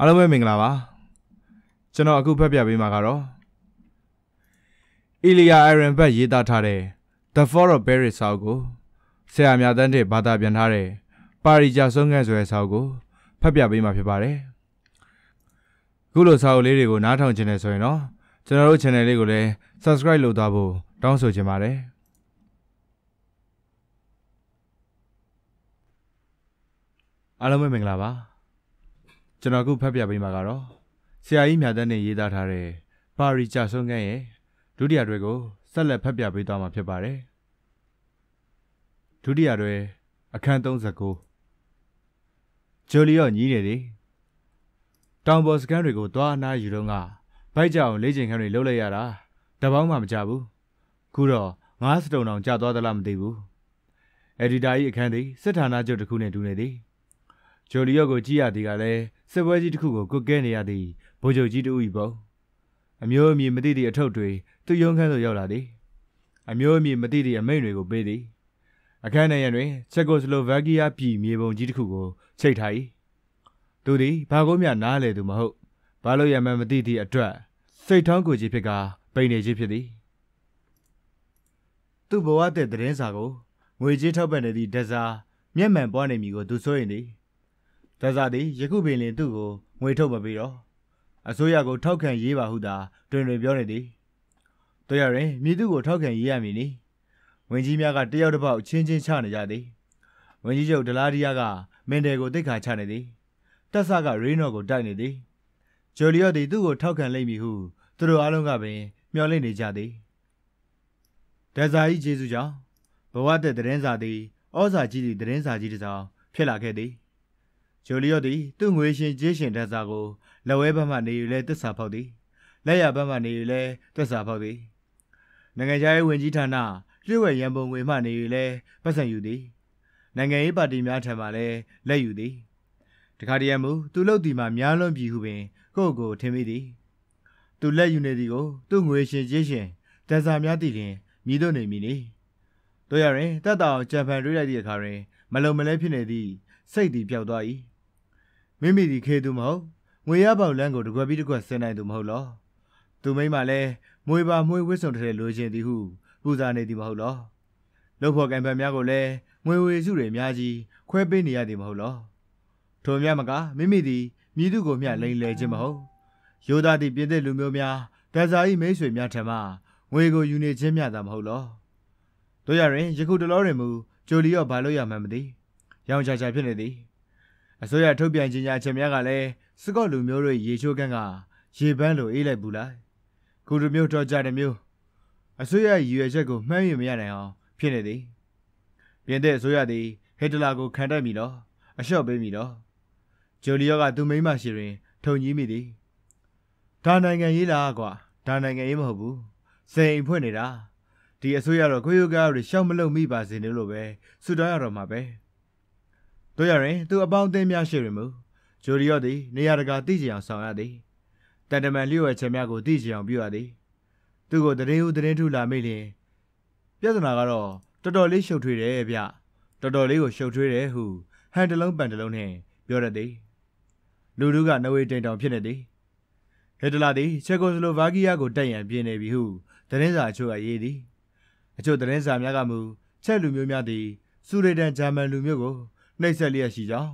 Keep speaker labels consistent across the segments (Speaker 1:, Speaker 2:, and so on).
Speaker 1: အားလုံးပဲမင်္ဂလာပါ ကျွန်တော်အခုဖတ်ပြပေးမှာကတော့ Elia Ironback ရေးသားထားတဲ့ The Fall of Paris စာအုပ်ကိုဆရာများတန်းတဲ့ဘာသာပြန်ထားတဲ့ပါရီဂျာဆုံးခဲ့ဆိုတဲ့စာအုပ်ကိုဖတ်ပြပေးမှာဖြစ်ပါတယ်အခုလိုစာအုပ်လေးတွေကိုနားထောင်ချင်တယ်ဆိုရင်တော့ကျွန်တော်တို့ channel လေးကိုလည်း subscribe လုပ်သွားဖို့တောင်းဆိုချင်ပါတယ်အားလုံးပဲမင်္ဂလာပါကျွန်တော်ခုဖတ်ပြပေးမှာကတော့ဆရာကြီးမြတ်တန်းနဲ့ရေးသားထားတဲ့ပါရီချာဆွန်ကန်းရဲ့ဒုတိယတွဲကိုဆက်လက်ဖတ်ပြပေးသွားမှာဖြစ်ပါတယ်ဒုတိယတွဲအခန်း39ဂျိုလီယော့ညီးနေတယ်တောင်ပေါ်စကန်တွေကိုသွားအနားယူတော့ကဗိုက်ကြအောင်လေ့ကျင့်ခန်းတွေလုပ်လိုက်ရတာတပေါင်းမှမကြဘူးခုတော့ငါးစတုံတောင်ကြာသွားသလားမသိဘူးအက်ဒီတာကြီးအခန်းသည်စစ်ဌာနချုပ်တစ်ခုနဲ့တူနေသည်ဂျိုလီယော့ကိုကြည့်ရသည်ကလည်းစစ်ပွဲကြီးတစ်ခုကိုကွက်ကဲနေရသည်ဗိုလ်ချုပ်ကြီးတို့၏ပုံအမျိုးအမည်မသိသည့်အထုပ်တွေသူ့ရုံးခန်းသို့ရောက်လာသည် အမျိုးအမည်မသိသည့်အမိန့်တွေကိုပေးသည်အခန်းထဲရတွင်ချက်ကိုစလိုဗက်ကီးယားပြည်မြေပုံကြီးတစ်ခုကိုချိန်ထား၏သူသည်ဘာကုန်းမြနားလေသူမဟုတ်ဘာလို့ရမှန်းမသိသည့်အတွက်စိတ်ထောင်းကိုကြီးဖြစ်ကပိန်နေခြင်းဖြစ်သည်သူ့ဘဝတဲ့သတင်းစာကိုငွေကြေးထောက်ပံ့နေသည့်ဒဇာမျက်မှန်ပွားနေမည်ကိုသူစိုးရင်သည်ဒါစားသည်ယခုပင်လင်သူ့ကိုငွေထုတ်မပေးတော့အစိုးရကိုထောက်ခံ ရေးပါဟုသာတွင်တွင်ပြောနေသည်တို့ရရင်မြေသူကိုထောက်ခံရေးရမည်နီဝင်ကြီးများကတယောက်တစ်ပေါက်ချင်းချင်းချနေကြသည်ဝင်ကြီးချုပ်ဒလာဒီယာက မင်တယ်ကိုတိတ်ခါချနေသည်တက်ဆာကရေနော့ကိုတိုက်နေသည်ဂျိုလီယော့သည်သူ့ကိုထောက်ခံလိမ့်မည်ဟုသူတို့အားလုံးကပင်မျှော်လင့်နေကြသည်ဒါဇာကြီးဂျေဇူးကြောင့်ဘဝတည်တရင်စာသည်ဩဇာကြီးသည့်တရင်စာကြီးတစ်စောင်ဖြစ်လာခဲ့သည်ဂျိုလီယော့သည်သူ့ငွေရှင်ကြေးရှင်တန်းစာကိုလက်ဝဲဘက်မှနေယူလဲတစ္ဆာဖောက်သည်လက်ရဘက်မှနေယူလဲတစ္ဆာဖောက်သည်နိုင်ငံခြားရေးဝန်ကြီးဌာနလျှို့ဝှက်ရန်ပုံငွေမှနေယူလဲပတ်စံယူသည်နိုင်ငံရေးပါတီများထံမှလည်းလက်ယူသည် တခါတရံမူသူလုတ်ဒီမှာများလွန်ပြီဟုပင်ကိုယ့်ကိုထင်မိသည်သူလက်ယူနေသည်ကို သူ့ငွေရှင်ကြေးရှင်တန်းစာများသိလျင်မြည်တို့နေမိနေတို့ရရင်တက်တာအောင်ဂျပန်တွေးလိုက်သည့်အခါတွင် မလုံမလဲဖြစ်နေသည့်စိတ်တည်ပြောက်သွား၏မိမိသည်ခေသူမဟုတ်ငွေရပေါလန်းကိုတကွက်ပြီးတကွက်ဆင်းနိုင်သူမဟုတ်လောသူမိမလည်းမွေပါမွေဝစ်စုံတဲ့လိုချင်သည်ဟုပူဇာနေသည်မဟုတ်လောလုပ်ဖို့ကံပံများကိုလည်းငွေဝေစုတွေအများကြီးခွဲပေးနေရသည်မဟုတ်လောထိုများမကမိမိသည်မြည်သူကိုမျှလိန်လေခြင်းမဟုတ်ယောသားသည်ပြည်သက်လူမျိုးများတန်စာ၏မိတ်ဆွေများထံမှငွေကိုယူနေခြင်းမျှသာမဟုတ်လောတို့ရရင်ယခုတလောတွင်မူဂျိုလီရောဘာလို့ရမှန်းမသိရောင်ချာချာဖြစ်နေသည်အစိုးရထုတ်ပြန်ကြေညာချက်များကလည်းစကော့လူမျိုးတို့ရေချိုးကန်းကရေပန်းလိုအေးလိုက်ဘူးလားကုလူမျိုးတော်ကြတဲ့မျိုးအစိုးရရည်ရွယ်ချက်ကိုမှန်းရမရနိုင်အောင်ဖြစ်နေသည်ပြင်သစ်အစိုးရသည်ဟစ်တလာကိုခံတတ်ပြီနော်အလျှော့ပေးပြီနော်ဂျိုလီယောကသူမိန်းမရှိရင်ထုံကြီးမိသည်ဒါနိုင်ငံရေးလားကွာဒါနိုင်ငံရေးမဟုတ်ဘူးစိန်ဖွင့်နေတာဒီအစိုးရတော့ကိုရိုကားတွေရှောက်မလုံမိပါစေနဲ့လို့ပဲဆူတောင်းရတော့မှာပဲ။တို့ရရင်သူအပေါင်းအသင်းများရှိတွင်မူဂျိုရီယောသည် နေရာတကာသိကြအောင်ဆောင်ရသည်တန်တမန်လျှို့ဝှက်ချက်များကိုသိကြအောင်ပြုရသည်သူကိုတရင်ဦးတရင်ထူလာမိလျင်ပြဿနာကတော့တော်တော်လေးရှုပ်ထွေးတယ်ဗျတော်တော်လေးကိုရှုပ်ထွေးတယ်ဟု ဟန်တလုံးပန်တလုံးနဲ့ပြောရသည်လူတို့ကနဝေတိန်တောင်ဖြစ်နေသည်ဟစ်တလာသည်ချက်ကိုစလိုဗာကီးယားကိုတိုက်ရန်ပြင်နေပြီဟုသတင်းစာအချို့ကရေးသည်အချို့သတင်းစာများကမူချက်လူမျိုးများသည်ဆူရီဒန်ဂျာမန်လူမျိုးကိုနှိပ်စက်လျက်ရှိကြောင်း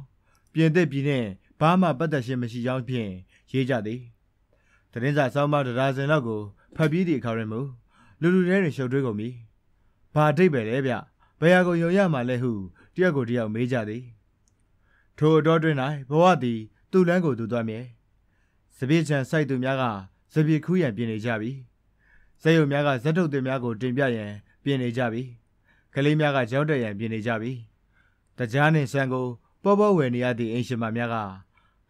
Speaker 1: ပြင်သစ်ပြည်နှင့်ဘာမှ ပတ်သက်ခြင်းမရှိကြောင်းဖြင့်ရေးကြသည်သတင်းစာစောင်းမတရားစင်လောက်ကိုဖတ်ပြီးသည့်အခါတွင်မူလူလူထဲတွင်ရှုပ်ထွေးကုန်ပြီဘာအတိတ်ပဲလဲဗျဘယ်ဟာကိုယုံရမှာလဲဟုတယောက်ကိုတယောက်မေးကြသည်ထိုအတော်တွင်၌ဘဝသည် သူ့လမ်းကိုသူသွားမြဲစပည့်ချံစိုက်သူများက စပည့်ခူးရန်ပြင်နေကြပြီဇက်ရုံများကဇက်ထုတ်တွေများကို တင်ပြရန်ပြင်နေကြပြီကလေးများကကြောက်တက်ရန်ပြင်နေကြပြီတကြားနှင့်ရှမ်းကိုပေါ်ပေါ်ဝယ်နေရသည့်အင်ရှင်မများက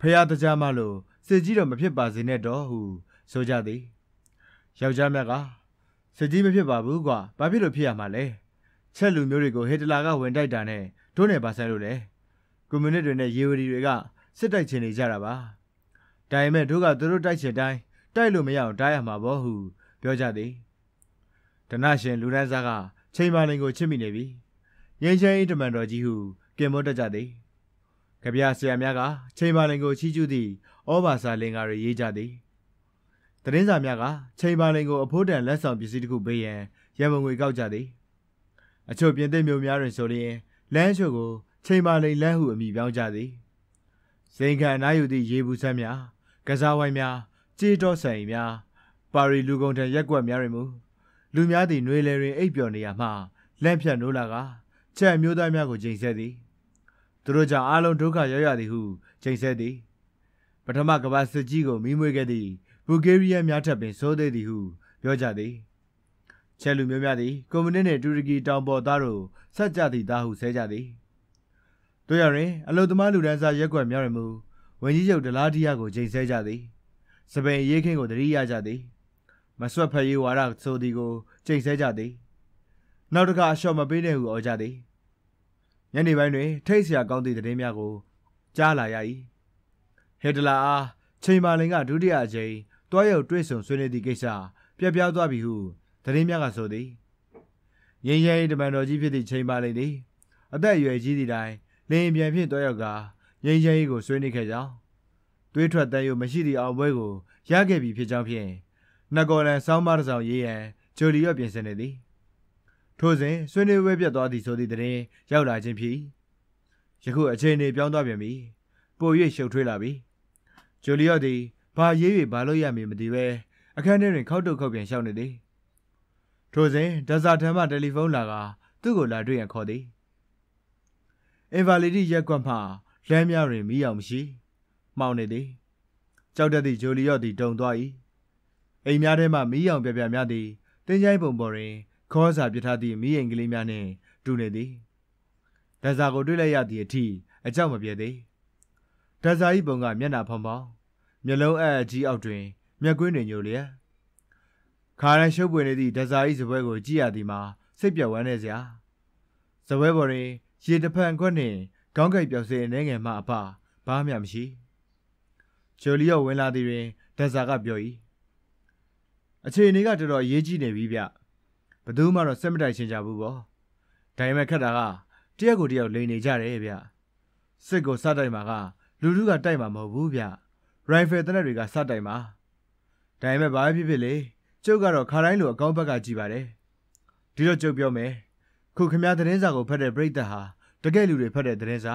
Speaker 1: ဖရာတကြားမလို့စစ်ကြီးတော့မဖြစ်ပါစေနဲ့တော့ဟုဆိုကြသည်ယောက်ျားများကစစ်ကြီးမဖြစ်ပါဘူးကွာဘာဖြစ်လို့ဖြစ်ရမှာလဲချက်လူမျိုးတွေကိုဟစ်တလာကဝင်တိုက်တာနဲ့ဒုနယ်ပါဆန်လို့လေကွန်မြူနစ်တွေနဲ့ရေဝတီတွေကစစ်တိုက်ချင်နေကြတာပါဒါပေမဲ့တို့ကသူတို့တိုက်ချင်တိုင်းတိုက်လို့မရအောင်တားရမှာပေါ့ဟုပြောကြသည်ဒနရှင်လူတန်းစားကချိန်ပါလင်ကိုချစ်မိနေပြီရင်းချင်းတမန်တော်ကြီးဟုပြင်မောတတ်ကြသည်။ကြပြဆရာများကချိန်ပါလင်ကိုချီးကျူးသည့်ဩဘာစာလင်္ကာတွေရေးကြသည်။သတင်းစာများကချိန်ပါလင်ကိုအဖို့တန်လက်ဆောင်ပစ္စည်းတစ်ခုပေးရန်ရန်ပုံငွေကောက်ကြသည်။အချို့ပြင်သစ်မျိုးများတွင်ဆိုလျင်လမ်းချို့ကိုချိန်ပါလင်လမ်းဟုအမည်ပြောင်းကြသည်။ဇိမ်ခံအနားယူသည့်ရေဘူးဆန်းများ ကစားဝိုင်းများကြေးတော်ဆိုင်များပါရီလူကုန်ထံရက်ကွက်များတွင်မူလူများသည့်နှွေလဲတွင် အိပ်ပျော်နေရမှလန့်ဖြန့်နိုးလာကားချက်အမျိုးသားများကိုချိန်ဆက်သည်သူတို့ကြောင့်အားလုံးဒုက္ခရောက်ရသည်ဟုချိန်ဆက်သည်ပထမကမ္ဘာစစ်ကြီးကိုမိမွေခဲ့သည့်ဘူဂေးရီးယားများထပ်ပင်စိုးသေးသည်ဟုပြောကြသည်ချက်လူမျိုးများသည်ကွန်မြူနစ်နှင့်တူရကီ တောင်ပေါ်သားတို့ဆက်ကြသည့်သားဟုဆဲကြသည်တို့ရရင်အလုသမားလူဒန်းစားရက်ွက်များရမူဝင်ကြီးချုပ်ဒလာဒီယာကိုချိန်ဆဲကြသည် စပိန်ရေးခင်းကိုတရိရကြသည်မဆွတ်ဖက်ရေးဝါဒဆိုသည်ကိုချိန်ဆဲကြသည်နောက်တခါအလျှော့မပေးနဲ့ဟုဩကြသည်ညနေပိုင်းတွင် ထိတ်ဆရာကောင်းသည့်သတင်းများကိုကြားလာရ၏ဟစ်တလာအားချိန်မာလင်ကဒုတိယအကြိမ်တွားရောက်တွေ့ဆုံဆွေးနွေးသည့်ကိစ္စပြပြသွားပြီဟုသတင်းများကဆိုသည်ရင်းရဲတမန်တော်ကြီးဖြစ်သည့်ချိန်မာလင်သည် အသက်အရွယ်ကြီးသည့်တိုင်လင်းပြန်ဖြင့်တွားရောက်ကရင်းရဲကိုဆွေးနွေးခဲ့ကြောင်းတွေးထွက်တန်ရုံမရှိသည့်အောင်ပွဲကိုရခဲ့ပြီဖြစ်ကြောင်းဖြင့်နဂေါ်လန်ဆောင်းပါးတစ်စောင်ရေးရန်ဂျိုလီရော့ပြင်ဆင်နေသည်ထို့စဉ်ဆွေးနွေးပွဲပြတ်သွားသည့်ဆိုသည့်တွင်ရောက်လာခြင်းဖြစ်ယခုအခြေအနေပြောင်းသွားပြန်ပြီပို၍ရှုပ်ထွေးလာပြီဂျူလီယော့သည်ဘာရေး၍ဘာလို့ရမည်မသိပဲအခန်းထဲတွင်ခောက်တုတ်ခောက်ပြန်ရှောက်နေသည်ထို့စဉ်ဒါဇာထံမှတယ်လီဖုန်းလာကသူ့ကိုလာတွေ့ရန်ခေါ်သည်အင်ဗာလီဒီရက်ကွက်မှလမ်းများတွင်မီးရောင်မရှိမှောင်နေသည်ကြောက်တတ်သည့်ဂျိုလီယော့သည် တုံသွား၏အိမ်များထဲမှမီးရောင်ပြပြများသည်တင်းချိုင်းပုံပေါ်တွင်ခေါ်စာပြထားသည့်မိရင်ကလေးများနှင့်တူနေသည်ဒါစာကိုတွေ့လိုက်ရသည့်အထိအကြောက်မပြေသေးဒါစာ၏ပုံကမျက်နှာဖောင်ဖောင်မျက်လုံးအပ်အကြီးအောက်တွင်မျက်ကွင်းတွင်ညိုလျက်ခါရန်ရှုပ်ပွေနေသည့်ဒါစာ၏စပွဲကို ကြည့်ရသည်မှာစိတ်ပြက်ဝမ်းနေစရာစပွဲပေါ်တွင်ရေတဖန်ခွက်နှင့်ခေါင်းကိုက်ပြောင်စင်အနေငယ်မှအဖဘာမှမရှိဂျိုလီယောဝင်လာသည်တွင်ဒါစာကပြော၏အခြေအနေကတော်တော်အရေးကြီးနေပြီဗျဘယ်သူမှတော့စက်မတိုက်ရှင်ကြဘူးပေါ့ဒါပေမဲ့ခက်တာကတရက်ကိုတရက်လိန်နေကြတယ်ဗျစစ်ကိုစတိုက်မှာကလူလူကတိုက်မှာမဟုတ်ဘူးဗျရိုင်ဖယ်တနက်တွေကစတိုက်မှာဒါပေမဲ့ဘာဖြစ်ဖြစ်လေကျုပ်ကတော့ခါတိုင်းလိုအကောင်းဘက်ကကြည်ပါတယ်ဒီတော့ကျုပ်ပြောမယ်ခုခမည်းသတင်းစာကိုဖတ်တဲ့ပြိတ္တဟာတကယ်လူတွေဖတ်တဲ့သတင်းစာ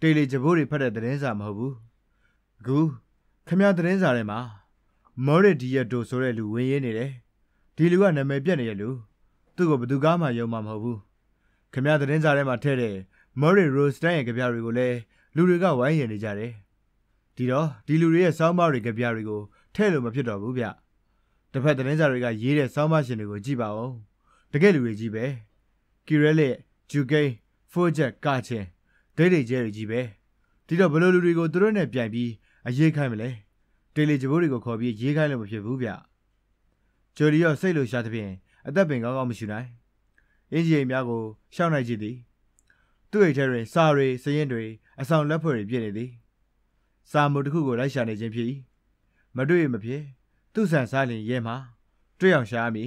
Speaker 1: တေလီကြဘိုးတွေဖတ်တဲ့သတင်းစာမဟုတ်ဘူးအခုခမည်းသတင်းစာထဲမှာမော်ရဒီယက်ဒိုဆိုတဲ့လူဝင်ရင်းနေတယ်ဒီလူကနာမည်ပြက်နေရဲ့လူသူ့ကိုဘယ်သူကမှယုံမှာမဟုတ်ဘူးခမရသတင်းစာထဲမှာထည့်တဲ့ Murray Rose တန်းရဲ့ကြပြတွေကိုလည်းလူတွေကဝိုင်းရင်နေကြတယ်ဒီတော့ဒီလူတွေရဲ့စောင်းမတွေကြပြတွေကိုထည့်လို့မဖြစ်တော့ဘူးဗျတစ်ဖက်သတင်းစာတွေကရေးတဲ့စောင်းမရှင်တွေကိုကြည့်ပါဦးတကယ်လူတွေကြီးပဲကီရဲလက်ဂျူကိန်းဖိုဂျက်ကချင်းဒိတ်ဒိတ်ကျဲတွေကြီးပဲဒီတော့ဘယ်လိုလူတွေကိုသူတို့နဲ့ပြန်ပြီးအရေးခိုင်းမလဲတေလီဂျဘိုးတွေကိုခေါ်ပြီးရေးခိုင်းလို့မဖြစ်ဘူးဗျဂျယ်ဒီရော့စိတ်လိုရှာသဖြင့်အသက်ပင်ကောင်းကောင်းမရှိနိုင်အင်ဂျီအိမ်များကိုရှောင်နိုင်ကြသည်သူ့အိမ်ထဲတွင်စာတွေစရင်တွေအဆောင်လက်ဖွဲ့တွေပြည့်နေသည် စာမုတ်တစ်ခုကိုလိုက်ရှာနေခြင်းဖြစ်၏မတွေ့မဖြစ်သူ့ဆန်စားလင်ရဲမှာတွေ့အောင်ရှာမိ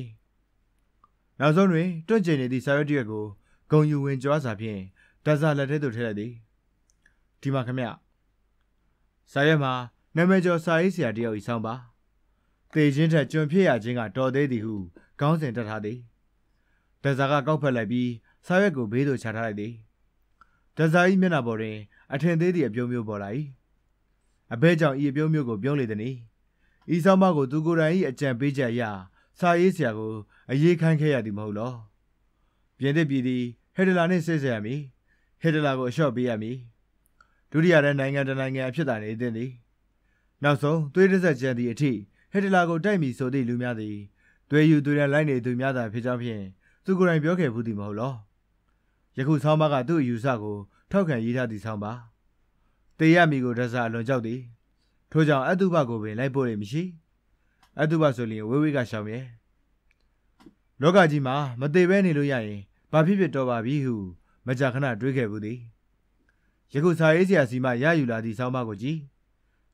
Speaker 1: နောက်ဆုံးတွင်တွန့်ကျင်နေသည့်စာရွက်တစ်ရွက်ကိုဂုံယူဝင်ကြွားစာဖြင့်ဒါဇာလက်ထဲသို့ထည့်လိုက်သည်ဒီမှာခမရစာရွက်မှာနာမည်ကျော်စာရေးဆရာတယောက်ဤဆောင်ပါတေခြင်းထက်ကျွန်ဖြစ်ရခြင်းကတော်သေးသည်ဟုခေါင်းစဉ်တက်ထားသည်ဒဇာကကောက်ဖက်လိုက်ပြီးဆာရွက်ကိုဘေးသို့ချထားလိုက်သည်ဒဇာ၏မျက်နှာပေါ်တွင် အထင်သေးသည့်အပြုံးမျိုးပေါ်လာ၏အဘဲကြောင့်ဤအပြုံးမျိုးကိုပြုံးလေသည်နီဤဆောင်မကိုသူကိုယ်တိုင်၏အကြံပေးချက်အရစာရေးဆရာကိုအရေးခန်းခဲ့ရသည်မဟုတ်လော ပြင်သစ်ပြည်သည်ဟစ်တလာနှင့်ဆက်ဆက်ရမည်ဟစ်တလာကိုအလျှော့ပေးရမည်ဒုတိယတဲ့နိုင်ငံတနိုင်ငံအဖြစ်သာနေသင့်သည်နောက်ဆုံးသွေးတဆက်ကျန်သည့်အထိဟစ်တလာကိုတိုက်မိဆိုသည့်လူများသည်တွေ့ယူတွေ့ရန်လိုက်နေသူများသာဖြစ်ကြောင်းဖြင့်သူကိုယ်တိုင်ပြောခဲ့ဘူးသည်မဟုတ်လောယခုဆောင်းပါးကသူ့အယူဆကိုထောက်ခံရေးထားသည့်ဆောင်းပါးတေရမီကိုဒဇာအလွန်ကြောက်သည်ထို့ကြောင့်အတုပကိုပင်လိုက်ပို့ရမရှိအတုပဆိုလျင်ဝေးဝေးကရှောင်ရဲလောကကြီးမှာမသေးဘဲနေလို့ရရင်ဘာဖြစ်ဖြစ်တော့ပါပြီဟုမကြာခဏတွေးခဲ့ဘူးသည်ယခုစာရေးဆရာစီမရယူလာသည့်ဆောင်းပါးကိုကြည်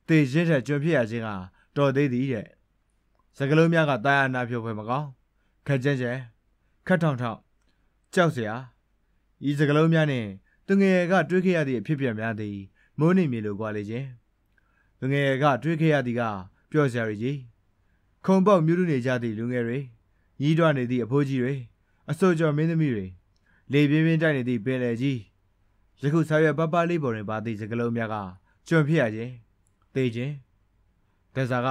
Speaker 1: တေရင်းထက်ကျွံဖြစ်ရခြင်းကတော်သေးသည်တဲ့စကလုံးများကတာယာနာဖြိုဖွဲမကောင်းခက်ကြဲကြဲခက်ထောင်ထောင်ကြောက်စရာဤစကလုံးများနဲ့သူငယ်ကတွေးခဲ့ရသည့်အဖြစ်ပြန်များသည်မိုးနေမြေလိုကွာလေခြင်းသူငယ်ကတွေးခဲ့ရသည်ကပျော်စရာကြီးခုံပေါက်မြူးလူနေကြသည့်လူငယ်တွေညီးတွနေသည့်အဖိုးကြီးတွေအစိုးကျော်မင်းသမီးတွေလေပြင်းပြင်းတိုက်နေသည့်ပင်လယ်ကြီးယခုဆာရွက်ပပလေးပေါ်တွင်ပါသည့်စကလုံးများကကျွံဖြစ်ရခြင်းတေခြင်း။ဒဇာက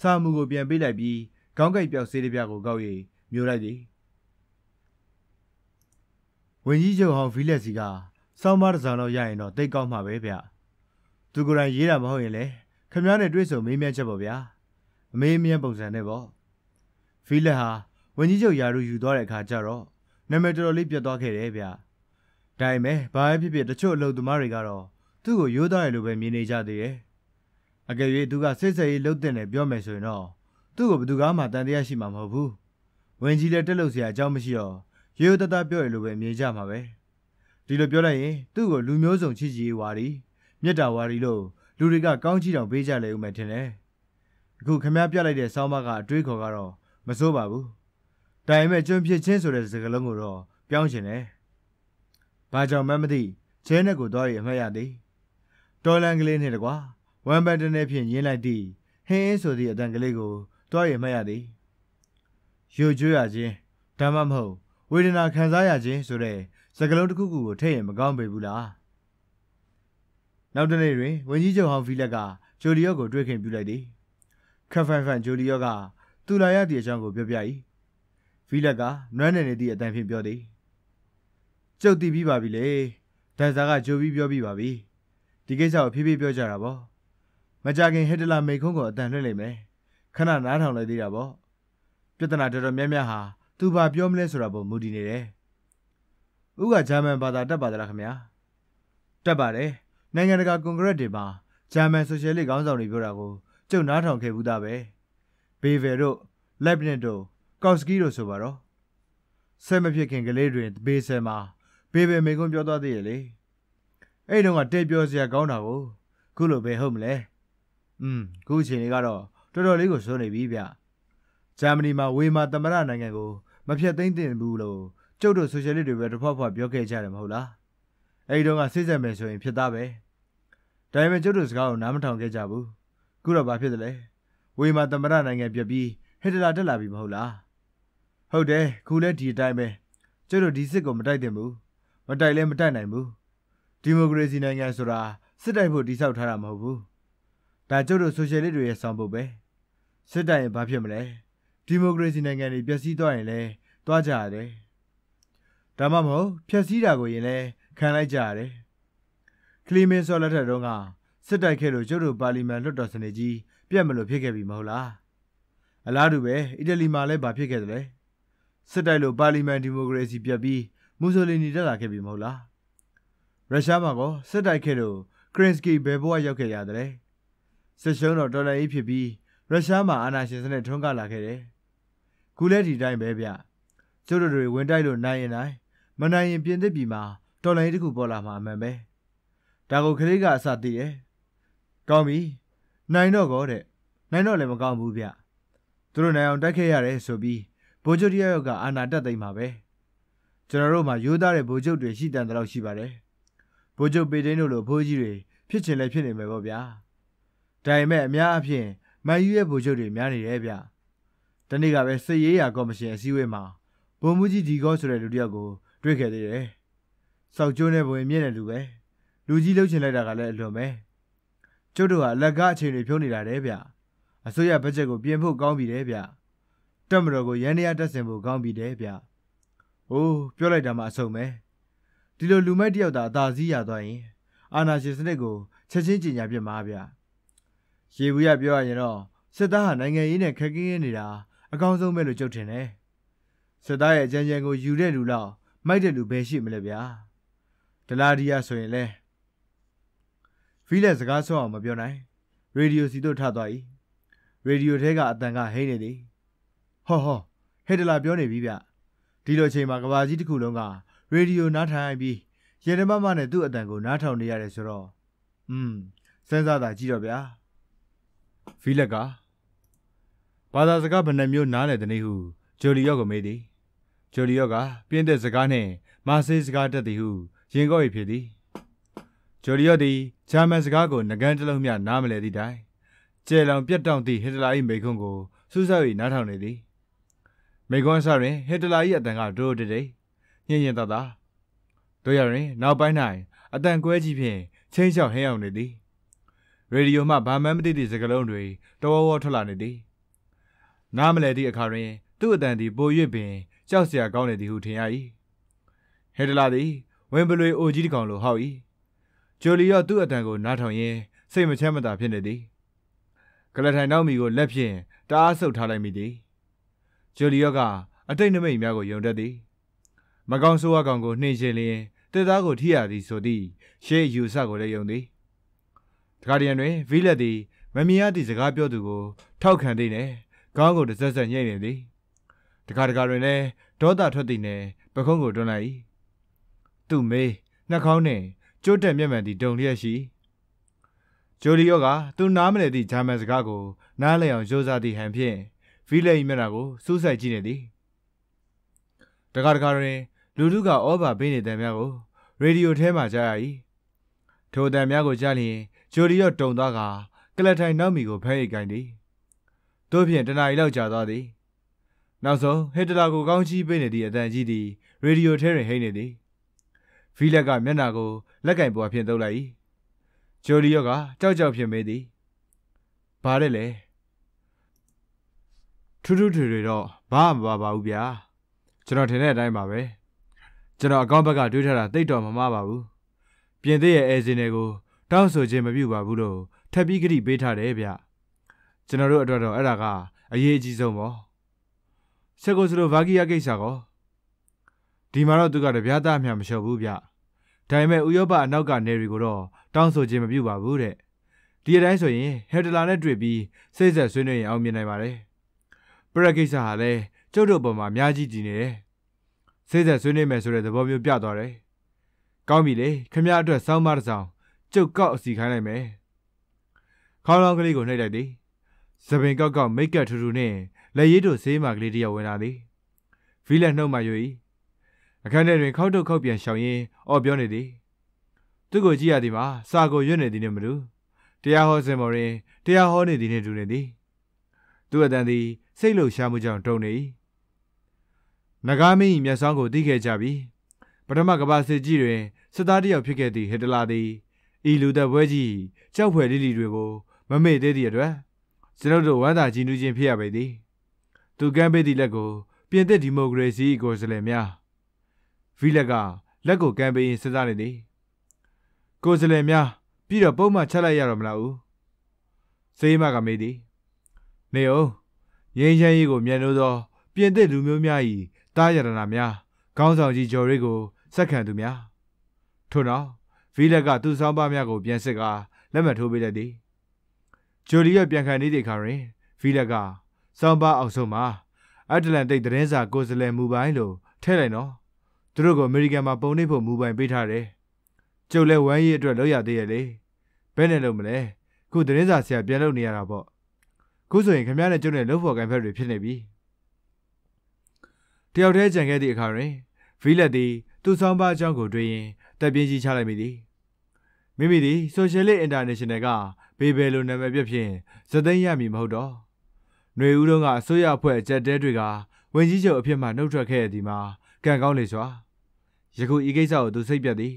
Speaker 1: စာမူကိုပြန်ပေးလိုက်ပြီးခေါင်းကိုက်ပြောက်စေးတပြကိုကောက်၍မြိုလိုက်သည်။ဝင်ကြီးချုပ်ဟောင်းဗီလက်စီကစောင်းမတစ်စောင်းတော့ရရင်တော့တိတ်ကောက်မှာပဲဗျ။သူကိုယ်တိုင်ရေးတာမဟုတ်ရင်လေခမည်းနဲ့တွေ့ဆုံမေးမြန်းချက်ပေါ့ဗျာ။အမေးမြန်းပုံစံနဲ့ပေါ့။ဗီလက်ဟာဝင်ကြီးချုပ်ယာရုယူသွားတဲ့အခါကျတော့နာမည်တော်တော်လေးပြတ်သွားခဲ့တယ်ဗျ။ဒါပေမဲ့ဘာပဲဖြစ်ဖြစ်တချို့အလုပ်သမားတွေကတော့သူ့ကိုရိုးသားရလို့ပဲမြင်နေကြသေးတယ်အကယ်၍သူကစိတ်ဆက်ရေးလှုပ်တင်တယ်ပြောမယ်ဆိုရင်တော့သူ့ကိုဘယ်သူကမှတန်တရားရှိမှာမဟုတ်ဘူးဝင်ကြီးလည်းတက်လို့စရာအကြောင်းမရှိတော့ရိုးရိုးသားသားပြောရလို့ပဲမြင်ကြမှာပဲဒီလိုပြောလိုက်ရင်သူ့ကိုလူမျိုးစုံချစ်ကြည်ဝါရီမြတ်တာဝါရီလို့လူတွေကကောင်းချီးတောင်ပေးကြလေဦးမယ်ထင်တယ်အခုခမည်းပြလိုက်တဲ့ဆောင်းပါးကအတွေးခေါ်ကတော့မစိုးပါဘူးဒါပေမဲ့ကျွန်းဖြစ်ချင်းဆိုတဲ့စကားလုံးကိုတော့ပြောင်းချင်တယ်ဘာကြောင့်မှမသိချင်းနဲ့ကိုတော့ရအမှတ်ရသည်တော်လန်ကလေးနဲ့တကွာဝမ်ဘန်တနဲ့ဖြင့်ရင်းလိုက်သည့်ဟင်းအင်းဆိုသည့်အတန်ကလေးကိုတွားရမှတ်ရသည်ယိုကျွရခြင်းဒါမှမဟုတ် ဝေဒနာခံစားရခြင်း ဆိုတဲ့စကားလုံးတစ်ခုခုကိုထည့်ရင်မကောင်းပေဘူးလားနောက်တနေ့တွင်ဝင်းကြီးချုပ်ဟောင်းဖီလက်ကဂျိုဒီယော့ကိုတွေ့ခင်ပြုလိုက်သည်ခက်ဖန်ဖန်ဂျိုဒီယော့ကသူလာရသည့်အကြောင်းကိုပြောပြ၏ဖီလက်ကနွမ်းနယ်နေသည့်အတန်ဖြင့်ပြောသည်ကျုပ်တည်ပြီးပါပြီလေဒန်စာကဂျိုပြီးပြောပြီးပါပြီဒီကိစ္စကိုဖြည်းဖြည်းပြောကြတာပေါ့မကြခင်ဟစ်တလာမိန့်ခွန်းကိုအတန်လွှင့်လိုက်မယ်ခဏနားထောင်လိုက်သေးတာပေါ့ပြဿနာတော်တော်များများဟာသူဘာပြောမလဲဆိုတာပေါ်မူတည်နေတယ်ဥကဂျာမန်ဘာသာတတ်ပါသလားခင်ဗျာတတ်ပါတယ်နိုင်ငံတကာကွန်ကရစ်တွေမှာဂျာမန်ဆိုရှယ်လစ်ခေါင်းဆောင်တွေပြောတာကိုကျုပ်နားထောင်ခဲ့ဘူးသားပဲဘေဗယ်တို့လက်ဘနစ်တို့ကော့စကီတို့ဆိုပါတော့ဆဲမဖြစ်ခင်ကလေးတွင်ဘေးဆဲမှာဘေဗယ်မိကွန်းပြောသွားသေးရဲ့လေအဲ့တုန်းကတဲ့ပြောစရာကောင်းတာကိုခုလိုပဲဟုတ်မလဲอืมခုအချိန်လေးကတော့တော်တော်လေးကိုစိုးနေပြီဗျဂျာမနီမှာဝေမာသမရနိုင်ငံကိုမဖြတ်သိမ်းသင့်ဘူးလို့ကျုပ်တို့ဆိုရှယ်လစ်တွေပဲတစ်ဖွာဖွာပြောခဲ့ကြတယ်မဟုတ်လားအဲဒီတော့ကစိတ်ဆက်မယ်ဆိုရင်ဖြစ်သားပဲဒါပေမဲ့ကျုပ်တို့စကားကိုနားမထောင်ခဲ့ကြဘူးခုတော့ဘာဖြစ်သလဲဝေမာသမရနိုင်ငံပြပြီးဟစ်တလာတက်လာပြီမဟုတ်လားဟုတ်တယ်ခုလဲဒီအတိုင်းပဲကျုပ်တို့ဒီစစ်ကိုမတိုက်သင့်ဘူးမတိုက်လဲမတိုက်နိုင်ဘူးဒီမိုကရေစီနိုင်ငံဆိုတာစစ်တိုက်ဖို့တိစောက်ထားတာမဟုတ်ဘူးဒါကျုပ်တို့ဆိုရှယ်လစ်တွေရဲ့ဆောင်ပုဒ်ပဲစစ်တပ်ရင်ဘာဖြစ်မလဲဒီမိုကရေစီနိုင်ငံတွေပျက်စီးသွားရင်လဲသွားကြရတယ်ဒါမှမဟုတ်ဖျက်ဆီးတာကိုရင်လဲခံလိုက်ကြရတယ်ကလီမင်ဆော်လက်ထက်တုန်းကစစ်တိုက်ခဲ့လို့ကျုပ်တို့ပါလီမန်လွှတ်တော်စနစ်ကြီးပြတ်မလို့ဖြစ်ခဲ့ပြီမဟုတ်လားအလားတူပဲအီတလီမှာလည်းဘာဖြစ်ခဲ့သလဲစစ်တိုက်လို့ပါလီမန်ဒီမိုကရေစီပြတ်ပြီးမူဆိုလီနီတက်လာခဲ့ပြီမဟုတ်လားရုရှားမှာကောစစ်တိုက်ခဲ့လို့ကရင်စကီဘယ်ဘဝရောက်ခဲ့ရသလဲစစ်ရှုံးတော်တော်လည်းအေးဖြစ်ပြီးရုရှားမှာအာဏာရှင်စနစ်ထွန်းကားလာခဲ့တယ်။ခုလည်းဒီတိုင်းပဲဗျ။ကျုပ်တို့တွေဝင်တိုက်လို့နိုင်ရင်နိုင်မနိုင်ရင်ပြင်သစ်ပြည်မှာတော်လည်းတစ်ခုပေါ်လာမှာအမှန်ပဲ။ဒါကိုခလေးကအစသိတယ်။ကောင်းပြီ။နိုင်တော့ကောတဲ့။နိုင်တော့လည်းမကောင်းဘူးဗျ။သူတို့နိုင်အောင်တိုက်ခဲ့ရတယ်ဆိုပြီးဗိုလ်ချုပ်တယောက်ကအာဏာတက်သိမ်းမှာပဲ။ကျွန်တော်တို့မှာရိုးသားတဲ့ဗိုလ်ချုပ်တွေရှိတန်တဲ့လောက်ရှိပါတယ်။ဗိုလ်ချုပ်ပေတင်းတို့လိုဘိုးကြီးတွေဖြစ်ချင်လည်းဖြစ်နေမယ်ပေါ့ဗျာ။ဒါပေမဲ့အများအပြားမန်ယူရဲ့ဗိုလ်ချုပ်တွေများနေတယ်ဗျ။တနေ့ကပဲစစ်ရေးရာကော်မရှင်အစည်းအဝေးမှာဗိုလ်မှူးကြီးဒီကောဆိုတဲ့လူတစ်ယောက်ကိုတွေ့ခဲ့သေးတယ်။စောက်ကျိုးနဲ့ဘဝင်မြင့်တဲ့လူပဲ။လူကြီးလှုပ်ချင်လိုက်တာကလည်းအလွန်ပဲ။ကျုပ်တို့ကအလက်ကအချိန်တွေဖြုံးနေတာတဲ့ဗျ။အစိုးရဘတ်ဂျက်ကိုပြင်ဖို့ကောင်းပြီတဲ့ဗျ။တက်မတော်ကိုရန်ရရတက်ဆင်ဖို့ကောင်းပြီတဲ့ဗျ။အိုးပြောလိုက်တာမှအဆုံးပဲ။ဒီလိုလူမိုက်တယောက်သာအသာစီးရသွားရင် အာနာရှင်စနစ်ကိုချက်ချင်းကျင်ညာပြစ်မှာဗျ။ရေဘူးရပြောရရင်တော့စစ်သားဟာနိုင်ငံရေးနဲ့ခက်ခဲနေတာအကောင်းဆုံးပဲလို့ကြုတ်ထင်တယ်။စစ်သားရဲ့အကြံဉာဏ်ကိုယူတဲ့လူလောက်မိုက်တဲ့လူပဲရှိမလဲဗျာ။ဒလာဒီယာဆိုရင်လဲဖီးလက်စကားဆုံးအောင်မပြောနိုင်။ရေဒီယိုစီတို့ထသွား၏။ရေဒီယိုထဲကအတန်ကဟိနေသည်။ဟောဟောဟစ်တလာပြောနေပြီဗျ။ဒီလိုချိန်မှာကဘာကြီးတစ်ခုလုံးကရေဒီယိုနားထိုင်ပြီးရေတမမနဲ့သူ့အတန်ကိုနားထောင်နေရတယ်ဆိုတော့อืมစဉ်းစားတာကြည့်တော့ဗျာ။ဗီလက်ကဘာသာစကားဘယ်နှမျိုးနားလည်သည်နည်းဟုဂျိုလီယော့ကိုမေးသည်ဂျိုလီယော့ကပြင်းတဲ့စကားနှင့်မာဆေးစကားတတ်သည်ဟုရင်ကော့၏ဖြစ်သည်ဂျိုလီယော့သည်ဂျာမန်စကားကိုငကန်းတစ်လုံးမျှနားမလည်သည့်တိုင်ကျေလောင်ပြတ်တောင့်သည့်ဟစ်တလာ၏မိခွန်းကိုစူးစမ်း၍နားထောင်နေသည်မိခွန်းအစတွင်ဟစ်တလာ၏အတန်ကဒိုးတိတ်တိတ်ညင်ညင်သာသာတို့ရရင်နောက်ပိုင်း၌အတန်ကွဲကြီးဖြင့်ချင်းလျှောက်ဟဲရောက်နေသည်ရေဒီယိုမှဘာမှမသိသည့်စကားလုံးတွေတဝဝထွက်လာနေသည်နားမလည်သည့်အခါတွင် သူ့အတန်သည်ပို၍ပင်ကြောက်စရာကောင်းနေသည်ဟုထင်ရ၏ဟက်ဒလာသည်ဝင်ပလွေအိုကြီးတကောင်လိုဟောက်၏ဂျိုလီယော့သူ့အတန်ကို နားထောင်ရင်းစိတ်မချမ်းမသာဖြစ်နေသည်ကလထိုင်နောက်မီကို လက်ဖြင့်တအားဆုပ်ထားလိုက်မိသည်ဂျိုလီယော့ကအတိတ်နမိတ်များကိုယုံတတ်သည်မကောင်းဆိုးဝါးကောင်ကိုနှိမ်ရှင်လျင်တစ်သားကိုထိရသည်ဆိုသည့်ရှေးယူဆကိုလည်းယုံသည်ဂါဒီယန်တွင်ဗီလက်သည်မမြင်ရသည့်စကားပြောသူကို ထောက်ခံသိနေခေါင်းကိုတဆက်ဆက်ညှိနေသည်တခါတခါတွင်လည်းဒေါသထွက်သည်နှင့်ပခုံးကိုတွန်းလိုက်၏သူ့မေးနှာခေါင်းနှင့်ကျိုးတက်မျက်မှန်သည်ဒုံလျက်ရှိဂျိုလီယောကသူနားမလည်သည့်ဂျာမန်စကားကို နားလည်အောင်ကြိုးစားသည့်ဟန်ဖြင့်ဗီလက်၏မျက်နှာကိုစူးစိုက်ကြည့်နေသည်တခါတခါတွင် လူလူကဩဘာပေးနေတဲ့အများကို ရေဒီယိုထဲမှကြားရ၏ထိုအတံများကိုကြားလျင်ဂျိုဒီရော့တုံသွားကကလထိုင်နောက်မီကိုဖမ်းရိတ်ကိုင်းသည်တို့ဖြင့်တနာရီလောက်ကြာသွားသည်နောက်ဆုံးဟစ်တလာကိုကောင်းချီးပေးနေသည့်အတန်ကြီးသည် ရေဒီယိုထဲတွင်ဟိနေသည်ဖီလက်ကမျက်နှာကို လက်ကင်ပေါ်ဖြင့်သုပ်လိုက်၏ဂျိုလီယော့ကကြောက်ကြောက်ဖြင့်မေးသည်ဘာလဲလဲထူးထူးထွေထွေတော့ဘာမှမပါပါဘူးဗျာကျွန်တော်ထင်တဲ့အတိုင်းပါပဲကျွန်တော်အကောင့်ဘက်ကတွေးထားတာတိတ်တော်မမှားပါဘူးပြင်သစ်ရဲ့အဲဇင်တွေကိုတောင်းဆိုခြင်းမပြုပါဘူးလို့ထပ်ပြီးဂရိပေးထားတယ်ဗျကျွန်တော်တို့အတွက်တော့အဲ့ဒါကအရေးအကြီးဆုံးပေါ့ချက်ကိုစလိုဗာဂီယာကိစ္စကောဒီမှာတော့သူကတပြားသားအမျှမလျှော်ဘူးဗျဒါပေမဲ့ဥရောပအနောက်ကနေတွေကိုတော့တောင်းဆိုခြင်းမပြုပါဘူးတဲ့ဒီအတိုင်းဆိုရင်ဟက်ဒလာနဲ့တွေ့ပြီးစိတ်ဆက်ဆွေးနွေးရင်အောင်မြင်နိုင်ပါတယ်ပရက်ကိစ္စဟာလည်းကျုပ်တို့ဘုံမှာအများကြီးတည်နေတယ်စိတ်ဆက်ဆွေးနွေးမယ်ဆိုတဲ့သဘောမျိုးပြသွားတယ်ကောင်းပြီလေခမရအတွက်စောင်းမတစ်စောင်းကျုပ်ကောက်အစီခိုင်းလိုက်မယ်။ခေါင်းလောင်းကလေးကိုနှိပ်လိုက်သည်။သပင်ကောက်ကောက်မိတ်ကပ်ထူထူနဲ့လက်ရည်တို့ဈေးမှာကလေးတယောက်ဝင်လာသည်။ဗီလက်နှုတ်မှရွေ၏အခန်းထဲတွင်ခောက်တုတ်ခောက်ပြန်ရှောင်ရင်းအော်ပြောနေသည်။သူ့ကိုကြည့်ရသည်မှာစာကိုရွတ်နေသည်နှင့်မတူတရားဟောစဉ်ပေါ်တွင်တရားဟောနေသည်နှင့်တူနေသည်။သူ့အတန်သည်စိတ်လှုပ်ရှားမှုကြောင့်တုန်နေ၏။နဂါမင်း၏မျက်စောင်းကိုသိခဲ့ကြပြီပထမကမ္ဘာစစ်ကြီးတွင်စစ်သားတယောက်ဖြစ်ခဲ့သည့်ဟစ်တလာသည်ဤလူသက်ပွဲကြီးကြောက်ဖွယ်လေးလီတွေကိုမမေ့သေးသည့်အတွက်ကျွန်ုပ်တို့ဝမ်းသာကြည်နူးခြင်းဖြစ်ရပေသည်သူကမ်းပေးသည့်လက်ကိုပြင်သစ်ဒီမိုကရေစီကိုယ်စားလှယ်များဗီလက်ကလက်ကိုကမ်းပေးရင်စဉ်းစားနေသည်ကိုယ်စားလှယ်များပြီးတော့ပုံမှန်ချက်လိုက်ရတော့မလားဦးစေးမကမေးသည်နေအောင်ရင်းချမ်းရေးကိုမြန်လို့သောပြင်သစ်လူမျိုးများ၏တားရတနာများခေါင်းဆောင်ကြီးဂျော်ရီကိုစက္ကန့်သူများထို့နောက်ဗီလက်ကသူ့ဆောင်းပါးများကိုပြန်စစ်ကာလက်မှတ်ထိုးပေးလိုက်သည်ဂျိုလီရဲ့ပြန်ခံနေသည့်အခါတွင်ဗီလက်ကဆောင်းပါးအောင်ဆုံးမှာအတ္တလန်တိတ်သတင်းစာကိုယ်စားလှယ်မူပိုင်းလို့ထည့်လိုက်နော်သူတို့ကိုအမေရိကန်မှာပုံနှိပ်ဖို့မူပိုင်းပေးထားတယ်ကျုပ်လည်းဝမ်းရည်အတွက်လောက်ရသေးရဲ့လေဘယ်နဲ့လုပ်မလဲခုသတင်းစာဆရာပြန်လုပ်နေရတာပေါ့ခုဆိုရင်ခင်ဗျားနဲ့ကျုပ်နဲ့လှုပ်ဖော်ကန်ဖက်တွေဖြစ်နေပြီတယောက်တည်းကြံခဲ့သည့်အခါတွင်ဗီလက်သည်သူ့ဆောင်းပါးအကြောင်းကိုတွေးရင်းတက်ပြင်းကြီးချလိုက်မိသည်မိမိသည် Socialist International ကဘေဘယ်လိုနာမည်ပြဖြင့်ဇသိမ်းရမည်မဟုတ်တော့ຫນွေဦးတို့ကအစိုးရအဖွဲ့အကြက်တဲတွေကဝင်ကြီးချုပ်အဖြစ်မှနှုတ်ထွက်ခဲ့သည်မှာကံကောင်းလေစွာယခုဤကိစ္စကိုသူစိတ်ပြတ်သည်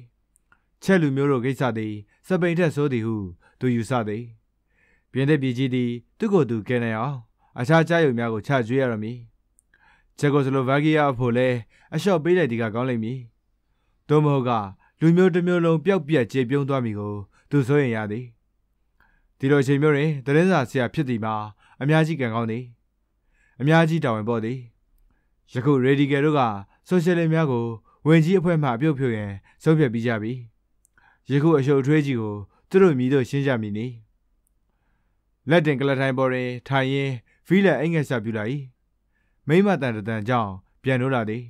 Speaker 1: ချက်လူမျိုးတို့ကိစ္စသည် စပိန်ထက်ဆိုးသည်ဟုသူယူဆသည် ပြင်သစ်ပြည်ကြီးသည်သူ့ကိုယ်သူကယ်နိုင်အောင်အခြားကြားရုံများကိုချကျွေးရမည်ဂျက်ကိုစလိုဗာကီးယားအဖို့လည်းအလျှော့ပေးလိုက်သည်ကကောင်းလိမ့်မည်သို့မဟုတ်ကလူမျိုးတစ်မျိုးလုံးပျောက်ပြက်ကြေပြုံးသွားမိကို သူစိုးရင်ရသည်ဒီလိုချိန်မျိုးတွင်သတင်းစာဆရာဖြစ်သည်မှာအများကြီးကံကောင်းသည် အများကြီးတာဝန်ပေါ်သည်ယခုရေဒီကယ်တို့ကဆိုရှယ်လင်များကိုဝင်ကြီးအဖွဲ့မှပြုတ်ဖြိုရန်ဆုံးဖြတ်ပြီးကြပြီယခုအရှုပ်ထွေးကြီးကိုသူတို့မြည်တို့ရှင်းကြမည်နီလက်တင်ကလထိုင်ပေါ်တွင် ထိုင်ရင်းဖီးလက်အင်္ဂက်ဆပြူလာ၏မိမတန်တန်ကြောင့်ပြန်လို့လာသည်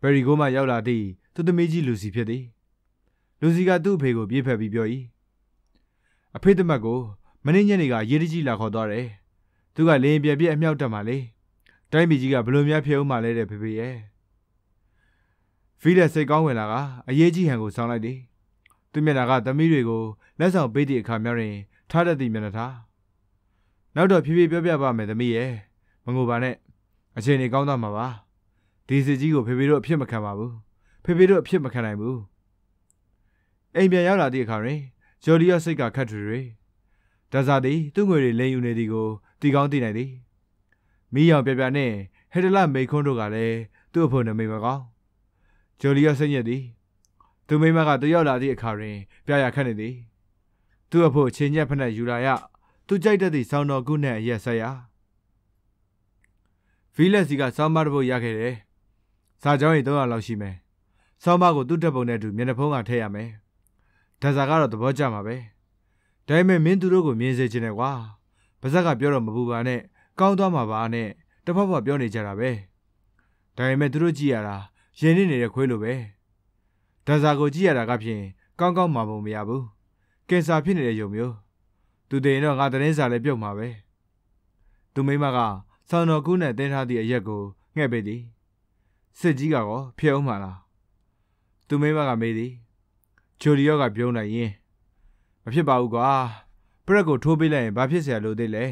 Speaker 1: ဘယ်ရီကိုမှရောက်လာသည့်သူသမီးကြီးလူစီဖြစ်သည် လူစီကသူ့အဖေကိုပြေးဖက်ပြီးပြော၏အဖေသမက်ကိုမင်းညနေကရေးတကြီးလာခေါ်သွားတယ်သူကလေရင်ပြက်ပြက်အမြောက်တက်မှာလေတိုင်းပြည်ကြီးကဘလို့များဖြစ်အောင်မလဲတဲ့ဖေဖေရဲ့ဖီးလက်စိတ်ကောင်းဝင်လာကအရေးကြီးဟန်ကိုဆောင်းလိုက်တယ်သူမျက်နှာကသမီးတွေကိုလက်ဆောင်ပေးသည့်အခါများတွင်ထားတတ်သည့်မျက်နှာထားနောက်တော့ဖြည်းဖြည်းပြောပြပါမယ်သမီးရဲ့မငိုပါနဲ့အခြေအနေကောင်းသွားမှာပါဒီစစ်ကြီးကိုဖေဖေတို့အဖြစ်မခံပါဘူးဖေဖေတို့အဖြစ်မခံနိုင်ဘူးအိမ်ပြန်ရောက်လာသည့်အခါတွင်ဂျော်ဒီရဲ့စိတ်ကခက်ထွေတွေဒါစားသည် သူ့ငွေတွေလိမ်ယူနေသည်ကိုတီကောင်းသိနိုင်သည်မိရောင်ပြပြနဲ့ဟက်ဒလမိခွန်းတို့ကလည်းသူ့အဖို့နမိမကောင်းဂျော်ဒီရဲ့စိတ်ညစ်သည် သူမိမကတရောက်လာသည့်အခါတွင် ပြရခက်နေသည်သူ့အဖို့ချင်းညက်ဖက်နဲ့ယူလာရသူကြိုက်တတ်သည့်ဆောင်းတော်ကုနဲ့အရက်ဆက်ရဗီလက်စီကဆောင်းမတစ်ပုတ်ရခဲ့တယ်။စာကြောင်းရေ300လောက်ရှိမယ်ဆောင်းပါးကိုသူ့တပ်ပုံနဲ့အတူမျက်နှာဖုံးကထည့်ရမယ်။ဒါစာကတော့သဘောကျမှာပဲ။ဒါပေမဲ့မင်းသူတို့ကိုမြင်စေချင်တယ်ကွာ။ပါဇက်ကပြောတော့မပူပါနဲ့။ကောင်းသွားမှာပါနဲ့။တစ်ဖက်ဖက်ပြောနေကြတာပဲ။ဒါပေမဲ့သူတို့ကြည့်ရတာရင်နစ်နေတဲ့ခွေးလိုပဲ။ဒါစာကိုကြည့်ရတာကဖြင့်ကောင်းကောင်းမှာပုံမရဘူး။ကင်ဆာဖြစ်နေတဲ့ယုံမျိုး။သူတည်ရင်တော့ငါတင်းစာလည်းပြုတ်မှာပဲ။သူမိမကဆောင်းတော်ကူးနဲ့တင်းထားသည့်အရက်ကိုငှဲ့ပေးသည်။စစ်ကြီးကကောဖျက်အောင်မလားသူမိမကမေးသည်ဂျိုဒီယောကပြုံးလိုက်ရင်မဖြစ်ပါဘူးကွာပရက်ကိုထိုးပေးလိုက်ရင်ဘာဖြစ်เสียလို့သေးလဲ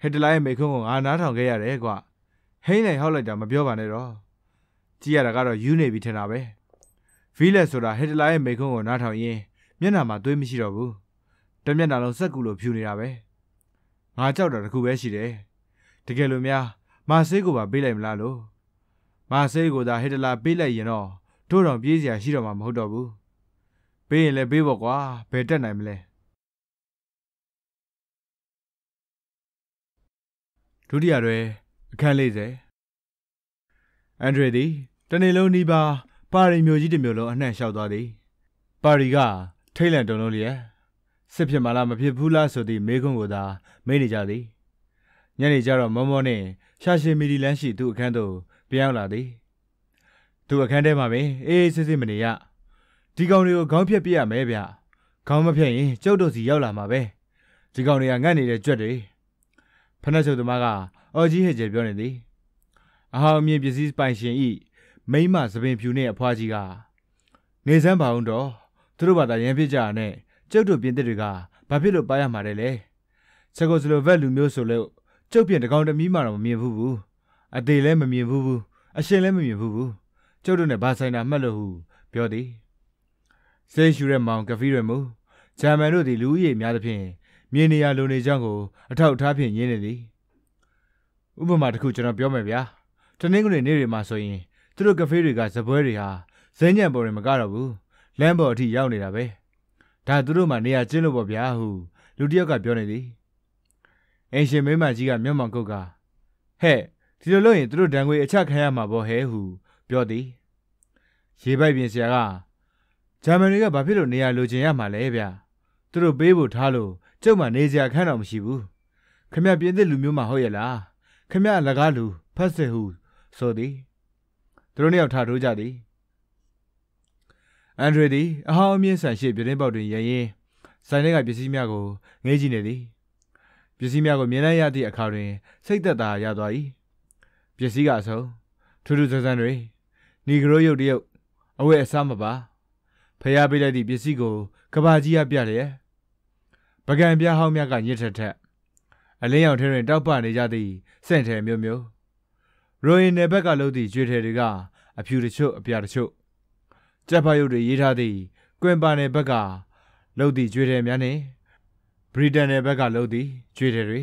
Speaker 1: ဟက်တလာရဲ့မိခွန်းကိုငါနားထောင်ခဲ့ရတယ်ကွာဟိန်းလိုက်ဟောက်လိုက်တာမပြောပါနဲ့တော့ကြည့်ရတာကတော့ယူနေပြီထင်တာပဲဗီလက်ဆိုတာဟက်တလာရဲ့မိခွန်းကိုနားထောင်ရင်မျက်နှာမှာသွေးမရှိတော့ဘူးတမျက်နှာလုံးစက်ကူလိုဖြူနေတာပဲငါကြောက်တာတခုပဲရှိတယ်တကယ်လို့များမာဆေးကိုပါပေးလိုက်မလားလို့မာဆေးကိုသာဟက်တလာပေးလိုက်ရင်တော့တို့တော့ပြေးစရာရှိတော့မှာမဟုတ်တော့ဘူးပေးရင်လည်းပေးပေါ့ကွာဘယ်တက်နိုင်မလဲဒုတိယတွဲအခန်း40အန်ဒရီသည်တနေ့လုံးနီးပါးပါရီမျိုးကြီးတစ်မျိုးလုံးအနှံ့လျှောက်သွားသည် ပါရီကထိတ်လန့်တုန်လုံးလျက်စစ်ဖြစ်မလားမဖြစ်ဘူးလားဆိုသည့်မေးခွန်းကိုသာမေးနေကြသည်ညနေကျတော့မောမောနှင့်ရှာရှည်မီဒီလန်းရှိသူ့အခန်းသို့ပြန်ရောက်လာသည်သူအခန်းထဲမှာပဲအေးအေးဆေးဆေးမနေရဒီကောင်တွေကိုခေါင်းဖြတ်ပြရမယ်ဗျခေါင်းမဖြတ်ရင်ကျုပ်တို့စီရောက်လာမှာပဲဒီကောင်တွေကငတ်နေတဲ့ကြွက်တွေဖနှက်ချုပ်သမားကအော်ကြီးဟဲ့ကျယ်ပြောနေသည်အဟောင်မြင်ပစ္စည်းပိုင်ရှင်ဤမိမသပင်ဖြူနဲ့အဖွားကြီးကနေစမ်းပါအောင်တော့သူတို့ဘာသာရန်ဖြစ်ကြတာနဲ့ကျုပ်တို့ပြင်သစ်တွေကဘာဖြစ်လို့ပါရမှာလဲလဲချက်ကိုစလိုဗက်လူမျိုးဆိုလို့ကျုပ်ပြင်တကောင်တမီးမှတော့မမြင်ဘူးဘူးအသေးလည်းမမြင်ဘူးဘူးအရှင်လည်းမမြင်ဘူးဘူးကျုပ်တို့နဲ့ဘာဆိုင်တာမှတ်လို့ဟုပြောသည်စေရှူရဲမောင်ကဖီရဲမူဂျာမန်တို့သည်လူဦးရေများသဖြင့်မြေနေရာလိုနေကြောင်းကိုအထောက်အထားဖြင့်ရင်းနေသည်ဥပမာတစ်ခုကျွန်တော်ပြောမယ်ဗျာတနင်္ဂနွေနေ့တွေမှာဆိုရင်သူတို့ကဖေးတွေကဇပွဲတွေဟာဇင်းညံပေါ်တွေမကတော့ဘူးလမ်းပေါ်အထိရောက်နေတာပဲဒါသူတို့မှနေရာကျင်းလို့ပေါ့ဗျာဟုလူတစ်ယောက်ကပြောနေသည်အင်ရှင်မိမကြီးကမျက်မှောင်ကုတ်ကဟဲ့ဒီလိုလုပ်ရင်သူတို့ဒဏ်ငွေအချခံရမှာပေါ့ဟဲဟုပြောသည်ရေပိုက်ပြင်ဆရာကဂျာမန်တွေကဘာဖြစ်လို့နေရာလိုချင်ရမှာလဲဗျာသူတို့ပေးဖို့ထားလို့ကျုပ်မှနေစရာခန်းတော်မရှိဘူးခမရပြင်သစ်လူမျိုးမှဟုတ်ရဲ့လားခမရလကားလူဖတ်စစ်ဟုဆိုသည်သူတို့နှစ်ယောက်ထထိုးကြသည်အန်ဒရီသည်အဟောင်းအမြင့်ဆန်ရှိပြတင်းပေါက်တွင်ရရင်ဆိုင်ထဲကပစ္စည်းများကိုငေးကြည့်နေသည်ပစ္စည်းများကိုမြင်လိုက်ရသည့်အခါတွင်စိတ်သက်သာရသွား၏ပစ္စည်းကအဆုံးထူးထူးဆန်းဆန်းတွေနီဂရိုရုပ်တရုပ်အဝယ်အစားမပါဖျားပေးလိုက်သည့်ပစ္စည်းကိုကဘာကြီးကပြလျက်ပကံပြဟောင်းမြတ်ကညစ်ထက်ထက်အလင်းရောင်ထဲတွင်တောက်ပနေကြသည့်စင့်ထဲမျိုးမျိုးရိုရင်နယ်ဘက်ကလုပ်သည့်ကျွေထဲတွေကအဖြူတချို့အပြာတချို့ကြက်ဖရုပ်တွေရေးထားသည့်ကွင်ပါနယ်ဘက်ကလုပ်သည့်ကျွေထဲများနှင့်ဗြိတိန်နယ်ဘက်ကလုပ်သည့်ကျွေထဲတွေ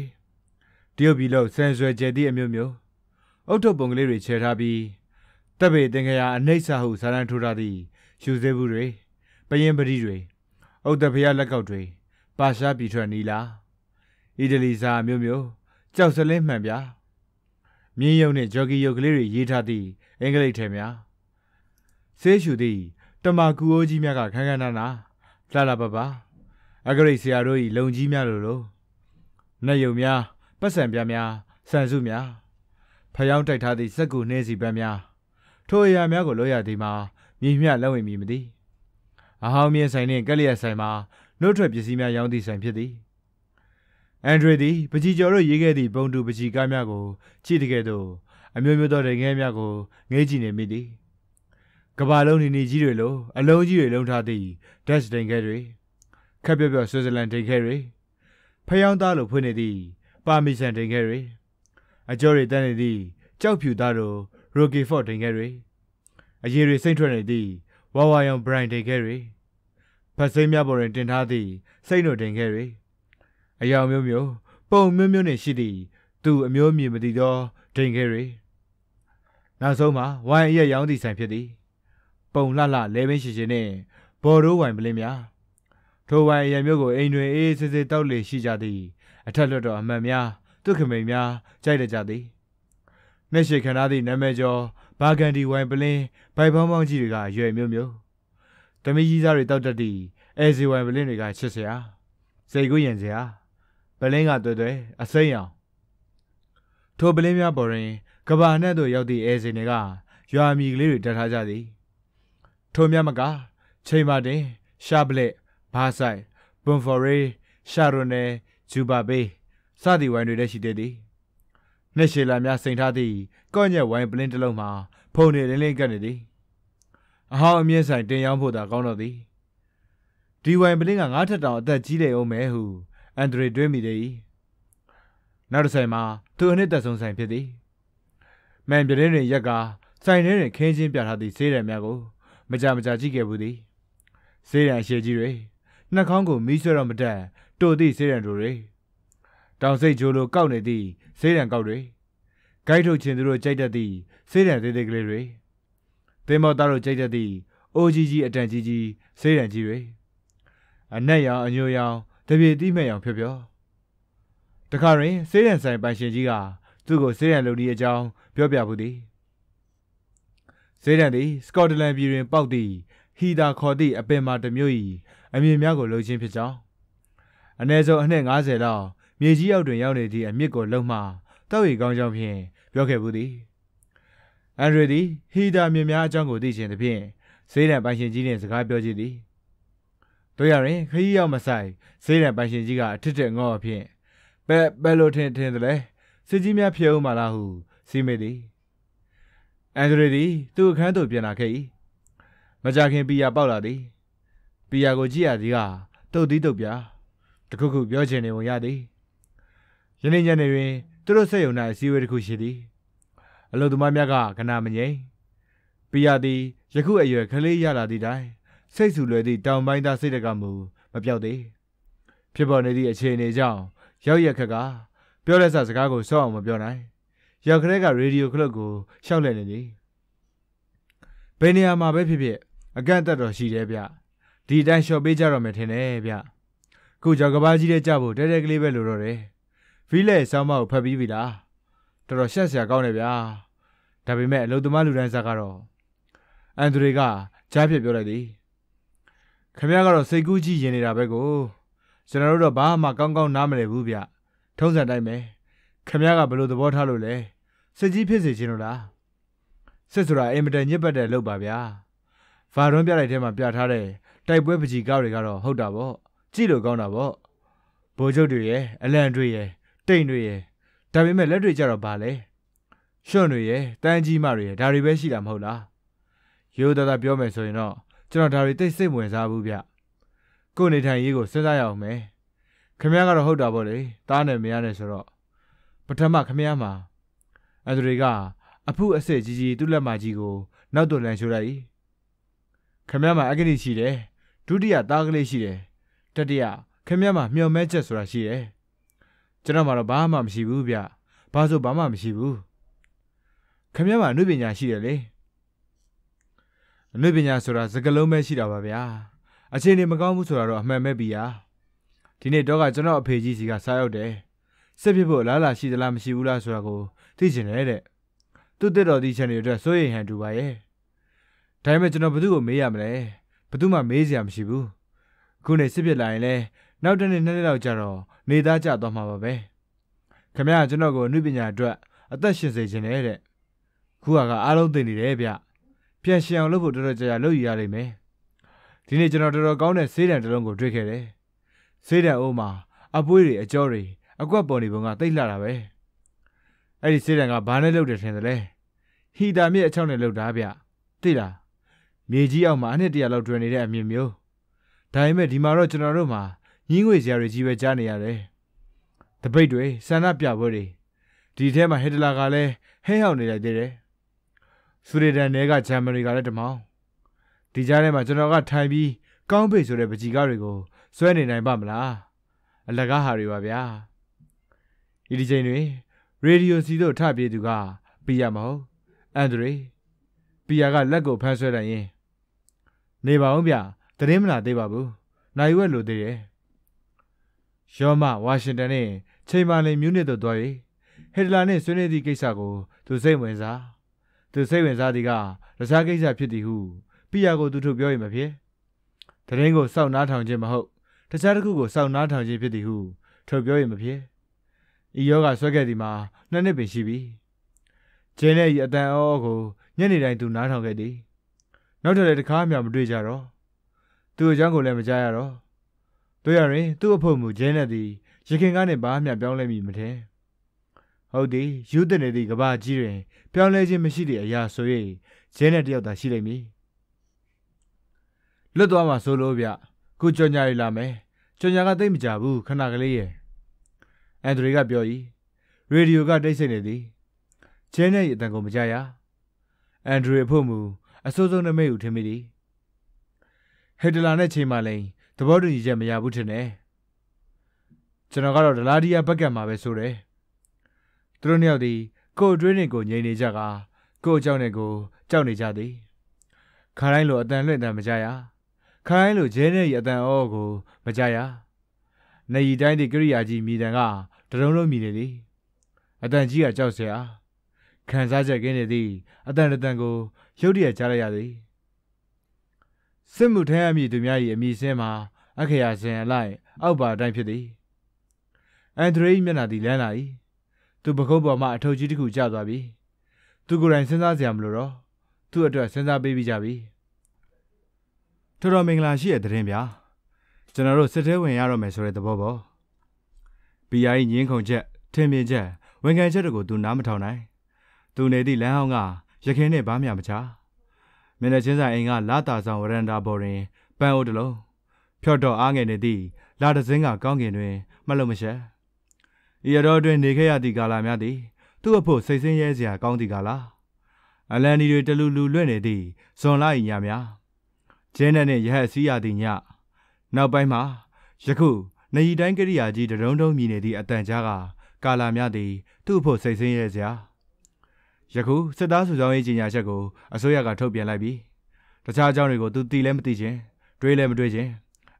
Speaker 1: တရုတ်ပြည်လုံးဆန်ဆွဲကျဲသည့်အမျိုးမျိုးအုတ်ထုပ်ပုံကလေးတွေခြေထားပြီးတပ်ပေတင်ခရာအနှိမ့်စာဟုဇာတန်ထိုးထားသည့်ယူဇေဘူးတွေပယင်းပတိတွေအုတ်တဖရလက်ကောက်တွေပါရှားပြည်ထွက်နီလာအီတလီစာမျိုးမျိုးကြောက်စလင်းမှန်ပြမြင်းယုံနှင့်ဂျော်ကီယုတ်ကလေးတွေရေးထားသည့်အင်္ဂလိပ်ထဲများဆေးရှူသည့်တမကူအိုးကြီးများကခန်းခန်းနာနာလှလာပါပါအဂရိတ်ဆရာတို့၏လုံကြီးများလိုလိုနတ်ယုံများပတ်စံပြများစံစုများဖျောင်းတိုက်ထားသည့်စက်ကူနှင်းစီပန်းများထိုအရာများကိုလွတ်ရသည်မှာမြည်မြလက်ဝင်မည်မသည်အဟောင်းမြင့်ဆိုင်နှင့်ကက်လျက်ဆိုင်မှာနှုတ်ထွက်ပစ္စည်းများရောင်းသည့်ဆိုင်ဖြစ်သည်အန်ဒရီသည်ပကြီးကျော်တို့ရေးခဲ့သည့်ပုံတူပကြီးကားများကိုကြည့်တကယ်သို့အမျိုးမျိုးသောဒိငယ်များကိုငေးကြည့်နေမိသည်ကဘာလုံးနေနေကြီးတွေလိုအလုံးကြီးတွေ လုံးထားသည့် Dutch ဒိငယ်တွေခက်ပြပြဆွစ်ဇာလန်ဒိငယ်တွေဖျောင်းသားလိုဖွင့်နေသည့်ပါမီဆန်ဒိငယ်တွေအကျော်တွေတန်းနေသည့်ကြောက်ဖြူသားတို့ရိုဂီဖော့ဒင်ကဲရီအရေတွေစိမ့်ထွက်နေသည့်ဝါဝါယောင်ဘရိုင်ဒင်ကဲရီဖက်စိမ်းများပေါ်တွင်တင်ထားသည့်စိမ့်နိုဒင်ကဲရီအယောင်မျိုးမျိုး ပုံမျိုးမျိုးနှင့်ရှိသည့်သူအမျိုးအမည်မသိသောဒင်ကဲရီနောက်ဆုံးမှာဝိုင်အရက်ရောင်းသည့်ဆိုင်ဖြစ်သည်ပုံလှလှလဲပင်ရှင်ရှင်နှင့်ဘော်ဒိုးဝိုင်ပလင်းများထိုဝိုင်ရံမျိုးကိုအိမ်တွင်အေးအေးဆေးဆေးတောက်လေရှိကြသည် အထက်လွှတ်တော်အမတ်များ သူခင်မိန်များကြိုက်တကြသည်နှက်ရှိခံရသည့်နာမည်ကျော်ဘာဂန်ဒီဝိုင်ပလင်းဘိုင်ဘောင်းပေါင်းကြီးတွေကရွယ်မျိုးမျိုးတမီးကြီးသားတွေတောက်တက်သည့်အဲဇီဝိုင်ပလင်းတွေကချစ်စရာစိတ်ကူးရင်စရာပလင်းကတွေ့တွေ့အစိမ့်အောင်ထိုပလင်းများပေါ်တွင်ကဘာနှက်သို့ရောက်သည့်အဲဇင်တွေကရွာမီကလေးတွေတက်ထားကြသည်ထိုများမက ချိန်မာတင် ရှာပလက်ဘာဆိုင်ဘွန်ဖော်ရေရှာရိုနယ်ဂျူဘာဘေးစသည့်ဝိုင်တွေလည်းရှိသေးသည်နှက်ရှည်လာများစိန်ထားသည့်ကော့ညက်ဝိုင်ပလင်းတစ်လုံးမှာဖုန်နေလင်းလင်းကပ်နေသည်အဟောင်းအမြင့်ဆိုင်တင်ရောက်ဖို့သာကောင်းတော့သည်ဒီဝိုင်ပလင်းကငါးထက်တောင်အသက်ကြီးတယ်အောင်မဲဟုအန်ဒရီတွေးမိသည်နောက်တစ်ဆိုင်မှာသူအနှစ်သက်ဆုံးဆိုင်ဖြစ်သည်မန်ပြတင်းတွင်ရက်ကဆိုင်ထဲတွင်ခင်းချင်းပြထားသည့်ဈေးတံများကိုမကြမကြကြည့်ခဲ့ဘူးသည်ဈေးတံအရှိကြီးတွေနှာခေါင်းကိုမီးဆွဲတော့မတတ်တို့သည့်ဈေးတံတို့တွေတောင်စိတ်ဂျိုးလိုကောက်နေသည့်စေးရန်ကောက်တွေဂိုက်ထုတ်ခြင်းသူတို့ကြိုက်တတ်သည့်စေးရန်သေးသေးကလေးတွေသင်္ဘောသားတို့ကြိုက်တတ်သည့်အိုကြီးကြီးအတန်ကြီးကြီးစေးရန်ကြီးတွေအနက်ရောင်အညိုရောင်တပြေတိမဲ့ရောင်ဖြောဖြောတခါတွင် စေးရန်ဆိုင်ပိုင်ရှင်ကြီးကသူ့ကိုစေးရန်လုပ်ဒီအကြောင်းပြောပြဘူးသည်စေးရန်သည်စကော့တလန်ပြည်တွင်ပေါက်သည့်ဟီတာခေါ်သည့်အပင်မာတစ်မျိုး၏အမည်များကိုလှုပ်ခြင်းဖြစ်ကြောင်းအနည်းဆုံးအနှစ်90လောက်မြေကြီးအောက်တွင်ရောက်နေသည့်အမြစ်ကိုလှုံမှတောက်ရီကောင်းကြောင်းဖြင့်ပြောခဲ့ဘူးသည်အန်ဒရီသည်ဟီတာမြင်များအကြောင်းကိုသိခြင်းသဖြင့်ဈေးတံပိုင်ရှင်ကြီးနှင့်စကားပြောကြည့်သည်တို့ရရင်ခရီးရောက်မဆိုင်ဈေးတံပိုင်ရှင်ကြီးကအထစ်ထက်ငေါ့အဖြစ်ပဲပဲလိုထင်ထင်သလဲစစ်ကြီးများဖြစ်ဦးမလားဟုစီးမိသည်အန်ဒရီသည်သူ့အခန်းသို့ပြန်လာခဲ့၏မကြခင်ပီယာပေါက်လာသည်ပီယာကိုကြည့်ရသည်ကတုတ်သီးတုတ်ပြတခုခုပြောချင်နေဝင်ရသည်ယနေ့ညနေတွင်သူတို့ဆက်ယုံ၌အစည်းအဝေးတစ်ခုရှိသည်အလုံသမားများကကနာမငြိမ်ပြရသည်ယခုအရွယ်ကလေးရလာသည့်တိုင်စိတ်ဆူလွယ်သည့်တောင်ပိုင်းသားစိတ်တကမူမပြောက်သေးဖြစ်ပေါ်နေသည့်အခြေအနေကြောင့်ရောက်ရက်ခက်ကပြောလက်စစကားကိုစောက်အောင်မပြောနိုင် ရောက်ကလေးကရေဒီယိုကလပ်ကိုရှောက်လည်နေသည်ဘယ်နေရာမှာပဲဖြစ်ဖြစ်အကန့်အသတ်တော်ရှိတယ်ဗျဒီအတိုင်းရှော့ပေးကြတော့မယ်ထင်တယ်ဗျခုကြောက်ကဘာကြီးတဲ့ကြဖို့တဲတဲကလေးပဲလိုတော့တယ်ဗီလက်ဆောင်းပါးကိုဖတ်ပြီးပြီလားတော်တော်ရှက်စရာကောင်းတယ်ဗျာဒါပေမဲ့အလုံသမားလူတန်းစားကတော့အန်ဒရီကကြားပြပြောလိုက်သည်ခမရကတော့စိတ်ကူးကြည့်ရင်နေတာပဲကိုကျွန်တော်တို့တော့ဘာမှ ကောင်းကောင်းနားမလည်ဘူးဗျထုံးစံတိုင်းပဲခမရကဘယ်လိုသဘောထားလို့လဲစစ်ကြီးဖြစ်စေခြင်းလို့လားစစ်ဆိုတာအင်မတန်ညစ်ပတ်တဲ့လုပ်ပါဗျာဗာရွန်းပြလိုက်တဲ့မှာပြထားတဲ့တိုက်ပွဲပကြီကောက်တွေကတော့ဟုတ်တာပေါ့ကြည့်လို့ကောင်းတာပေါ့ဘိုးချုပ်တွေရဲ့အလံတွေရဲ့တိန်တွေရယ်ဒါပေမဲ့လက်တွေကြတော့ဗာလဲရွှွန့်တွေရယ်တန်းကြီးမတွေရယ်ဒါတွေပဲရှိတာမဟုတ်လားရိုးသားသားပြောမယ်ဆိုရင်တော့ကျွန်တော်ဒါတွေသိစိတ်ဝင်စားဘူးဗျကိုနေထိုင်ရေးကိုစဉ်းစားရအောင်မယ်ခင်ဗျားကတော့ဟုတ်တာပေါ့လေတားနဲ့မရနဲ့ဆိုတော့ပထမခင်ဗျားမှာအန်ဒရီကအဖုအစစ်ကြီးကြီးသူ့လက်မကြီးကို နောက်တော့လန်ရှိုးလိုက်ခင်ဗျားမှာအဂတိရှိတယ်ဒုတိယတားကလေးရှိတယ်တတိယခင်ဗျားမှာမျော်မဲချက်ဆိုတာရှိတယ်ကျွန်တော်မှတော့ဘာမှမရှိဘူးဗျဘာဆိုဘာမှမရှိဘူးခမရမှာအနုပညာရှိတယ်လေအနုပညာဆိုတာစကလုံးပဲရှိတာပါဗျာအခြေအနေမကောင်းဘူးဆိုတာတော့အမှန်ပဲပြီဟာဒီနေ့တော့ကကျွန်တော်အဖေကြီးစီကစားရောက်တယ်စစ်ဖြစ်ဖို့လားလားရှိသလားမရှိဘူးလားဆိုတာကိုသိချင်တယ်တဲ့သူ့တက်တော်ဒီချန်တွေအတွက်စိုးရိမ်ဟန်တူပါရဲ့ဒါပေမဲ့ကျွန်တော်ဘသူ့ကိုမေးရမလဲဘသူမှမေးစရာမရှိဘူးခုနေစစ်ဖြစ်လာရင်လည်းနောက်တစ်နေ့နှစ်နှစ်လောက်ကြာတော့နေသားကျသွားမှာပါပဲခမရကျွန်တော်ကိုအမှုပညာအတွက်အသက်ရှင်စေခြင်းနဲ့တဲ့ခုကအားလုံးသိနေတယ်ဗျပြန်ရှင်အောင်လုပ်ဖို့တော်တော်ကြာကြာလုပ်ယူရလိမ့်မယ်ဒီနေ့ကျွန်တော်တော်တော်ကောင်းတဲ့ဆေးတံတစ်လုံးကိုတွေ့ခဲ့တယ်ဆေးတံအိုးမှာအပွေးတွေအကြောတွေအကွက်ပေါ်နေပုံကတိတ်လှတာပဲအဲ့ဒီဆေးတံကဘာနဲ့လုပ်တယ်ထင်တယ်လဲဟီတာမြစ်အချောင်းနဲ့လုပ်တာဗျသိလားမြေကြီးအောက်မှာအနှစ်တရာလောက်တွင်နေတဲ့အမြင်မျိုးဒါပေမဲ့ဒီမှာတော့ကျွန်တော်တို့မှာညင်းငွေစရာတွေကြီးပဲကြားနေရတယ်။တပိတ်တွေဆန္ဒပြပွဲတွေဒီထဲမှာဟစ်တလာကလည်းဟဲဟောက်နေလိုက်သေးတယ်။ဆူရီဒန်နယ်ကဂျာမနီကလည်းတမောင်းဒီကြားထဲမှာကျွန်တော်ကထိုင်ပြီးကောင်းပိတ်ဆိုတဲ့ပကြီကားတွေကိုစွဲနေနိုင်ပါမလား။အလကားဟာတွေပါဗျာ။ဒီဒီချိန်တွေရေဒီယိုစီတို့ထပြေးသူကပီယာမဟုတ်အန်ဒရီပီယာကလက်ကိုဖမ်းဆွဲလိုက်ရင်နေပါအောင်ဗျ။တရင်မလာသေးပါဘူး။နိုင်ရွက်လိုသေးတယ်။ရောမဝါရှင်တန်နဲ့ချိန်မာလင်မြူနစ်တို့သွား၍ဟစ်တလာနှင့်ဆွေးနွေးသည့်ကိစ္စကိုသူစိတ်ဝင်စားသူစိတ်ဝင်စားသည်ကတခြားကိစ္စဖြစ်သည်ဟုပိယာကိုသူထုတ်ပြော၏မဖြစ်တရင်ကိုစောင့်နှားထောင်ခြင်းမဟုတ်တခြားတစ်ခုကိုစောင့်နှားထောင်ခြင်းဖြစ်သည်ဟုထုတ်ပြော၏မဖြစ်ဤယောဂဆွဲခဲ့သည်မှာနှစ်နှစ်ပင်ရှိပြီဂျင်းရဲ့ဤအတန်အောကိုညနေတိုင်းသူနားထောင်ခဲ့သည် နောက်ထပ်လည်းတခါမှမတွေ့ကြတော့သူ့အကြောင်းကိုလည်းမကြားရတော့တို့ရရင်သူ့အဖို့မူဂျင်းနဲ့သည်ရခင်ကနေဘာမှပြောင်းလဲမိမထဲဟုတ်သည်ယူတင်နေသည့်ကဘာကြီးတွင် ပြောင်းလဲခြင်းမရှိသည့်အရာဆို၍ဂျင်းနဲ့တယောက်သာရှိလိမ့်မည်လွတ်သွားမှာဆိုလို့ဗျခုကြော်ညာရလာမယ်ကြော်ညာကသိမ့်မကြဘူးခဏကလေးရဲ့အန်ဒရီကပြော၏ရေဒီယိုကတိတ်ဆိတ်နေသည်ဂျင်းနဲ့အတန်ကိုမကြရအန်ဒရီအဖို့မူအစိုးဆုံးနမိတ်ဟုထင်မိသည်ဟစ်တလာနဲ့ချိန်မှလည်းသဘောတူညီချက်မရဘူးထင်တယ်ကျွန်တော်ကတော့ဒလာဒီယာဘက်ကမှာပဲဆိုတယ်သူတို့နှစ်ယောက်ဒီကိုအတွင်းနဲ့ကိုငြိမ်နေကြကကိုအကြောင်းနဲ့ကိုကြောက်နေကြသည်ခါတိုင်းလိုအတန်လွင့်တန်မကြရခါတိုင်းလိုဂျဲနဲ့အတန်အောကို မကြရနေရီတိုင်းဒီကရိယာကြီးမိတန်ကတရုံလုံးမိနေသည်အတန်ကြီးကကြောက်เสียခံစားချက်ကင်းနေသည်အတန်တန်ကိုရုတ်တရက်ကြားလိုက်ရသည်စစ်မှုထမ်းအမိသူများ၏အမိစင်းမှာအခရာစင်အလိုက်အောက်ပါအတိုင်းဖြစ်သည်အန်ဒရိမျက်နှာသည်လန်းလာ၏သူပကုတ်ပေါ်မှအထုပ်ကြီးတစ်ခုကျသွားပြီသူကိုယ်တိုင်စဉ်းစားစရာမလိုတော့သူ့အတွက်စဉ်းစားပေးပြီးကြပြီတော်တော်မင်္ဂလာရှိတဲ့တဲ့ရင်ဗျာကျွန်တော်တို့စစ်သေးဝင်ရတော့မယ်ဆိုတဲ့သဘောပေါ့ဘီယာ၏ညင်းခုန်ချက်ထင်မြင်ချက်ဝန်ခံချက်တွေကိုသူ နားမထောင်နိုင် သူနေသည့်လမ်းဟောင်းကရခင်နဲ့ဘာမှမချားမျက်နှာချင်းဆိုင်အိမ်ကလာတာဆောင်ဝရန်ဒါပေါ်တွင်ပန်းအိုးတစ်လုံးဖြော့တော့အားငယ်နေသည့်လာတစင်းကကောင်းကင်တွင်မလုံမရှက်ဤရတော်တွင်နေခဲ့ရသည့်ကာလများသည်သူ့အဖို့စိတ်ဆင်းရဲစရာကောင်းသည့်ကာလအလန်ဒီတွေတလူလူလွဲ့နေသည့်ဇွန်လ၏ညများဂျင်းနဲ့ရဟတ်စီးရသည့်ညနောက်ပိုင်းမှာယခုနေရီတိုင်းကရိယာကြီးတရုံတုံးမြည်နေသည့်အတန်ကြားကကာလာများသည်သူ့အဖို့စိတ်ဆင်းရဲစရာယခုစစ်သားစုဆောင်ရေးကြီးညာချက်ကိုအစိုးရကထုတ်ပြန်လိုက်ပြီတခြားအကြောင်းတွေကိုသူသိလည်းမသိခြင်းတွေးလည်းမတွေးခြင်း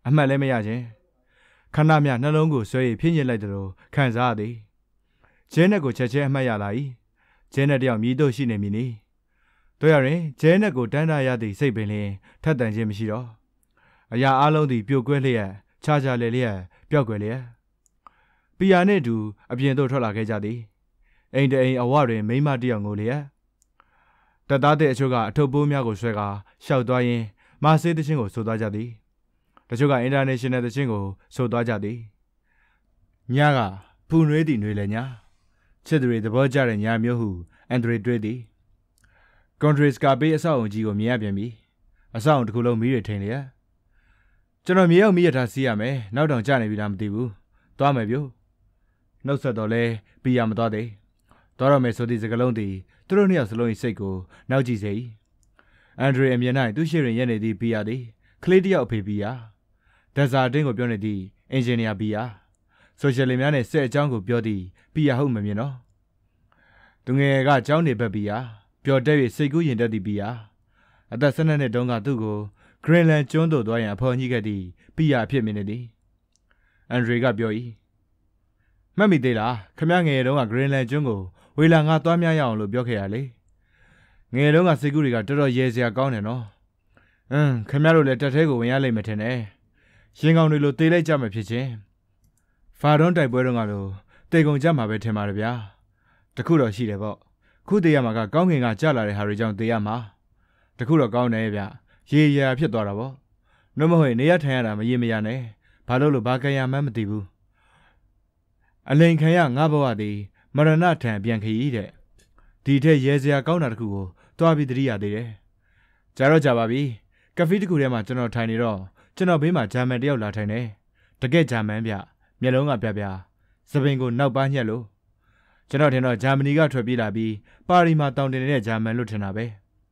Speaker 1: အမှတ်လည်းမရခြင်းခဏမျှနှလုံးကိုဆွဲရဖြင်းညစ်လိုက်တယ်လို့ခံစားရသည်ဂျဲနက်ကိုချက်ချင်းအမှတ်ရလာ၏ဂျဲနက်တယောက်မြည်တို့ရှိနေမည်နီတို့ရရင်ဂျဲနက်ကိုတန်းတာရသည့်စိတ်ပင်လျင်ထက်တန်ခြင်းမရှိတော့အရာအလုံးသည် ပြိုကွဲလျက်ခြားခြားလေလျက်ပျောက်ကွယ်လျက်ပီယာနှင့်အတူအပြင်သို့ထွက်လာခဲ့ကြသည်အိမ်တအိမ်အဝတွင်မိမတယောက်ငိုလျက်တက်သားတဲ့အချို့ကအထုပ်ပိုးများကိုဆွဲကာရှောက်သွားရင်းမာဆေးသချင်းကို ဆိုသွားကြသည်တချို့က international သချင်းကိုဆိုသွားကြသည်ညကပူနွေးသည့်နွေလည်းညချစ်သူတွေသဘောကျတဲ့ညမျိုးဟုအန်ဒရီတွေးသည် Countries ကပေးအဆောက်အုံကြီးကိုမြင်ရပြန်ပြီအဆောက်အုံတစ်ခုလုံးမီးတွေထိန်လျက်ကျွန်တော်မြေရောက်မီးရထားစီးရမယ်နောက်တောင်ကျနေပြီလားမသိဘူးသွားမယ်ပြို့နှုတ်ဆက်တော့လဲပြရမသွားသေးတော်တော့မယ်ဆိုသည့်စကားလုံးသည်သူတို့နှစ်ယောက်စလုံး၏စိတ်ကိုနောက်ကြည့်စေ၏အန်ဒရီအမြင်၌သူရှိရင်ရက်နေသည့်ဘီယာသည်ကလေးတစ်ယောက်အဖေဘီယာဒဇာတင်းကိုပြောနေသည့်အင်ဂျင်နီယာဘီယာဆိုရှယ်လီများနဲ့ဆက်အကြောင်းကိုပြောသည့်ဘီယာဟုတ်မမြင်တော့သူငယ်ကကျောင်းနေဘက်ဘီယာပျော်တက်၍စိတ်ကူးရင်တက်သည့်ဘီယာအသက်၁၂နှစ်တုန်းကသူ့ကို Greenland ကျွန်းသို့သွားရန်အဖော်ညှိခဲ့သည့်ဘီယာဖြစ်မင်းနေသည်အန်ဒရီကပြော၏မှတ်မိသေးလားခမငယ်တုန်းက Greenland ကျွန်းကိုဝေလာငါသွားမြရအောင်လို့ပြောခဲ့ရလေငယ်တုန်းကစိတ်ကူးတွေကတော်တော်ရဲစရာကောင်းတယ်နော်အင်းခင်ဗျားတို့လည်းတက်သေးကိုဝင်ရလိမ့်မယ်ထင်တယ်ရင်ကောင်တွေလိုတေးလိုက်ကြမှာဖြစ်ချင်းဖာရွန်တိုက်ပွဲတုန်းကလိုတေကုန်ကြမှာပဲထင်ပါတယ်ဗျာတခုတော့ရှိတယ်ပေါ့ခုတေးရမှာကကောင်းကင်ကကြလာတဲ့ဟာတွေကြောင့်တေးရမှာတခုတော့ကောင်းတယ်ဗျရေရာဖြစ်သွားတာပေါ့နှုတ်မဟုတ်နေရထိုင်ရတာမရေမရနဲ့ဘာလို့လို့ဘာကံရမှန်းမသိဘူးအလိန်ခံရငါဘဝသည်မရဏထံပြန်ခရီးတဲ့ဒီထက်ရဲစရာကောင်းတာတခုကိုတွားပြီးသတိရသေးတယ်။ကြာတော့ကြာပါပြီ။ကဖေးတစ်ခုထဲမှာကျွန်တော်ထိုင်နေတော့ကျွန်တော်ဘေးမှာဂျာမန်တယောက်လာထိုင်နေ။တကယ်ဂျာမန်ဗျ။မျက်လုံးကပြပြ။စပိန်ကိုနောက်ပါညှက်လို့ကျွန်တော်ထင်တော့ဂျာမနီကထွက်ပြေးလာပြီးပါရီမှာတောင်တင်နေတဲ့ဂျာမန်လို့ထင်တာပဲ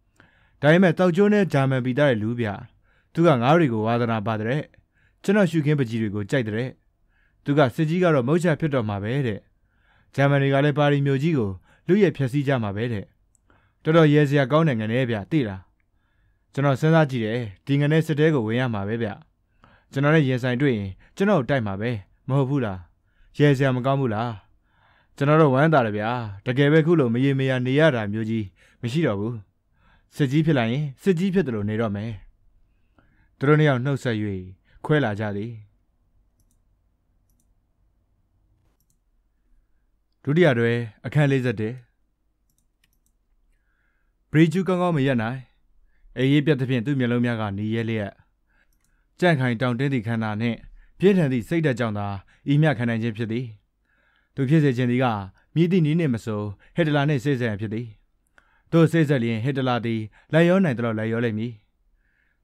Speaker 1: ။ဒါပေမဲ့တောက်ကျိုးနဲ့ဂျာမန်ပြည်သားရဲ့လူဗျ။သူကငါးတွေကိုဝါသနာပါတဲ့။ကျွန်တော်ရှုခင်းပကြီးတွေကိုကြိုက်တဲ့။သူကစစ်ကြီးကတော့မဟုတ်ချဖြစ်တော့မှာပဲတဲ့။ဂျာမန်တွေကလည်းပါရီမြို့ကြီးကိုလူရဲ့ဖြက်စီးကြမှာပဲတဲ့တော်တော်ရဲစရာကောင်းတဲ့ငနေဗျသိလားကျွန်တော်စဉ်းစားကြည့်တယ်ဒီငနေစစ်တဲကိုဝင်ရမှာပဲဗျကျွန်တော်လည်းရင်ဆိုင်တွေ့ရင်ကျွန်တော်တိုက်မှာပဲမဟုတ်ဘူးလားရဲစရာမကောင်းဘူးလားကျွန်တော်တို့ဝမ်းသာတယ်ဗျာတကယ်ပဲခုလိုမရေမရနေရတာမျိုးကြီးမရှိတော့ဘူးစစ်ကြီးဖြစ်လာရင်စစ်ကြီးဖြစ်တယ်လို့နေတော့မယ်သူတို့နှစ်ယောက်နှုတ်ဆက်၍ခွဲလာကြသည်ဒုတိယတွဲအခန်း51ဘရီကျူးကောင်းကောင်းမရက်နိုင်အေးရေးပြတ်သဖြင့်သူ့မျက်လုံးများကနီးရဲလျက်ကြန့်ခိုင်တောင်တင်းသည့်ခန္ဓာနှင့်ပြင်းထန်သည့်စိတ်ဓာတ်ကြောင့်သာဤမြခံနိုင်ခြင်းဖြစ်သည်သူဖြစ်စေခြင်းသည်ကမြည်သည့်နီးနှင့်မဆိုဟစ်တလာနှင့်စိတ်ဆက်ရန်ဖြစ်သည်သူစိတ်ဆက်လျင်ဟစ်တလာသည်လက်ရောနိုင်သလိုလက်ရောလိမ့်မည်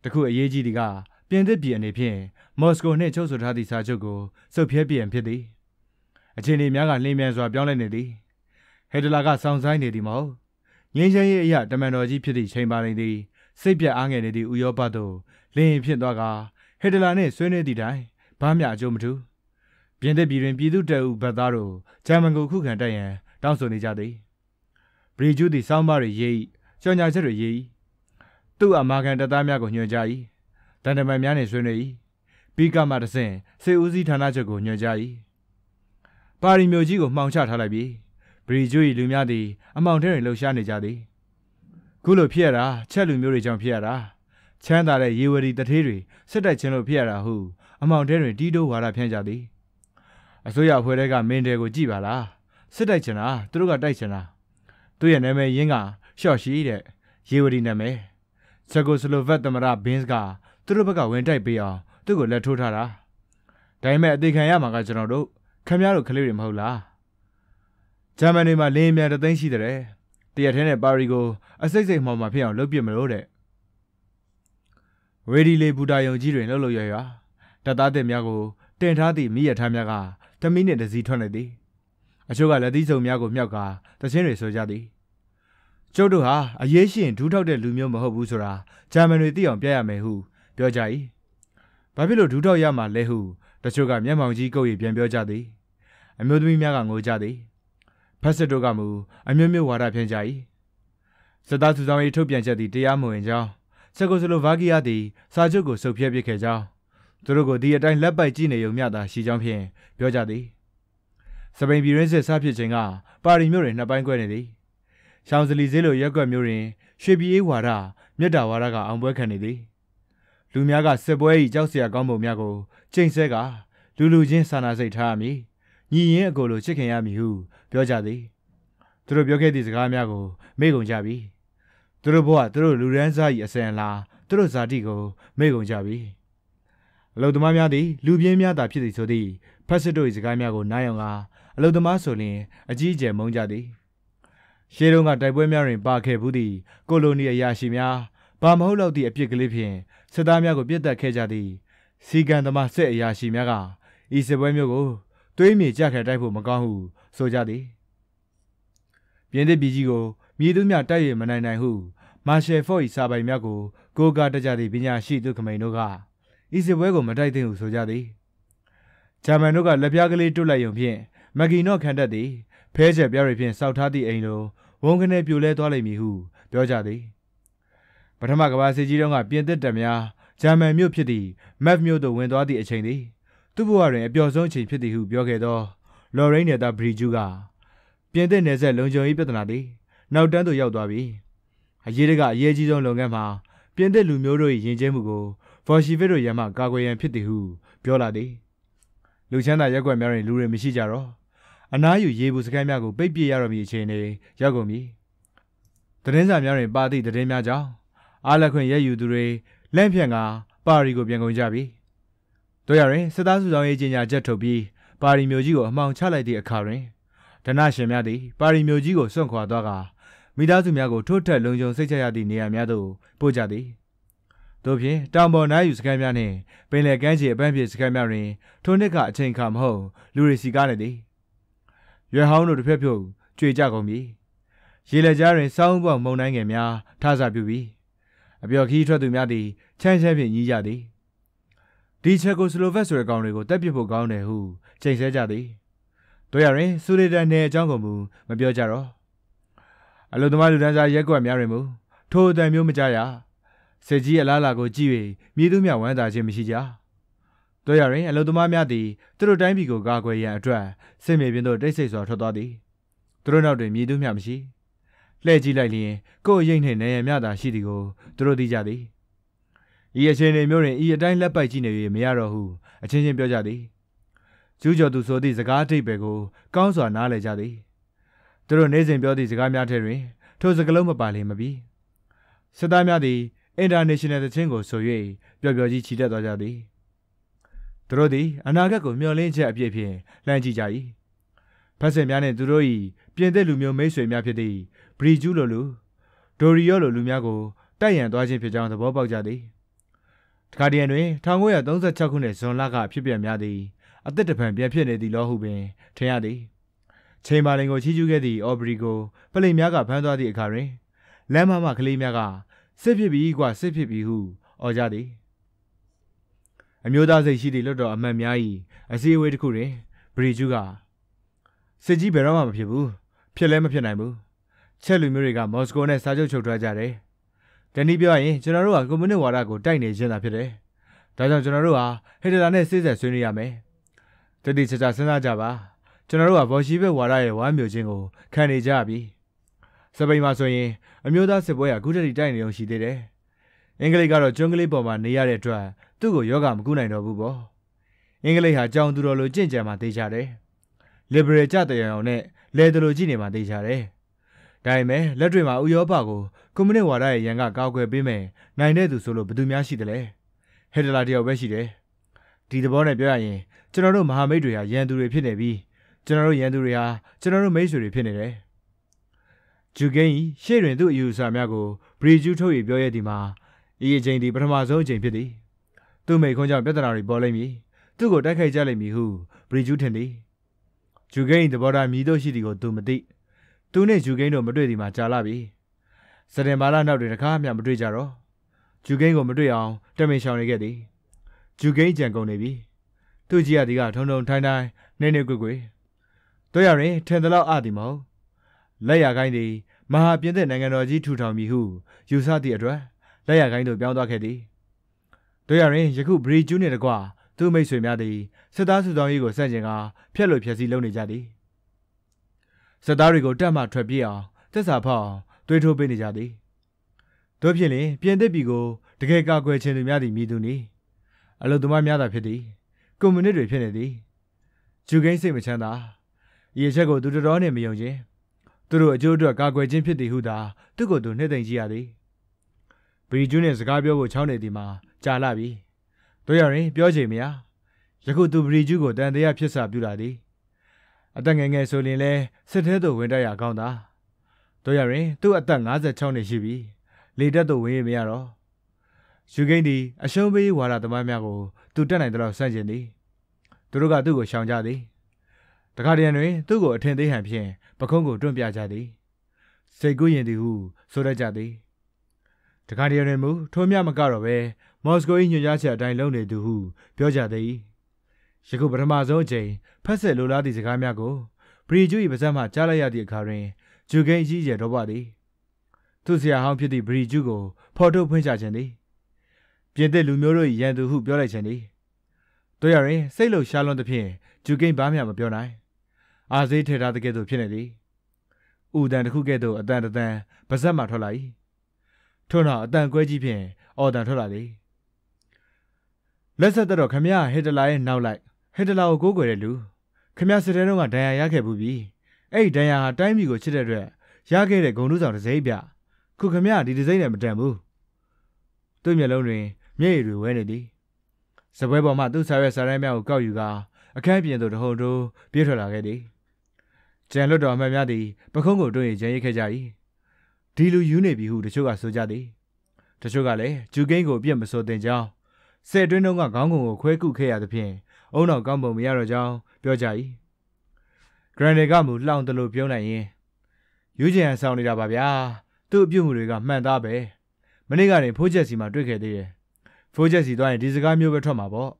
Speaker 1: တခုအရေးကြီးသည်ကပြင်သစ်ပြည်အနေဖြင့်မော်စကိုနှင့်ချုပ်ဆိုထားသည့်စာချုပ်ကိုစုပ်ဖြဲပြန်ဖြစ်သည်အခြေအနေများကလင်းမြန်စွာပြောင်းလဲနေသည်ဟေဒလာကစောင့်ဆိုင်နေသည်မဟုတ်ငင်းချင်းရဲ့အရာတမန်တော်ကြီးဖြစ်သည့်ချိန်ပါနေသည်စိတ်ပြတ်အားငယ်နေသည့်ဥရောပသို့လင်းရင်ဖြစ်သွားကဟေဒလာနှင့်ဆွေးနွေးသည့်တိုင်ဘာမျှအကျိုးမထူးပြင်သစ်ပြည်တွင်ပြည်သူတပ်ဦးဘက်သားတို့ဂျာမန်ကိုခုခံတိုက်ရန်တောင်းဆိုနေကြသည်ဘရီဂျူးသည်စောင်းမတွေရေး၏ကြော်ညာချက်တွေရေး၏သူ့အမာခံတပ်သားများကိုညွှန်ကြား၏တန်တမန်များနှင့်ဆွေးနွေး၏ပြီးကမှတဆင့်စေဦးစီးဌာနချုပ်ကိုညွှန်ကြား၏ပါရီမျိုးကြီးကိုမှောင်ချထားလိုက်ပြီ။ဘရီဂျူ၏လူများသည်အမောင်ထဲတွင်လှုပ်ရှားနေကြသည်။ခုလိုဖြစ်ရတာချက်လူမျိုးတွေကြောင့်ဖြစ်ရတာ။ချမ်းသာတဲ့ရေဝရီတထေးတွေစစ်တိုက်ခြင်းလို့ဖြစ်ရတာဟုအမောင်ထဲတွင်တီးတိုးဝါဒဖြန့်ကြသည်။အစိုးရအဖွဲ့တွေကမင်းတယ်ကိုကြည့်ပါလား။စစ်တိုက်ချင်တာသူတို့ကတိုက်ချင်တာ။သူ့ရဲ့နာမည်ရင်းကရှော့ရှိတဲ့ရေဝရီနာမည်။ချက်ကိုစလိုဗက်သမရဘင်းစ်ကသူတို့ဘက်ကဝင်တိုက်ပေးအောင်သူ့ကိုလက်ထိုးထားတာ။ဒါပေမဲ့အသေးခံရမှာကကျွန်တော်တို့ခမရတို့ကလေးတွေမဟုတ်လားဂျာမန်တွေမှာလင်းအမြန်တသိန်းရှိတယ်တရက်ထဲနဲ့ပါရီကိုအစိတ်စိတ်မှောင်မှဖြစ်အောင်လုပ်ပြမလို့တဲ့ဝေဒီလေဘူတာယုံကြီးတွင်လှုပ်လှုပ်ရွရွတပ်သားတဲ့များကိုတင်ထားသည့်မိရထားများကတမိနစ်တစည်းထွက်နေသည်အချို့ကလက်သီးစုံများကိုမြောက်ကတခြင်းတွေဆိုကြသည်ကျုပ်တို့ဟာအရေးရှိရင်ဒူးထောက်တဲ့လူမျိုးမဟုတ်ဘူးဆိုတာဂျာမန်တွေသိအောင်ပြရမယ်ဟုပြောကြ၏။ဘာဖြစ်လို့ဒူးထောက်ရမှာလဲဟုတချို့ကမျက်မှောင်ကြီးကုပ်၍ပြန်ပြောကြသည်။အမျိုးသမီးများကငိုကြသည်ဖက်စစ်တို့ကမူအမျိုးမျိုးဝါဒဖြန့်ကြ၏စစ်သားစုဆောင်ရေးထုတ်ပြန်ချက်သည်တရားမဝင်ကြောင်းချက်ကိုစလိုဗာကီးယားသည်စာချုပ်ကိုစုပ်ဖြဲပစ်ခဲ့ကြောင်းသူတို့ကိုဒီအတိုင်းလက်ပိုက်ကြည့်နေုံမျှသာရှိကြောင်းဖြင့်ပြောကြသည်စပိန်ပြည်ရင်းစစ်စဖြစ်ခြင်းကပါရီမြို့တွင်နှစ်ပိုင်းကွဲနေသည်ရှောင်းဇလီဈေးလိုရက်ွက်မျိုးတွင်ရွှေပြည်အေးဝါဒမြတ်တာဝါဒကအောင်ပွဲခံနေသည်လူများကစစ်ပွဲ၏ကြောက်စရာကောင်းပုံများကိုချိန်ဆဲကလူလူချင်းစာနာစိတ်ထားရမည်ညီရင်အကိုလိုချစ်ခင်ရမည်ဟုပြောကြသည်သူတို့ပြောခဲ့သည့်စကားများကို မေ့ကုန်ကြပြီသူတို့ဘဝသူတို့လူရန်စား၏အစဉ်အလာသူတို့ဇာတိကို မေ့ကုန်ကြပြီအလုသမားများသည်လူပြင်းများသာဖြစ်သည်ဆိုသည့်ဖက်စစ်တို့၏စကားများကိုနားယောင်ကအလုသမားဆိုလျင်အကြီးအကျယ်မုန်းကြသည်ရှေးတုန်းကတိုက်ပွဲများတွင်ပါခဲ့ဘူးသည့်ကိုလိုနီအရာရှိများဘာမဟုတ်လောက်သည့်အပြစ်ကလေးဖြင့်စစ်သားများကိုပြစ်ဒတ်ခဲ့ကြသည့်စီကံသမားစစ်အရာရှိများကဤစစ်ပွဲမျိုးကိုသွေးမြေကြက်ခဲတိုက်ဖို့မကောင်းဟုဆိုကြသည်ပြင်သစ်ပြည်ကြီးကိုမြည်သူများတိုက်ရမနိုင်နိုင်ဟုမာရှယ်ဖော့၏စာပိုင်များကို ကိုးကားတကြသည့်ပညာရှိသူခမိန်တို့ကဤစစ်ပွဲကိုမတိုက်သင့်ဟုဆိုကြသည်ဂျာမန်တို့ကလက်ပြားကလေးတွတ်လိုက်ရုံဖြင့်မကီနော့ခံတတ်သည်ဖဲချက်ပြားတွေဖြင့်စောက်ထားသည့်အိမ်လိုဝုန်းကနေပြိုလဲသွားလိမ့်မည်ဟုပြောကြသည်ပထမကမ္ဘာစစ်ကြီးတုန်းကပြင်သစ်တပ်များဂျာမန်မြို့ဖြစ်သည့်မက်မြို့သို့ဝင်သွားသည့်အချိန်သည်သူ့ဘဝတွင်အပျော်ဆုံးအချိန်ဖြစ်သည်ဟုပြောခဲ့သောလော်ရိန်းနယ်သားဘရီဂျူးကပြင်သစ်နယ်ဆက်လုံခြုံရေးပြဿနာသည် နောက်တန်းသို့ရောက်သွားပြီအရေးတကအရေးကြီးဆုံးလုပ်ငန်းမှာပြင်သစ်လူမျိုးတို့၏ယဉ်ကျေးမှုကိုဗော်ရှီဗစ်တို့ရမှကာကွယ်ရန်ဖြစ်သည်ဟုပြောလာသည်လူချမ်းသာရက်ွက်များတွင်လူတွေမရှိကြတော့အနားယူရေဘူးစခန်းများကိုပိတ်ပစ်ရတော့မည်အခြေအနေရောက်ကုန်ပြီသတင်းစာများတွင်ပါသည့်သတင်းများကြောင့်အားလက်ခွင့်ရယူသူတွေလန့်ဖြန့်ကပါရီကိုပြန်ကုန်ကြပြီ။တို့ရရင်စစ်သားစုဆောင်ရေးကြေညာချက်ထုတ်ပြီးပါရီမျိုးကြီးကိုအမှောင်ချလိုက်သည့်အခါတွင်ဒဏရှင်များသည် ပါရီမျိုးကြီးကိုစွန့်ခွာသွားကာမိသားစုများကိုထိုးထက်လုံခြုံစိတ်ချရသည့်နေရာများသို့ပို့ကြသည်တို့ဖြင့်တောင်ပေါ်နားယူစခန်းများနှင့်ပင်လယ်ကမ်းခြေအပန်းဖြေစခန်းများတွင်ထိုနှစ်ကအချိန်ခါမဟုတ်လူတွေစီကားနေသည်ရွယ်ဟောင်းတို့တစ်ဖက်ဖြုတ်ကြွေကြကုန်ပြီရေလက်ကြားတွင်စောင်းပေါက်မုန်တိုင်းငယ်များထဆပြူပြီအပျော်ခီးထွက်သူများသည်ချမ်းချမ်းဖြင့်ညီးကြသည်ဒီချက်ကိုဆလိုဗက်ဆိုတဲ့ကောင်တွေကိုတက်ပစ်ဖို့ကောင်းတယ်ဟုချိန်ဆကြသည်တို့ရရင်ဆူလီတန်နယ်အကြောင်းကိုမူမပြောကြတော့အလုသမားလူတန်းစားရက်ကွက်များတွင်မူထိုအတန်မျိုးမကြရစေကြီးအလားလာကိုကြည့်၍မြေသူမြဝမ်းသာခြင်းမရှိကြတို့ရရင်အလုသမားများသည်သူတို့တိုင်းပြည်ကိုကာကွယ်ရန်အတွက်စစ်မြေပြင်သို့တိတ်ဆိတ်စွာထွက်သွားသည်သူတို့နောက်တွင်မြေသူမြမရှိလှည့်ကြည့်လိုက်လျင်ကိုယ်အရေးနှင့်နေရမြသာရှိသည်ကိုသူတို့သိကြသည်ဤအချင်းတွေမျိုးတွင်ဤအတိုင်းလက်ပိုက်ကြည့်နေ၍မရတော့ဟုအချင်းချင်းပြောကြသည်ကျူးကျော်သူဆိုသည့်စကားအထိပ္ပယ်ကို ကောင်းစွာနားလည်ကြသည်သူတို့နေ့စဉ်ပြောသည့်စကားများထဲတွင်ထိုစကားလုံးမပါလင်မပြီးစစ်သားများသည် international သချင်းကိုဆို၍ပျော်ပျော်ကြီးချီတက်သွားကြသည်သူတို့သည်အနာဂတ်ကိုမျှော်လင့်ချက်အပြည့်ဖြင့်လှမ်းကြည့်ကြ၏ဖက်စင်များနှင့်သူတို့၏ပြင်သစ်လူမျိုးမိတ်ဆွေများဖြစ်သည့်ဘရီဂျူးလိုလူဒိုရီယောလိုလူများကိုတိုက်ရန်သွားခြင်းဖြစ်ကြောင်းသဘောပေါက်ကြသည်။တခါတရံတွင်1936ခုနှစ်ဇွန်လကဖြစ်ပျက်များသည့်အသက်တပံပြန်ဖြစ်နေသည့်လောဟုပင်ထင်ရသည်။ချိန်ပါလင်ကိုချီးကျူးခဲ့သည့်အော်ဘရီကိုပလိန်များကဖမ်းသွားသည့်အခါတွင်လမ်းမမှကလေးများကစစ်ဖြစ်ပြီကွာစစ်ဖြစ်ပြီဟုအော်ကြသည်။အမျိုးသားစိတ်ရှိသည့်လွတ်တော်အမတ်များ၏အစည်းအဝေးတစ်ခုတွင်ဘရီကျူးကစစ်ကြီးဘယ်တော့မှမဖြစ်ဘူးဖြစ်လည်းမဖြစ်နိုင်ဘူးချက်လူမျိုးတွေကမော်စကိုနဲ့စာချုပ်ချုပ်ထားကြတယ်။တနည်းပြောရင်ကျွန်တော်တို့ကကွန်မြူနစ်ဝါဒကိုတိုက်နေခြင်းသာဖြစ်တယ်။ဒါကြောင့်ကျွန်တော်တို့ဟာဟစ်တလာနဲ့စိတ်ဆက်ဆွေးနွေးရမယ်။တတိချာချာစဉ်းစားကြပါ။ကျွန်တော်တို့ကဗော်ရှီဘက်ဝါဒရဲ့ဝါမျိုးချင်းကိုခံနေကြပြီ။စပိန်မှာဆိုရင်အမျိုးသားစစ်ပွဲကအခုတတိတိုက်နေုံရှိသေးတယ်။အင်္ဂလိပ်ကတော့ကျွန်းကလေးပေါ်မှာနေရတဲ့အတွက်သူ့ကိုယောဂမကူနိုင်တော့ဘူးပေါ့။အင်္ဂလိပ်ဟာကြောင်သူတော်လိုကြင့်ကြံမှသိကြတယ်။ liberal ကြတဲ့ရောင်နဲ့လဲတလိုကြည့်နေမှသိကြတယ်။ဒါပေမဲ့လက်တွေမှာဥရောပကိုကွန်မြူနစ်ဝါဒရဲ့ရန်ကကာကွယ်ပေးမယ်နိုင်တဲ့သူဆိုလို့ဘယ်သူများရှိသလဲဟစ်တလာတယောက်ပဲရှိတယ်ဒီသဘောနဲ့ပြောရရင်ကျွန်တော်တို့မဟာမိတ်တွေဟာရန်သူတွေဖြစ်နေပြီးကျွန်တော်တို့ရန်သူတွေဟာကျွန်တော်တို့မိတ်ဆွေတွေဖြစ်နေတယ်ဂျူဂိန်းရှေ့တွင်သူ့အယူအဆများကိုဘရီဂျူထုတ်ရပြောရသည်မှာဤအချိန်ဒီပထမဆုံးအချိန်ဖြစ်သည် သူ့မိခွန်းကြောင့်ပြဿနာတွေပေါ်လိမ့်မည်သူ့ကိုတိုက်ခိုက်ကြလိမ့်မည်ဟုဘရီဂျူထင်သည်ဂျူဂိန်းသဘောထားမြည်တို့ရှိသည်ကိုသူမသိသူနဲ့ယူကိန်းတို့မတွေ့ဒီမှာကြာလာပြီစတင်ဘာလာနောက်တွင်တကားမှမတွေ့ကြတော့ယူကိန်းကိုမတွေ့အောင်တမင်ရှောင်နေခဲ့သည်ယူကိန်းကြံကုန်နေပြီ သူကြီးကဒီကထုံထုံထိုင်းထိုင်းနေနေကွေကွေတို့ရရင်ထင်သလောက်အသည်မဟုတ်လက်ရကိုင်းသည်မဟာပြင်သစ်နိုင်ငံတော်ကြီးထူထောင်မည်ဟုယူဆသည့်အတွက်လက်ရကိုင်းတို့ပြောင်းသွားခဲ့သည်တို့ရရင်ယခုဘရီကျူးနှင့်တကွသူမိတ်ဆွေများသည်စစ်သားစုဆောင်ရေးကိုဆန့်ကျင်ကာဖျက်လို့ဖျက်ဆီးလုပ်နေကြသည်ဇက်သားတွေကိုတက်မှထွက်ပြေးအောင်တက်စာဖောက်အောင်တွေးထိုးပေးနေကြသည်တို့ဖြင့်လင်ပြင်သစ်ပြည်ကိုတကယ်ကာကွယ်ခြင်းသူများသည်မြည်သူနေအလုသမားများသာဖြစ်သည်ကွန်မြူနစ်တွေဖြစ်နေသည်ဂျူကိန်းစိတ်မချမ်းသာရေချက်ကိုသူတော်တော်နဲ့မယုံခြင်းသူတို့အကျိုးအတွက်ကာကွယ်ခြင်းဖြစ်သည်ဟုသာသူကိုယ်သူနှစ်သိမ့်ကြည့်ရသည်ဘီဂျူးနဲ့စကားပြောဖို့ချောင်းနေသည်မှာကြာလာပြီတို့ရရင် ပြောချိန်မရယခုသူဘီဂျူးကိုတန်တရားဖြစ်စာပြုလာသည်အသက်ငယ်ငယ်ဆိုရင်လဲစစ်ထဲသို့ဝင်တက်ရကောင်းတာတို့ရရင် သူ့အသက်56နှစ်ရှိပြီလေတက်သို့ဝင်ရမရတော့ယူကိန်းဒီအရှုံးပေးဝါဒသမားများကို သူတက်နိုင်တော့ဆန့်ကျင်သည် သူတို့ကသူ့ကိုရှောင်ကြသည်တခါတရံတွင်သူ့ကိုအထင်သေးဟန်ဖြင့်ပခုံးကိုတွန့်ပြကြသည်စိတ်ကူးရင်သည်ဟု ဆိုရကြသည်တခါတရံတွင်မူထိုးမြမကတော့ပဲမော်စကို၏ညွှန်ကြားချက်အတိုင်းလုပ်နေသူဟုပြောကြသည်ယခုပထမဆုံးအချိန်ဖက်ဆက်လိုလားသည့်စကားများကိုပရီဂျူ၏ပါးစပ်မှကြားလိုက်ရသည့်အခါတွင်ဂျူကိန်းအကြီးကျယ်တော့ပါသည်သူဆရာဟောင်းဖြစ်သည့်ပရီဂျူကို ဖော်ထုတ်ဖွင့်ချခြင်းသည်ပြင်သစ်လူမျိုးတို့၏ရန်သူဟုပြောလိုက်ခြင်းသည်တို့ရရင်စိတ်လုံရှားလွန်သဖြင့်ဂျူကိန်းဘာမှမပြောနိုင်အာဈေးထဲထားတဲ့ကဲ့သို့ဖြစ်နေသည်ဥဒံတစ်ခုကဲ့သို့အတန်တန်ပါးစပ်မှထွက်လာ၏ထို့နောက်အတန်ကွဲကြီးဖြင့်အော်တန်ထွက်လာသည်လက်ဆက်တော်ခမရဟစ်တလာရဲ့နောက်လိုက်ဟစ်တလာကိုကိုးကွယ်တဲ့လူခမရစစ်တဲတုန်းကဒဏ်ရာရခဲ့ဘူးပြီအဲ့ဒီဒဏ်ရာဟာတိုင်းပြည်ကိုချစ်တဲ့အတွက်ရခဲ့တဲ့ဂုံတုဆောင်တစ်စိမ့်ပြခုခမရဒီတစ်စိမ့်နဲ့မတန်ဘူးသူ့မျက်လုံးတွင်မျက်ရည်တွေဝဲနေသည်စပွဲပေါ်မှသူ့ဆာရဲဆာရဲများကိုကောက်ယူကာအခန်းပြင်သို့တဟုန်တိုးပြေးထွက်လာခဲ့သည်ကျန်လွတ်တော်မှန်များသည် ပခုံးကိုတွန်းရင်ကျန်ရစ်ခဲ့ကြ၏ဒီလူယူနေပြီဟုတချို့ကဆိုကြသည်တချို့ကလည်းဂျူကိန်းကိုအပြစ်မဆိုသင့်ကြောင်းဆဲတွင်းတုံးကခေါင်းကုံကိုခွဲကုခဲ့ရသဖြင့်အုံတော်ကောင်းပုံမရတော့ကြောင်းပြောကြ၏ဂရန်ဒေကမူလှောင်တယ်လို့ပြောနိုင်ရင်ယူကျင်ဟန်ဆောင်နေတာပါဗျာသူ့အပြုတ်မှုတွေကမှန်သားပဲမနေ့ကနေဖိုးချက်စီမှာတွေ့ခဲ့သေးတယ်ဖိုးချက်စီသွားရင်ဒီစကားမျိုးပဲထွက်မှာပေါ့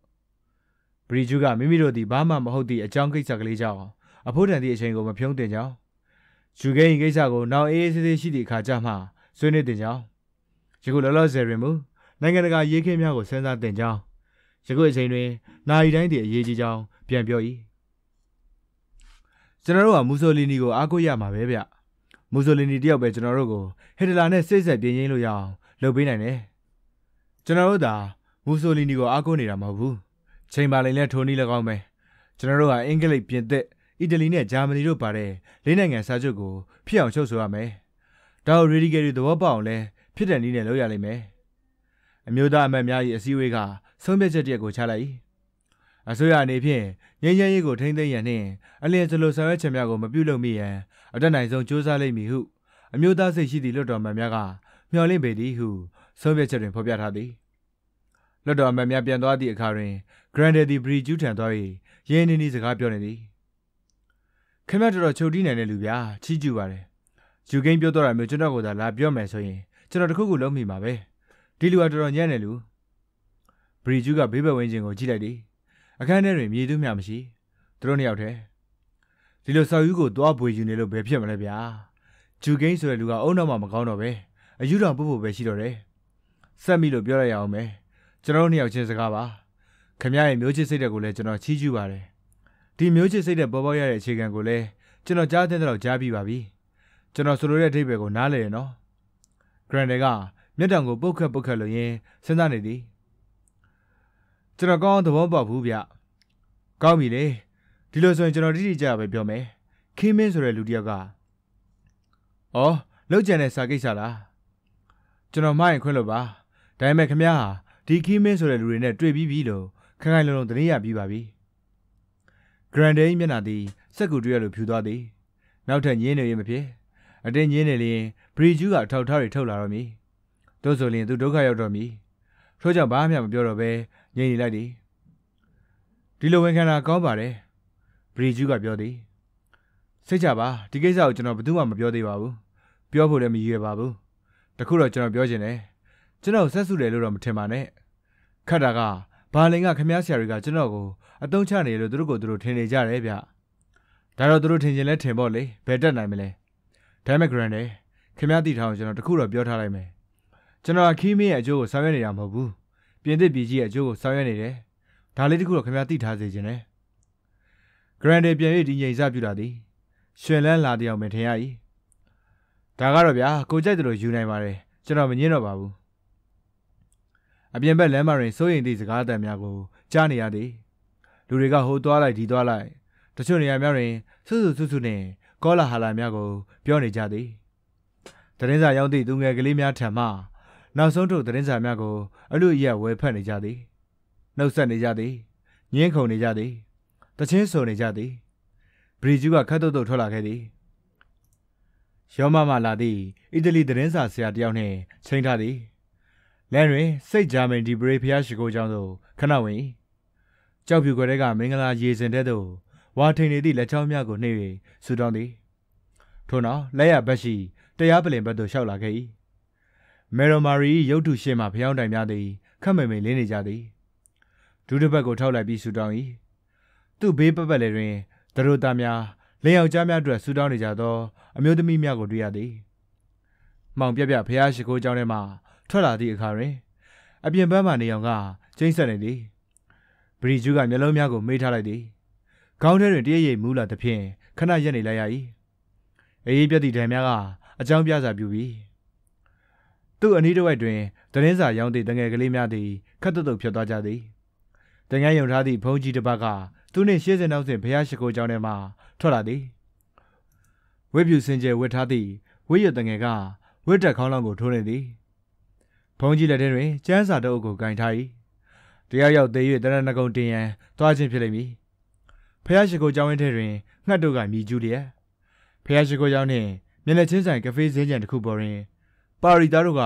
Speaker 1: ဘရီဂျူးကမိမိတို့ဒီဘာမှမဟုတ်သည့်အကြောင်းကိစ္စကလေးကြောင့်အဖို့တန်သည့်အချိန်ကိုမဖြုံးတင်ကြောင်းဂျူကင်း၏ကိစ္စကိုနောက်အေးအေးဆေးဆေးရှိသည့်အခါကျမှဆွေးနွေးတင်ကြောင်းယခုလောလောဆယ်တွင်မူနိုင်ငံတကာရေးခင်းများကိုစဉ်းစားတင်ကြောင်းယခုအချိန်တွင်နိုင်တိုင်းတည်အရေးကြီးကြောင်းပြန်ပြော၏ကျွန်တော်တို့ကမူဆိုလီနီကိုအားကိုးရမှာပဲဗျမူဆိုလီနီတယောက်ပဲကျွန်တော်တို့ကိုဟစ်တလာနဲ့စိတ်ဆက်ပြင်းရင်းလို့ရအောင်လုပ်ပေးနိုင်တယ်ကျွန်တော်တို့သာမူဆိုလီနီကိုအားကိုးနေတာမဟုတ်ဘူးချိန်ပါလိန်နဲ့ထိုနီ၎င်းပဲကျွန်တော်တို့ကအင်္ဂလိပ်ပြင်သစ်အီတလီနဲ့ဂျာမနီတို့ပါတဲ့လေးနိုင်ငံစာချုပ်ကိုဖြစ်အောင်ချုပ်ဆိုရမယ်ဒါကိုရီဒီဂယ်ရီသဘောပေါက်အောင်လဲဖြစ်တဲ့နည်းနဲ့လုပ်ရလိမ့်မယ်အမျိုးသားအမတ်များ၏အစည်းအဝေးကဆုံးဖြတ်ချက်တရက်ကိုချလိုက်၏အစိုးရအနေဖြင့်ငြိမ်းချမ်းရေးကိုထိန်းသိမ်းရန်နှင့်အလျင်စလိုဆောင်ရွက်ချက်များကိုမပြုလုပ်မိရန်အတက်နိုင်ဆုံးစ조사လိမ့်မည်ဟုအမျိုးသားစိတ်ရှိသည့်လွှတ်တော်မှန်များကမျှော်လင့်ပေသည်ဟုဆုံးဖြတ်ချက်တွင်ဖော်ပြထားသည်လွှတ်တော်အမတ်များပြန်သွားသည့်အခါတွင် Grande the Bridge ကျူးထန်သွား၍ရင်းနှီးနှီးစကားပြောနေသည်ခင်ဗျတော်တော်ချုပ်တီးနိုင်တဲ့လူဗျာချီးကျူးပါတယ်ယူကိန်းပြောတော့တာမျိုးကျွန်တော်ကသာလာပြောမယ်ဆိုရင်ကျွန်တော်တခုခုလုံးမိမှာပဲဒီလူကတော်တော်ညံ့တဲ့လူဘရီကျူးကဘေးဘက်ဝန်းကျင်ကိုကြည့်လိုက်သည်အခန်းထဲတွင်မြေတူးမျှမရှိသူတို့နှစ်ယောက်တည်းဒီလိုဆောက်ယူးကိုသွားဘွေယူနေလို့ဘယ်ဖြစ်မလဲဗျာဂျူကိန်းဆိုတဲ့လူကအုံနောက်မှာမကောင်းတော့ပဲအယူတော်ပုတ်ပုတ်ပဲရှိတော့တယ်ဆက်မိလို့ပြောရရအောင်ပဲကျွန်တော်တို့နှစ်ယောက်ချင်းစကားပါခမရရဲ့မျိုးချစ်စိတ်တဲ့ကိုလည်းကျွန်တော်ချီးကျူးပါတယ်ဒီမျိုးချစ်စိတ်တဲ့ပေါ်ပေါက်ရတဲ့အခြေခံကိုလည်းကျွန်တော်ကြားတဲ့တော့ကြားပြီးပါပြီကျွန်တော်ဆိုလိုတဲ့အဓိပ္ပာယ်ကိုနားလည်ရနော်ဂရန်ဒယ်ကမျက်တောင်ကိုပုတ်ခတ်ပုတ်ခတ်လို့ရင်းစဉ်းစားနေသည်ကျွန်တော်ကောင်းသဘောပေါက်ဘူးဗျကောင်းပြီလေဒီလိုဆိုရင်ကျွန်တော်တိတိကျကျပဲပြောမယ်ခင်းမင်းဆိုတဲ့လူတယောက်ကအော်လောက်ကျန်တဲ့စာကိစ္စလားကျွန်တော်မရင်ခွင့်လို့ပါဒါပေမဲ့ခမရဟာဒီခင်းမင်းဆိုတဲ့လူတွေနဲ့တွေ့ပြီးပြီလို့ခိုင်ခိုင်လုံလုံသတင်းရပြီးပါပြီဂရန်ဒိန်းမျက်နှာသည်စက်ကူတွေ့ရလို့ဖြူသွားသည်နောက်ထပ်ညင်းနေရင်မဖြစ်အတင်းညင်းနေလျင်ဘရီကျူးကအထောက်ထားတွေထုတ်လာတော့မည်တို့ဆိုရင်သူဒုက္ခရောက်တော့မည်ထို့ကြောင့်ဘာမှမပြောတော့ဘဲညင်နေလိုက်သည်ဒီလိုဝန်ခံတာကောင်းပါတယ်ဘရီဂျူးကပြောသည်စိတ်ကြပါဒီကိစ္စကိုကျွန်တော်ဘယ်သူမှမပြောသေးပါဘူးပြောဖို့လည်းမရည်ရပါဘူးတခုတော့ကျွန်တော်ပြောချင်တယ်ကျွန်တော်ဆက်စုတယ်လို့တော့မထင်ပါနဲ့ခတ်တာကဘာလင်ကခမည်းဆရာတွေကကျွန်တော်ကိုအတုံးချနေလို့သူတို့ကိုသူတို့ထင်နေကြတယ်ဗျဒါတော့သူတို့ထင်ချင်လဲထင်ပေါ့လေဘယ်တက်နိုင်မလဲဒါမဲ့ grand တယ်ခမည်းတည်ထားအောင်ကျွန်တော်တခုတော့ပြောထားလိုက်မယ်ကျွန်တော်ကခီးမင်းရဲ့အကျိုးကိုဆောင်ရွက်နေတာမဟုတ်ဘူးပြင်သစ်ပြည်ကြီးရဲ့အကျိုးကိုဆောင်ရွက်နေတယ်။ဒါလေးတခုတော့ခင်ဗျားသိထားစေချင်တယ်။ Grande ပြန်၍ဒီငိန်စပြုတာသည်ရှင်လန်းလာတယောက်မထင်ရ၏။ဒါကတော့ဗျာကိုကြိုက်တယ်လို့ယူနိုင်ပါတယ်။ကျွန်တော်မငင်းတော့ပါဘူး။အပြင်ဘက်လမ်းမတွင်စိုးရိမ်သည့်စကားအသံများကိုကြားနေရသည်။လူတွေကဟိုသွားလိုက်ဒီသွားလိုက်တချို့နေရာများတွင်စွစွစွစွနှင့်ကောလာဟလာများကို ပြောနေကြသည်။တရင်စာရောက်သည့်သူငယ်ကလေးများထံမှနောက်ဆုံးထုတ်သတင်းစာများကို အလူရက်ဝယ်ဖက်နေကြသည်နှုတ်ဆက်နေကြသည်ညှင်းခုန်နေကြသည်တချင်းဆိုနေကြသည်ဘရီဂျူးကခတ်တုတ်တုတ်ထွက်လာခဲ့သည်ရောမမှလာသည့်အီတလီသတင်းစာဆရာတယောက်နှင့်ချိန်ထားသည်လန်တွင်စိတ်ဂျာမန်ဒီဘရေဖျားရှိခိုးကြောင်းသို့ခဏဝင်ကြောက်ဖြူခွဲတဲကမင်္ဂလာရေစင်တဲ့သို့ဝါထိန်နေသည့်လက်ချောင်းများကိုနှိပ်၍ဆူတောင်းသည်ထို့နောက်လက်ရဘက်ရှိတရားပလင်ဘက်သို့လျှောက်လာခဲ့၏မေရိုမာရီရုပ်ထုရှေ့မှဖျောင်းတိုင်များသည်ခက်မိန်မိန်လင်းနေကြသည်ဒူးတစ်ပတ်ကိုထောက်လိုက်ပြီးဆူတောင်း၏သူ့ဘေးပတ်ပတ်လည်တွင်သရိုသားများလင်ယောက်ျားများအတွက်ဆူတောင်းနေကြသောအမျိုးသမီးများကိုတွေ့ရသည်မောင်ပြပြဖျားရှိခိုးကြောင်းထဲမှထွက်လာသည့်အခါတွင် အပြင်ဘက်မှနေအောင်ကကျိမ့်ဆက်နေသည်ဗရီဂျူးကမျက်လုံးများကိုမေးထားလိုက်သည်ခေါင်းထဲတွင်တရရိပ်မူလာသဖြင့်ခဏရက်နေလိုက်ရ၏အေးပြက်သည့်ဒဏ်များက အကြောင်းပြစာပြုပြီးသူ့အနီးတစ်ဝိုက်တွင်သတင်းစာရောင်းသည့်တငယ်ကလေးများသည်ခက်တုတ်တုတ်ဖြစ်သွားကြသည်တငယ်ယုံထားသည့်ဘုန်းကြီးတစ်ပါးကသူနှင့်ရှေ့စဉ်နောက်စဉ်ဘုရားရှိခိုးကျောင်းထဲမှထွက်လာသည်ဝိပုစင်ကျဲဝတ်ထားသည့်ဝိရတငယ်ကဝိတက်ခေါင်းလောင်းကိုထိုးနေသည်ဘုန်းကြီးလက်ထဲတွင်ကျမ်းစာတအုပ်ကိုဂင်ထား၏တရားရောက်သေး၍တရဏဂုံတင်ရန်သွားခြင်းဖြစ်လိမ့်မည်ဖះရှိခိုးကျောင်းဝင်းထဲတွင်ငှက်တို့ကမြည်ကျူးလျက်ဖះရှိခိုးကျောင်းနှင့်မျက်နှာချင်းဆိုင်ကဖေးစင်းကြံတစ်ခုပေါ်တွင်ပါရီသားတို့က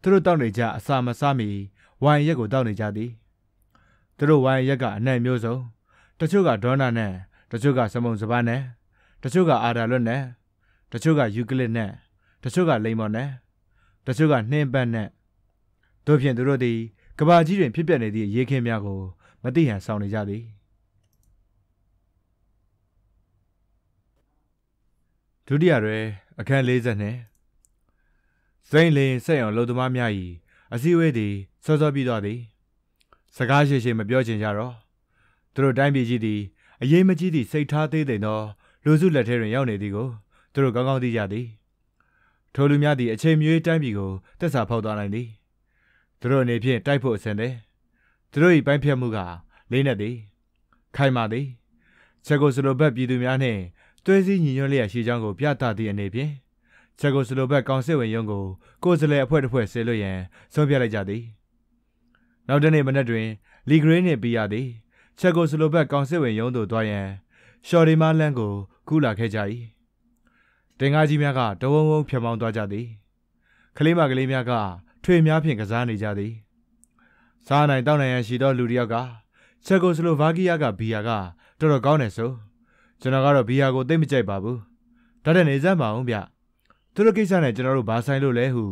Speaker 1: သူတို့တောက်နေကြအစာမစားမီဝိုင်ရက်ကိုတောက်နေကြသည်သူတို့ဝိုင်ရက်ကအနှံ့မျိုးစုံတချို့ကဒေါနာနဲ့တချို့ကစမုံစပန်းနဲ့တချို့ကအာဒါလွတ်နဲ့တချို့ကယူကလစ်နဲ့တချို့ကလိမ္မော်နဲ့တချို့ကနှင်းပတ်နဲ့တို့ဖြင့်သူတို့သည်ကဘာကြီးတွင်ဖြစ်ပျက်နေသည့်ရေခင်းများကိုမသိဟန်ဆောင်နေကြသည်ဒုတိယတွင် အခန်း၄၀နှင့်။စိန်လင်းစက်ရုံလုံသမားများ၏အစည်းအဝေးသည်စောစောပြီးတော့သည်။စကားရှိရှိမပြောချင်ကြတော့။သူတို့တိုင်းပြည်ကြီးသည် အရေးမကြီးသည့်စိတ်ထားသေးတဲ့သောလူစုလက်ထဲတွင်ရောက်နေသည်ကိုသူတို့ကောင်းကောင်းသိကြသည်။ထိုလူများသည်အချိန်မြွေးတိုင်းပြည်ကိုတက်စာဖောက်သွားနိုင်သည်။သူတို့အနေဖြင့်တိုက်ဖို့အဆင်သည်။သူတို့၏ပိုင်းဖြတ်မှုကလေးနက်သည်။ခိုင်မာသည်။ချက်ကိုစလိုဘက်ပြည်သူများနှင့်တွဲစည်းညီညွတ်လျက်ရှိကြောင်းကိုပြသသည့်အနေဖြင့်ချက်ကိုစလိုဘက်ကောင်စစ်ဝင်ရုံးကိုကိုယ်စလဲအဖွဲ့တစ်ဖွဲ့ဆေးလွှတ်ရန်ဆုံးဖြတ်လိုက်ကြသည်နောက်တနေ့မနက်တွင်လီဂရေးနှင့်ပီယာသည်ချက်ကိုစလိုဘက်ကောင်စစ်ဝင်ရုံးသို့သွားရန်ရှော်ဒီမာလန်ကိုကူးလာခဲ့ကြ၏တင်ကားကြီးများကတဝုံဝုံဖြံမောင်းသွားကြသည်ကလေးမကလေးများကထွေများဖြင့်ကစားနေကြသည်စားနိုင်တောက်နိုင်ရန်ရှိသောလူတစ်ယောက်ကချက်ကိုစလိုဗာကီးယားကဘီယာကတော်တော်ကောင်းတယ်ဆိုကျွန်တော်ကတော့ဘီယာကိုသိမ့်မကြိုက်ပါဘူးဒါတဲ့နေစမ်းပါအောင်ဗျသူတို့ကိစ္စနဲ့ကျွန်တော်တို့ဘာဆိုင်လို့လဲဟု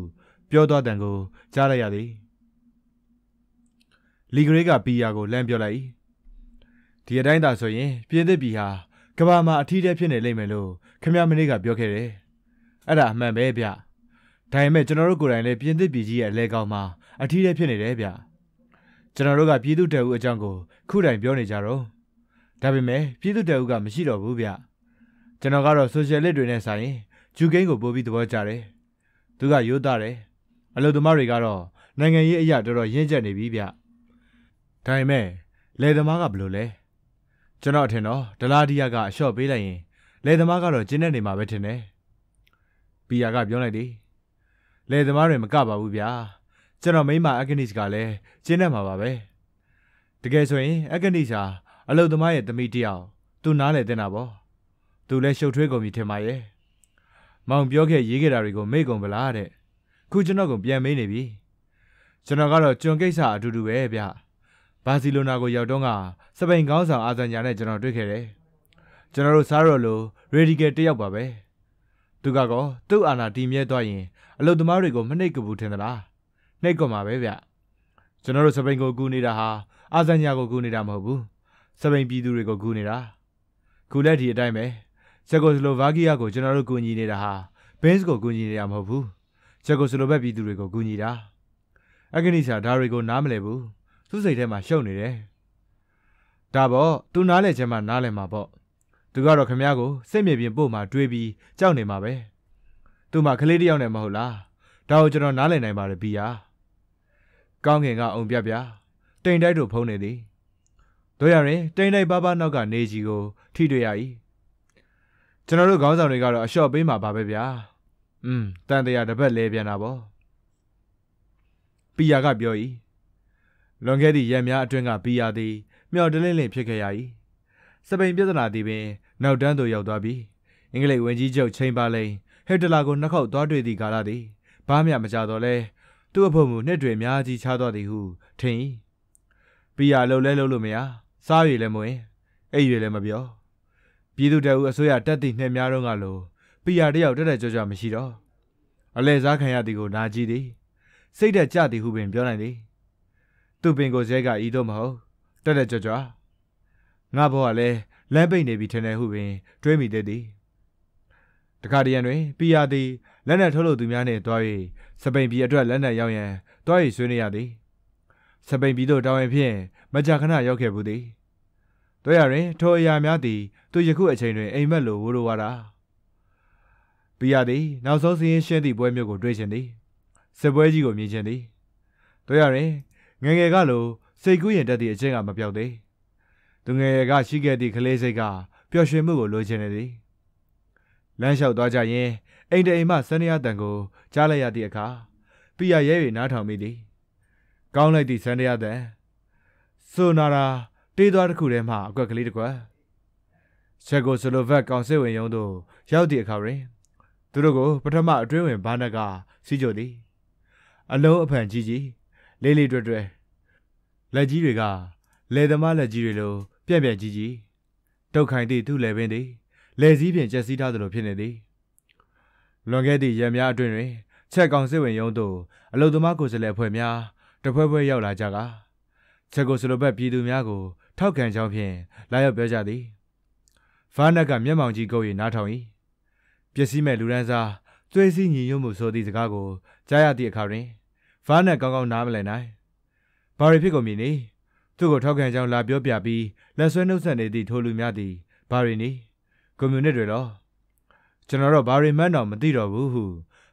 Speaker 1: ပြောသွားတဲ့ကိုကြားလိုက်ရသည်လီဂရေးကပီယာကိုလမ်းပြောလိုက်ဒီအတိုင်းသာဆိုရင် ပြင်သစ်ပြည်ဟာကဘာမှာအထီးတဲဖြစ်နေလိမ့်မယ်လို့ခမရမနေ့ကပြောခဲ့တယ်အဲ့ဒါအမှန်ပဲဗျဒါပေမဲ့ကျွန်တော်တို့ကိုယ်တိုင်လည်းပြင်သစ်ပြည်ကြီးရဲ့အလဲကောင်မှာအထီးတဲဖြစ်နေတယ်ဗျကျွန်တော်တို့ကပြည်သူတပ်ဦးအကြောင်းကိုခုတိုင်ပြောနေကြတော့ဒါပေမဲ့ပြည်သူတပ်ဦးကမရှိတော့ဘူးဗျကျွန်တော်ကတော့ဆိုရှယ်လစ်တွေနဲ့ဆိုင်ဂျူကိန်းကိုပို့ပြီးသဘောကျတယ်။သူကရိုးသားတယ်။အလုသမားတွေကတော့နိုင်ငံရေးအရာတော်တော်ရင့်ကျက်နေပြီဗျ။ဒါပေမဲ့လယ်သမားကဘယ်လိုလဲ။ကျွန်တော်ထင်တော့ဒလာဒီယာကအလျှော့ပေးလိုက်ရင်လယ်သမားကတော့ကျင်းတဲ့နေမှာပဲထင်တယ်။ဘီယာကပြောလိုက်တယ်။လယ်သမားတွေမကပါဘူးဗျာ။ကျွန်တော်မိမအက်ကနစ်ကလည်းကျင်းတဲ့မှာပါပဲ။တကယ်ဆိုရင်အက်ကနစ်ဟာအလုသမားရဲ့သမီးတယောက်သူနားလည်တင်တာပေါ့။သူလည်းရှုပ်ထွေးကုန်ပြီထင်ပါရဲ့။မောင်ပြောခဲ့ရေးခဲ့တာတွေကိုမေ့ကုန်ဗလားတဲ့ခုကျွန်တော်ကပြန်မေးနေပြီကျွန်တော်ကတော့ကျွန်ကိစ္စအတူတူပဲဗျဘာစီလိုနာကိုရောက်တော့ကစပိန်ကောင်းဆောင်အာဇန်ညာနဲ့ကျွန်တော်တွေ့ခဲ့တယ်ကျွန်တော်တို့စားရလို့ရေဒီကယ်တယောက်ပါပဲသူကတော့သူ့အာနာတီမြဲသွားရင် အလုသမားတွေကိုမနှိပ်ကပူထင်သလားနှိပ်ကွန်ပါပဲဗျကျွန်တော်တို့စပိန်ကိုကူနေတာဟာအာဇန်ညာကိုကူနေတာမဟုတ်ဘူးစပိန်ပြည်သူတွေကိုကူနေတာခုလက်ဒီအတိုင်းပဲဇက်ကိုစလိုဗာကီးယားကိုကျွန်တော်တို့ကူညီနေတာဟာဘင်းစ်ကိုကူညီနေတာမဟုတ်ဘူးဇက်ကိုစလိုဘက်ပြည်သူတွေကိုကူညီတာအဂနိစာဒါတွေကို နားမလည်ဘူးသူ့စိတ်ထဲမှာရှုပ်နေတယ်ဒါပေါ့သူနားလဲချင်မှနားလဲမှာပေါ့သူကတော့ခမ ्या ကိုစိတ်မြေပြင်ပို့မှတွေးပြီးကြောက်နေမှာပဲသူ့မှာကလေးတယောက်နဲ့မဟုတ်လားဒါကိုကျွန်တော်နားလည်နိုင်ပါတယ်ဘီယာကောင်းကင်ကအုံပြပြတိမ်တိုက်တို့ဖုံးနေသည်တို့ရရင်တိမ်တိုက်ပါပါနောက်ကနေကြီးကို ထိတွေ့ရ၏ကျွန်တော်တို့ခေါင်းဆောင်တွေကတော့အလျှော့ပေးမှာပါပဲဗျာ။อืมတန်တရာတစ်ပတ်လဲပြန်တာပေါ့။ပီယာကပြော၏လွန်ခဲ့သည့်ရက်များအတွင်းကပီယာသည်မြောက်တလင်းလင်းဖြစ်ခဲ့ရ၏။စပိန်ပြည်ထနာသည်ပင်နောက်တန်းသို့ရောက်သွားပြီးအင်္ဂလိပ်ဝန်ကြီးချုပ်ချိန်ပါလိန်ဟစ်တလာကိုနှစ်ခေါက်သွားတွေ့သည့်ကာလသည်ဘာမှမကြတော့လဲသူ့အဖို့မူနှစ်တွေအများကြီးခြားသွားသည်ဟုထင်၏။ပီယာလှုပ်လဲလှုပ်လို့မရစားရည်လည်းမဝင် အိပ်ရည်လည်းမပြော။ပြည်သူတပ်ဦးအစိုးရတက်သည့်နှစ်များတော့ကလိုပီယာတယောက်တက်တက်ကြွကြွမရှိတော့အလဲစားခံရသည်ကိုနာကြည့်သည် စိတ်သက်ကြသည်ဟုပင်ပြောနိုင်သည် သူပင်ကိုဇဲကဤသို့မဟုတ်တက်တက်ကြွကြွငါဘောကလည်းလမ်းပိတ်နေပြီထင်တယ်ဟုပင် တွေးမိသေးသည်တခါတရံတွင်ပီယာသည်လက်နက်ထုတ်လို့သူများနှင့်တွား၍စပိန်ပြည်အတွက်လက်နက်ရောက်ရန်တွား၍ဆွေးနွေးရသည်စပိန်ပြည်သို့တောင်းရင်ဖြင့်မကြာခဏရောက်ခဲ့ဘူးသည်တို့ရရင် ထိုအရာများသည် သူယခုအချိန်တွင်အိမ်မက်လိုဝိုးလိုဝါတာပြရသည်နောက်ဆုံးစည်ရင်ရှင်းသည့်ပွဲမျိုးကိုတွေ့ခြင်းသည်စစ်ပွဲကြီးကိုမြင်ခြင်းသည်တို့ရရင်ငငယ်ကလိုစိတ်ကူးရင်တက်သည့်အချင်းကမပြောက်သေးသူငယ်ကရှိခဲ့သည့်ကလေးစိတ်ကပျော်ရွှင်မှုကိုလိုချင်နေသည်လမ်းလျှောက်သွားကြရင်အိမ်တအိမ်မှဆန္ဒရတန်ကို ကြားလိုက်ရသည့်အခါပြရရဲ၍နားထောင်မိသည် ကောင်းလိုက်သည့်ဆန္ဒရတန်ဆိုနာရာတေးသွားတစ်ခုထဲမှအကွက်ကလေးတစ်ကွက်ချက်ကိုဆလိုဗက်ကောင်စစ်ဝင်ရုံးသို့ရောက်သည့်အခါတွင် သူတို့ကို ပထမအတွင်းဝင်ဘာနကစီးကြသည် အလုံးအဖန်ကြီးကြီးလေးလေးတွဲတွဲလက်ကြီးတွေကလေသမားလက်ကြီးတွေလိုပြန့်ပြန့်ကြီးကြီးတုတ်ခိုင်သည့်သူ့လေပင်သည်လေစည်းဖြင့်ကျက်စီးထားသလိုဖြစ်နေသည်လွန်ခဲ့သည့်ရံများအတွင်းတွင်ချက်ကောင်စစ်ဝင်ရုံးသို့အလုသမားကိုယ်စားလှယ်အဖွဲ့များတဖွဲဖွဲရောက်လာကြကချက်ကိုစလိုဘက်ပြည်သူများကိုထောက်ခံကြောင်းဖြင့်လာရောက်ပြောကြသည်ဗာနက်ကမျက်မှောင်ကြီးကုပ်၍နားထောင်၏ပျက်စီးမဲ့လူဒန်းစားသွေးစည်းညီညွတ်မှုဆိုသည့်စကားကိုကြားရသည့်အခါတွင်ဗာနက်ကောင်းကောင်းနားမလည်နိုင်ဘာရီဖြစ်ကုန်မည်နည်းသူ့ကိုထောက်ခံကြောင်းလာပြောပြပြီးလက်ဆွဲနှုတ်ဆက်နေသည့်ထိုလူများသည်ဘာရီနီကွန်မြူနစ်တွေလောကျွန်တော်တို့ဘာရီမန်တော်မသိတော့ဘူးဟု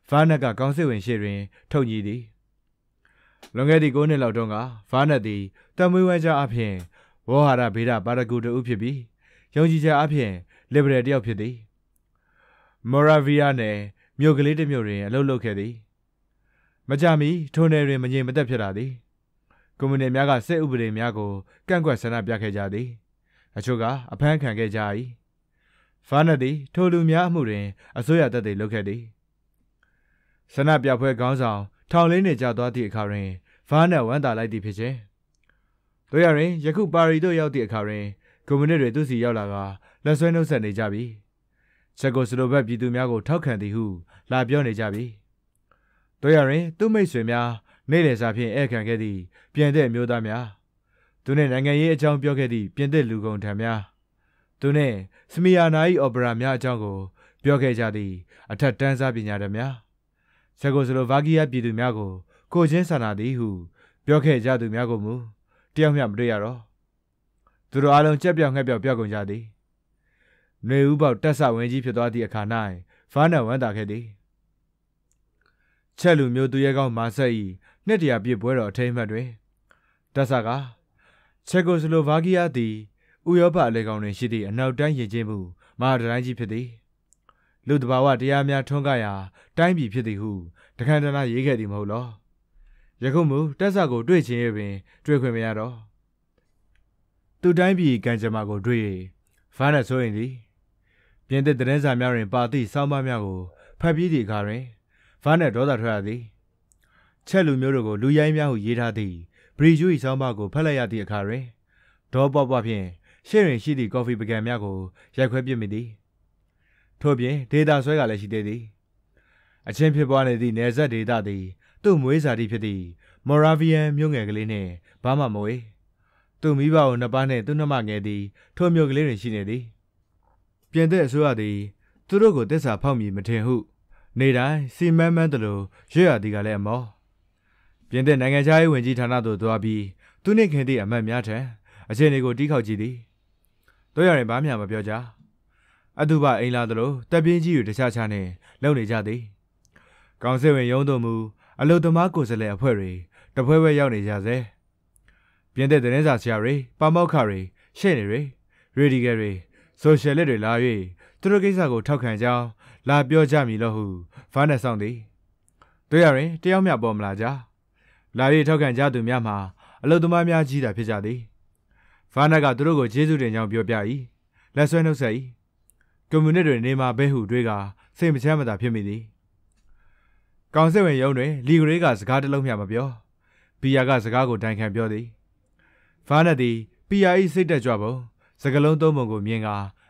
Speaker 1: ဗာနက်ကကောင်းစိတ်ဝင်ရှိတွင် ထုတ်ညီသည်လွန်ခဲ့သည့်၉နှစ်လောက်တုန်းကဗာနက်သည်တမွေးဝမ်းကြားအဖြစ်ဝေါဟာရဗေဒပါရဂုတဦးဖြစ်ပြီးယုံကြည်ချက်အပြင်လစ်ဘရယ်တယောက်ဖြစ်သည်မော်ရာဗီယာနယ်မြို့ကလေးတစ်မြို့တွင်အလုပ်လုပ်ခဲ့သည်မကြမီထိုနယ်တွင်မငြိမ်မသက်ဖြစ်လာသည်ကွန်မြူနီများကစစ်ဥပဒေများကိုကန့်ကွက်ဆန္ဒပြခဲ့ကြသည်အချို့ကအဖမ်းခံခဲ့ကြ၏ဖာနက်သည်ထိုလူများအမှုတွင် အစိုးရတပ်တွေလုပ်ခဲ့သည်ဆန္ဒပြပွဲခေါင်းဆောင်ထောင်လင်းနေကြသွားသည့်အခါတွင်ဖာနက်ဝမ်းသာလိုက်သည်ဖြစ်ခြင်းတို့ရရင်ယခုပါရီတို့ရောက်သည့်အခါတွင်ကွန်မြူနစ်တွေသူစီရောက်လာကလက်ဆွဲနှုတ်ဆက်နေကြပြီချက်ကိုစလိုဗက်ပြည်သူများကိုထောက်ခံသည်ဟုလာပြောနေကြပြီတို့ရရင် သူ့မိတ်ဆွေများနေလေစာဖြင့်ဧည့်ခံခဲ့သည့် ပြင်သစ်မျိုးသားများသူနှင့်နိုင်ငံရေးအကြောင်းပြောခဲ့သည့်ပြင်သစ်လူကုန်ထံများသူနှင့် စမီယာနာ၏အော်ပရာများအကြောင်းကို ပြောခဲ့ကြသည့်အထက်တန်းစားပညာရှင်များချက်ကိုစလိုဗာကီးယားပြည်သူများကိုကိုချင်းဆန္ဒသည်ဟု ပြောခဲ့ကြသူများကိုမူတယောက်မျှမတွေ့ရတော့သူတို့အလုံးကြက်ပြောင်ငှက်ပြောင်ပြောက်ကုန်ကြသည်။နေဦးပေါက်တက်ဆဝင်းကြီးဖြစ်သွားသည့်အခါ၌ဖားနန်ဝမ်းသာခဲ့သည်။ချက်လူမျိုးသူရဲကောင်းမာဆက်၏နှစ်တရာပြည့်ပွဲတော်အထိမ်းအမှတ်တွင်တက်ဆကချက်ကိုစလိုဗားကီးယားသည်ဥရောပအလဲကောင်တွင်ရှိသည့်အနောက်တိုင်းယဉ်ကျေးမှုမဟာတိုင်းကြီးဖြစ်သည်။လူတဘာဝတရားများထွန်းကားရာတိုင်းပြည်ဖြစ်သည်ဟုတခန္ဓာရေးခဲ့သည်မဟုတ်လော။ယခုမူတက်ဆာကိုတွေ့ချင်းရပင်တွေ့ခွင့်မရတော့သူတိုင်းပြည်ကံကြမ္မာကို တွေ့ဖားနဲ့ဆိုရင်သည်ပြင်သစ်သတင်းစာများတွင်ပါသည့်စောင်းမများကိုဖတ်ပြီးသည့်အခါတွင်ဖားနဲ့ဒေါသထွက်ရသည်ချက်လူမျိုးတို့ကိုလူရိုင်းများဟုရေးထားသည့်ဘရီဂျူ၏စောင်းမကိုဖတ်လိုက်ရသည့်အခါတွင်ဒေါပွားပွားဖြင့်ရှေ့တွင်ရှိသည့်ကော်ဖီပကံများကိုရိုက်ခွဲပစ်မိသည်ထို့ပြင်ဒေတာဆွဲကလည်းရှိသေးသည်အချင်းဖြစ်ပွားနေသည့်နယ်စပ်ဒေတာသည်သူ့မွေးစာတိဖြစ်သည့်မော်ရာဗီယန်မြို့ငယ်ကလေးနှင့်ဘာမှမဝေးသူ့မိဘကိုနှစ်ပါးနှင့်သူ့နှမငယ်သည်ထိုမြို့ကလေးတွင်ရှိနေသည်ပြင်သစ်အစိုးရသည်သူတို့ကိုတစ္ဆာဖောက်မည်မထင်ဟုနေတိုင်းစီမံမှန်းသလိုရွရသည်ကလည်းအမောပြင်သစ်နိုင်ငံခြားရေးဝန်ကြီးဌာနသို့သွားပြီးသူနှင့်ခင်သည့်အမတ်များထံအခြေအနေကိုတီးခေါက်ကြည့်သည်တို့ရရင်ဘာမှမပြောကြအတုပအိမ်လာသလိုတပ်ပြင်းကြီးတွေတခြားခြားနဲ့လုံနေကြသည် ကောင်စစ်ဝင်ရုံးတို့မူအလုသမားကိုယ်စားလှယ်အဖွဲ့တွေတပွဲပွဲရောက်နေကြစေပြင်သစ်သတင်းစာဆရာတွေပါမောက်ခတွေရှေ့နေတွေရေဒီကယ်တွေဆိုရှယ်လက်တွေလာ၍သူတို့ကိစ္စကို ထောက်ခံကြောင်းလာပြောကြမည်လို့ဟုဖားနဲ့ဆောင်သည်တွေ့ရရင်တယောက်မျှပေါ်မလာကြလာ၍ထောက်ခံကြသူများမှာ အလုသမားများကြီးတာဖြစ်ကြသည်ဖားနက်ကသူတို့ကိုကျေးဇူးတင်ကြောင်းပြောပြ၏လက်ဆွဲနှုတ်ဆက်၏ကွန်မြူနတီတွေနေမှာဘဲဟုတွေးကစိတ်မချမ်းမသာဖြစ်မိသည်။ကောင်စစ်ဝင်ရုံးတွင်လီဂရေးကစကားတစ်လုံးမျှမပြော။ပီယာကစကားကိုတိုင်ခံပြောသည်။ဖာနက်သည်ပီယာ၏စိတ်တက်ကြွပုံစကလုံးသုံးပုံကိုမြင်က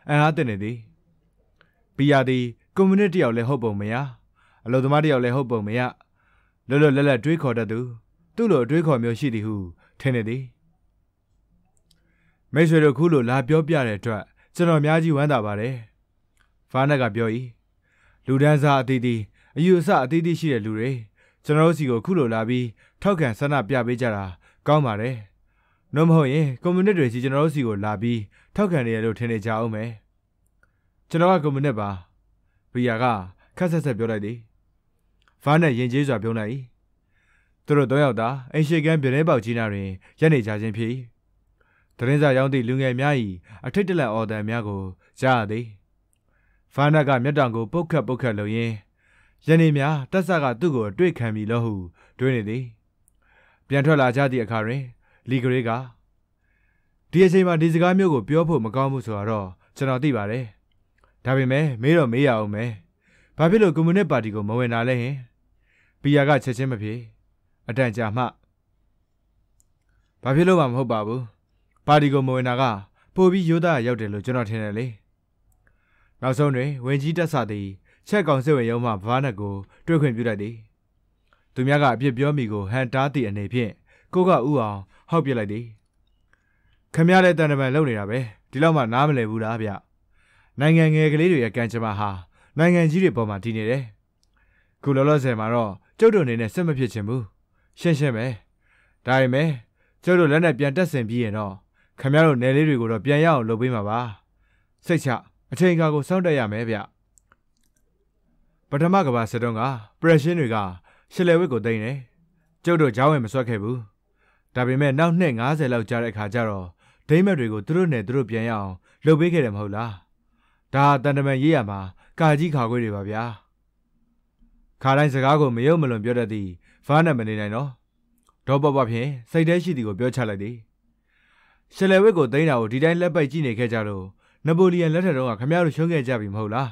Speaker 1: အံ့အားသင့်နေသည်။ပီယာသည်ကွန်မြူနစ်တယောက်လည်းဟုတ်ပုံမရ။အလုပ်သမားတယောက်လည်းဟုတ်ပုံမရ။လွတ်လွတ်လပ်လပ်တွေးခေါ်တတ်သူသူ့လိုတွေးခေါ်မျိုးရှိသည်ဟုထင်နေသည်။မိတ်ဆွေတို့ခုလိုလာပြောပြတဲ့အတွက်ကျွန်တော်အများကြီးဝမ်းသာပါတယ်။ဖာနက်ကပြော၏။လူဒန်းစားအတီးတီးအယူအဆအသီးသီးရှိတဲ့လူတွေကျွန်တော်တို့စီကို ခုလိုလာပြီးထောက်ခံဆန္ဒပြပေးကြတာကောင်းပါတယ်။နှုတ်မဟုတ်ရင်ကွန်မြူနစ်တွေစီကျွန်တော်တို့စီကိုလာပြီးထောက်ခံနေရလို့ထင်နေကြအောင်မယ်။ကျွန်တော်ကကွန်မြူနစ်ပါ။ဘီယာကခက်ဆက်ဆက်ပြောလိုက်သည်။ဗားနဲ့ရင်ကျေးစွာပြောလိုက်။သူတို့တော့ရောက်တာအင်ရှေကန်ပြတင်းပေါက်ကြီးနာတွင်ရက်နေကြခြင်းဖြစ်။တရင်စာရောက်သည့်လူငယ်များ၏အထိတ်တလန့်အော်တန်များကိုကြားရသည်။ဗားနက်ကမျက်တောင်ကိုပုတ်ခတ်ပုတ်ခတ်လုံရင်းယနေ့များတက်ဆကသူ့ကိုအတွေ့ခံပြီလို့ဟုတွေးနေသည်ပြန်ထွက်လာကြသည့်အခါတွင် လီဂရေးကဒီအချိန်မှာဒီစကားမျိုးကိုပြောဖို့မကောင်းဘူးဆိုတော့ကျွန်တော်သိပါတယ်ဒါပေမဲ့မေးတော့မေးရအောင်မယ်ဘာဖြစ်လို့ကွန်မြူနစ်ပါတီကိုမဝင်တာလဲဟင်ပီယာကချက်ချင်းမဖြစ်အတန်ကြာမှဘာဖြစ်လို့မှမဟုတ်ပါဘူးပါတီကိုမဝင်တာကပိုပြီးရိုးသားရောက်တယ်လို့ကျွန်တော်ထင်တယ်လေနောက်ဆုံးတွင် ဝင်ကြီးတက်ဆသည်ချက်ကောင်စစ်ဝင်ရုံးမှဗားနက်ကိုတွေ့ခွင့်ပြုတတ်သည်သူများကအပြစ်ပြောမိကို ဟန်တားသည့်အနေဖြင့်ကိုကဥအောင်ဟောက်ပြလိုက်သည်ခမရတဲ့တန်တမန်လုံနေတာပဲဒီလောက်မှနားမလည်ဘူးလားဗျနိုင်ငံငယ်ကလေးတွေရဲ့ကံကြမ္မာဟာနိုင်ငံကြီးတွေပေါ်မှာတည်နေတယ်ခုလောလောဆယ်မှာတော့ကျုပ်တို့အနေနဲ့စစ်မဖြစ်ချင်ဘူးရှင်းရှင်းပဲဒါပေမဲ့ကျုပ်တို့လက်နဲ့ပြန်တက်ဆင်ပြီးရင်တော့ခမရတို့နယ်လေးတွေကိုတော့ပြန်ရအောင်လုပ်ပေးမှာပါစိတ်ချအချိန်ကာကိုစောင့်တက်ရမယ်ဗျပထမကဘာစစ်တုန်းကပရက်ရှင်တွေကရှလယ်ဝစ်ကိုတိမ့်တယ်။ကျုပ်တို့ဂျောင်းဝင်မဆွတ်ခဲ့ဘူး။ဒါပေမဲ့နောက်နှစ်90လောက်ကြာတဲ့အခါကျတော့ဒိမက်တွေကိုသူတို့နဲ့သူတို့ပြန်ရအောင်လုပ်ပေးခဲ့တယ်မဟုတ်လား။ဒါအတန်တမန်ရေးရမှာကာကြီးခါခွေးတွေပါဗျာ။ခါတိုင်းစကားကိုမယုံမလွန်ပြောတတ်သည့်ဗားနဲ့မနေနိုင်တော့ဒေါ်ပပဖြင့်စိတ်ထဲရှိသည်ကိုပြောချလိုက်သည်ရှယ်လယ်ဝစ်ကိုတိမ့်တာကိုဒီတိုင်းလက်ပိုက်ကြည့်နေခဲ့ကြလို့နပိုလီယန်လက်ထက်တုန်းကခမရတို့ရှုံးခဲ့ကြပြီမဟုတ်လား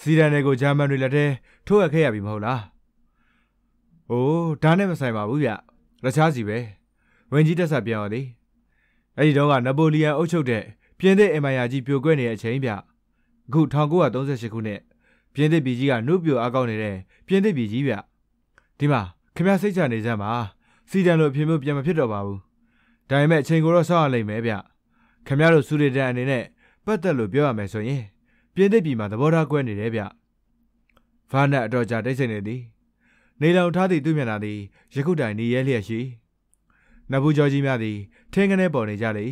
Speaker 1: စီဒန်တွေကိုဂျာမန်တွေလက်ထဲထိုးအပ်ခဲ့ရပြီမဟုတ်လား။အိုးဒါနဲ့မဆိုင်ပါဘူးဗျ။တခြားစီပဲ။ဝင်ကြီးတက်ဆက်ပြောင်းရလေ။အဲဒီတော့ကနပိုလီယန်အုပ်ချုပ်တဲ့ပြင်သစ်အင်ပါယာကြီးပြိုကွဲနေတဲ့အချိန်ဗျ။အခု1938ခုနှစ်ပြင်သစ်ပြည်ကြီးကနုပြိုအားကောင်းနေတဲ့ပြင်သစ်ပြည်ကြီးဗျ။ဒီမှာခမရစိတ်ချနေကြမှာစီဒန်လိုအဖြစ်မျိုးပြန်မဖြစ်တော့ပါဘူး။ဒါပေမဲ့အချိန်ကိုတော့ဆောက်ရလိမ့်မယ်ဗျ။ခမရတို့စူရီတန်အနေနဲ့ပတ်သက်လို့ပြောရမယ်ဆိုရင်ပြင်သစ်ပြည်မှာသဘောထားကွဲနေတယ်ဗျ။ဗာနတ်အတော်ကြာတိတ်ဆိတ်နေသည်။နေလောင်ထားသည့်သူ့မျက်နှာသည်ယခုတိုင်နေရဲလျက်ရှိ။နဘူးကြောကြီးများသည်ထင်းကနေပေါ်နေကြလေ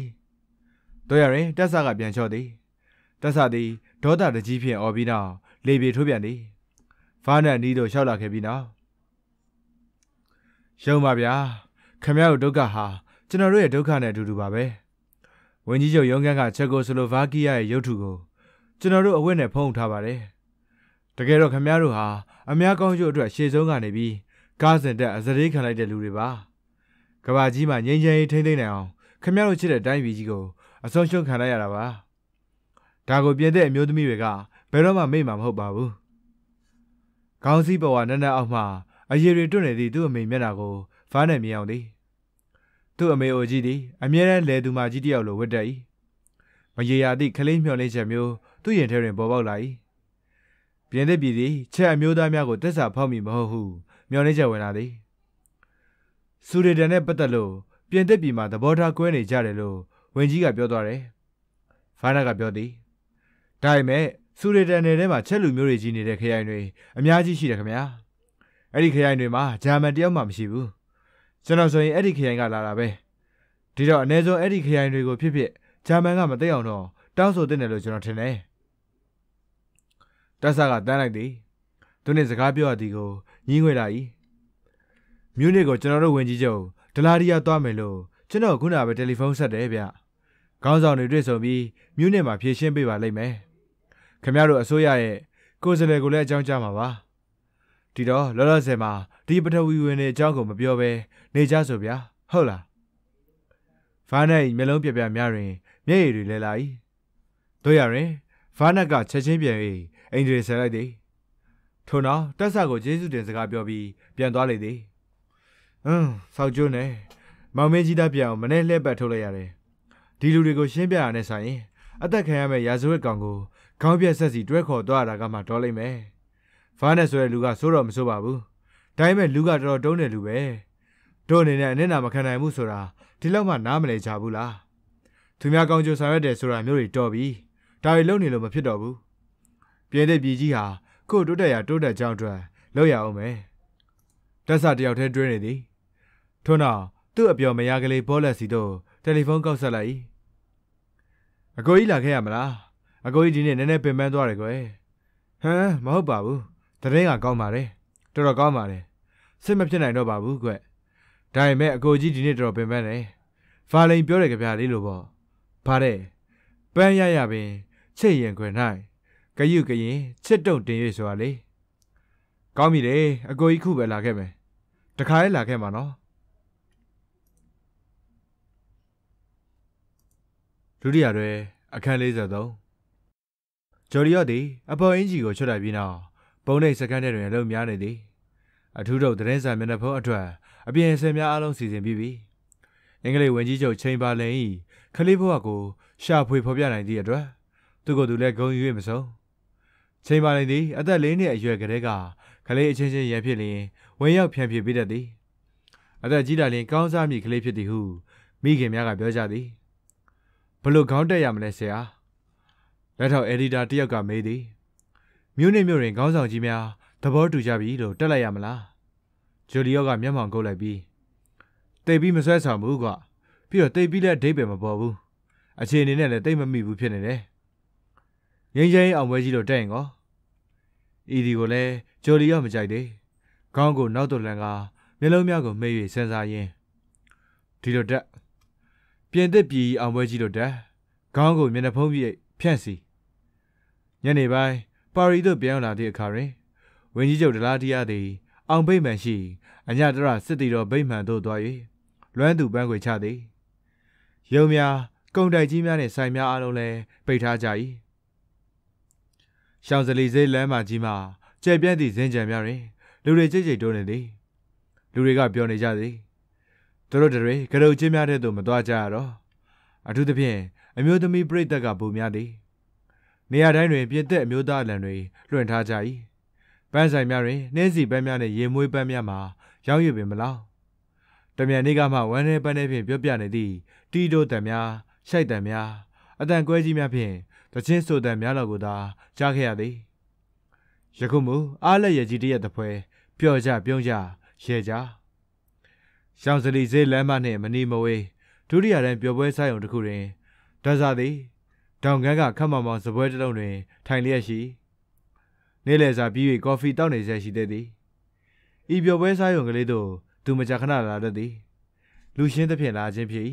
Speaker 1: ။တို့ရရင်တက်ဆာကပြန်လျှော့သည်။တက်ဆာသည်ဒေါသတကြီးဖြင့်အော်ပြီးနောက်လေပြေထိုးပြန်သည်။ဗာနတ်နီးသို့လျှောက်လာခဲ့ပြီးနောက်ယုံပါဗျာခမရတို့ဒုက္ခဟာကျွန်တော်တို့ရဲ့ဒုက္ခနဲ့အတူတူပါပဲဝင်းကြီးချုပ်ရုံးခန်းကချက်ကိုဆလိုဗာကီးယားရဲ့ရုပ်ထုကိုကျွန်တော်တို့အဝတ်နဲ့ဖုံးထားပါတယ်။တကယ်တော့ခမရတို့ဟာအများကောင်းကျိုးအတွက်ရှေ့ဆုံးကနေပြီးကားစင်တက်အစရေးခံလိုက်တဲ့လူတွေပါ။ကဘာကြီးမှာငင်းချင်ရေးထိမ့်သိမ့်နိုင်အောင် ခမရတို့ချစ်တဲ့အတိုင်းပြည်ကြီးကိုအဆုံးရှုံးခံလိုက်ရတာပါ။ဒါကိုပြင်တဲ့အမျိုးသမီးတွေကဘယ်တော့မှမေ့မှာမဟုတ်ပါဘူး။ခေါင်းစည်းပေါ်ကနန်းနန်းအောက်မှာအရေတွေတွန့်နေသည့်သူ့အမေမျက်နှာကို ဖားနေမြင်အောင်သည်။သူ့အမေအိုကြီးသည်အမြဲတမ်းလယ်သူမကြီးတယောက်လိုဝတ်တတ်၏။မရေရာသည့်ခလေးမျောလင်းချက်မျိုးသူ့ရင်ထဲတွင်ပေါ်ပေါက်လာ၏ပြင်သစ်ပြည်သည်ချက်အမျိုးသားများကိုတက်ဆာဖောက်မိမဟုတ်ဟုမျှော်လင့်ချက်ဝင်လာသည်ဆူရီဒန်နဲ့ပတ်သက်လို့ပြင်သစ်ပြည်မှာသဘောထားကွဲနေကြတယ်လို့ဝင်ကြီးကပြောသွားတယ်။ဖိုင်နာကပြောသည်။ဒါပေမဲ့ဆူရီဒန်နယ်ထဲမှာချက်လူမျိုးတွေကြီးနေတဲ့ခရိုင်တွေအများကြီးရှိတယ်ခင်ဗျာ။အဲ့ဒီခရိုင်တွေမှာဂျာမန်တယောက်မှမရှိဘူး။ကျွန်တော်ဆိုရင်အဲ့ဒီခရိုင်ကလာတာပဲ။ဒီတော့အ ਨੇ ဆုံးအဲ့ဒီခရိုင်တွေကိုဖြစ်ဖြစ်ဂျာမန်ကမသိအောင်တော့တောင်းဆိုတင်တယ်လို့ကျွန်တော်ထင်တယ်တဆကတန်းလိုက်သည်သူနှင့်စကားပြောရသည်ကိုညှင်းငွေလာ၏မြို့နစ်ကိုကျွန်တော်တို့ဝင်ကြီးချုပ်ဒလာရီယာသွားမယ်လို့ကျွန်တော်ခုနပဲတယ်လီဖုန်းဆက်တယ်ဗျခေါင်းဆောင်တွေတွေ့ဆုံပြီးမြို့နစ်မှာဖြည့်ရှင်းပေးပါလိမ့်မယ်ခင်ဗျားတို့အစိုးရရဲ့ကိုယ်စားလှယ်ကိုလည်းအကြောင်းကြားမှာပါဒီတော့လောလောဆယ်မှာဒီပထဝီဝင်တွေအကြောင်းကိုမပြောဘဲနေကြဆိုဗျာဟုတ်လားဗာနက်မျက်လုံးပြပြများတွင် မျက်ရည်တွေလဲလာ၏တို့ရရင်ဗာနက်ကချက်ချင်းပြန်အင်ဂျင်ဆယ်လိုက်သည်ထို့နောက်တက်ဆာကိုယေရှုတင်စကားပြောပြီးပြန်သွားလေသည်အင်းဆောက်ကျိုးနဲ့မောင်မင်းကြီးသားပြောင်မနဲ့လှည့်ပတ်ထုတ်လိုက်ရတယ်ဒီလူတွေကိုရှင်းပြရတဲ့ဆိုင်ရင်အသက်ခံရမယ့်ရာဇဝတ်ကောင်ကိုခေါင်းပြက်ဆက်စီတွဲခေါ်သွားရတာကမှတော်လိမ့်မယ်ဗားနဲ့ဆိုတဲ့လူကစိုးတော့မစိုးပါဘူးဒါပေမဲ့လူကတော်တော်တုံးတဲ့လူပဲတို့အနေနဲ့အနစ်နာမခံနိုင်ဘူးဆိုတာဒီလောက်မှနားမလည်ကြဘူးလားသူများကောင်းကျိုးဆောင်ရွက်တယ်ဆိုတာမျိုးတွေတော်ပြီဒါတွေလုံနေလို့မဖြစ်တော့ဘူးပြည်တဲ့ပြည်ကြီးဟာကို့တိုးတက်ရာတိုးတက်ကြောင်းအတွက်လောက်ရအောင်မယ်တက်ဆာတယောက်တည်းတွင်းနေသည်ထို့နောက်သူ့အပြော်မရကလေးဘောလက်စီတို့တယ်လီဖုန်းကောက်ဆက်လိုက်အကိုကြီးလာခဲ့ရမလားအကိုကြီးဒီနေ့နည်းနည်းပင်ပန်းသွားတယ်ကွယ်ဟမ်မဟုတ်ပါဘူးတရင်ကကောင်းပါတယ်တော်တော်ကောင်းပါတယ်စစ်မဖြစ်နိုင်တော့ပါဘူးကွဒါပေမဲ့အကိုကြီးဒီနေ့တော်တော်ပင်ပန်းတယ်ဗာလိန်ပြောတယ်ကြပြလေးလို့ပေါ့ဗါတဲ့ပန်းရရပင်ချိတ်ရင်ခွင်၌ကယုကရင်ချစ်တုံတင်၍ဆိုတာလေကောင်းပြီလေအကိုကြီးခုပဲလာခဲ့မယ်တခါလေးလာခဲ့မှာနော်ဒုတိယတွဲအခန်း53ဂျော်ရီယော့သည်အပေါ်အင်ဂျီကိုချွတ်လိုက်ပြီးနောက်ဘုံနှိပ်စကန်တဲ့တွင်အလုပ်များနေသည်အထူးတော့သတင်းစာမျက်နှာဖုံးအထွတ်အပြင်ဆင်များအလုံးစီစဉ်ပြီးပြီအင်္ဂလိပ်ဝန်ကြီးချုပ်ချိန်ပါလင်ဤခလေးဘဝကိုရှာဖွေဖော်ပြနိုင်သည့်အတွက်သူကိုယ်သူလည်းဂုဏ်ယူ၍မဆုံးချိန်ပါလိန်သည် အသက်၄နှစ်အရွယ်ကတည်းကကလေးအချင်းချင်းရံဖြစ်လျင်ဝင်ရောက်ဖြန့်ဖြစ်ပေးတတ်သည်အသက်ကြီးတာလျင်ကောင်းစားမိကလေးဖြစ်သည်ဟုမိခင်များကပြောကြသည်ဘလို့ခေါင်းတက်ရမလဲဆရာလက်ထောက်အယ်ဒီတာတယောက်ကမေးသည်မြို့နေမြို့တွင်ခေါင်းဆောင်ကြီးများသဘောတူကြပြီလို့တက်လိုက်ရမလားဂျူလီယောကမျက်မှောင်ကုပ်လိုက်ပြီးတိတ်ပြီးမဆွဲဆောင်ဘူးကွာပြီးတော့တိတ်ပြီးလည်းအဓိပ္ပာယ်မပေါ်ဘူးအခြေအနေနဲ့လည်းတိတ်မမိဘူးဖြစ်နေတယ်ငင်းချင်းအောင်ပွဲကြီးလို့တက်ရင်ကော။ဤဒီကိုလည်းဂျိုလီရောမကြိုက်သေး။ခေါင်းကိုနောက်တော်လန်ကမျက်လုံးများကိုမှိတ်၍စဉ်းစားရင်းဒီလိုတက်ပြင်သစ်ပြည် အောင်ပွဲကြီးလိုတက်ခေါင်းကိုမျက်နှာဖုံးပြိတ်ဖြန့်စီညနေပိုင်းပါရီတို့ပြန်လာသည့်အခါတွင်ဝင်းကြီးချုပ်ဒလားတီးရသည်အောင်ဗိမှန်ရှိအညတရစစ်တီတော်ဗိမှန်တို့သွား၍လွမ်းသူပန်းခွေချသည်ရုံများကုန်တိုက်ကြီးများနှင့်ဆိုင်များအလုံးလည်းပိတ်ထားကြ၏ရှောင်းစလီစေးလမ်းမကြီးမှာကျယ်ပြန့်သည့်ဇင်းကြံများတွင်လူတွေကြိတ်ကြိတ်တိုးနေသည်လူတွေကပြောနေကြသည်တို့တို့တွေကရုတ်ချင်းများတဲ့သို့မသွားကြရတော့အထူးသဖြင့်အမျိုးသမီးပြိတ္တကပုံများသည်နေရာတိုင်းတွင် ပြင်သက်အမျိုးသားအလံတွေလွှင့်ထားကြ၏ပန်းဆိုင်များတွင်နှင်းစီပန်းများနှင့်ရေမွေးပန်းများမှာရောင်းရပင်မလောက်တမြန်နေ့ကမှဝမ်းထဲပန်းထဲဖြင့်ပြောပြနေသည့်တီတိုတံများရှိုက်တံများအတန်ကွဲကြီးများဖြင့်တချင်းဆိုတဲ့များလောက်ကိုသာကြားခဲ့ရသည်ယခုမူအားလက်ရည်ကြီးတရက်တပွဲပျော့ကြပြုံးကြရဲကြရောင်စလီဈေးလမ်းမနှင့်မနီမဝေးဒုတိယတန်းပျော်ပွဲဆိုင်ုံတစ်ခုတွင်ဒါဇာသည် တောင်ကန်းကခက်မောင်မောင်စပွဲတစ်လုံးတွင် ထိုင်လျက်ရှိ နေ့လယ်စာပြီး၍ကော်ဖီတောက်နေရရှိသေးသည်ဤပျော်ပွဲဆိုင်ုံကလေးတို့သူမကြာခဏလာတတ်သည် လူရှင်းသဖြင့်လာခြင်းဖြစ်၏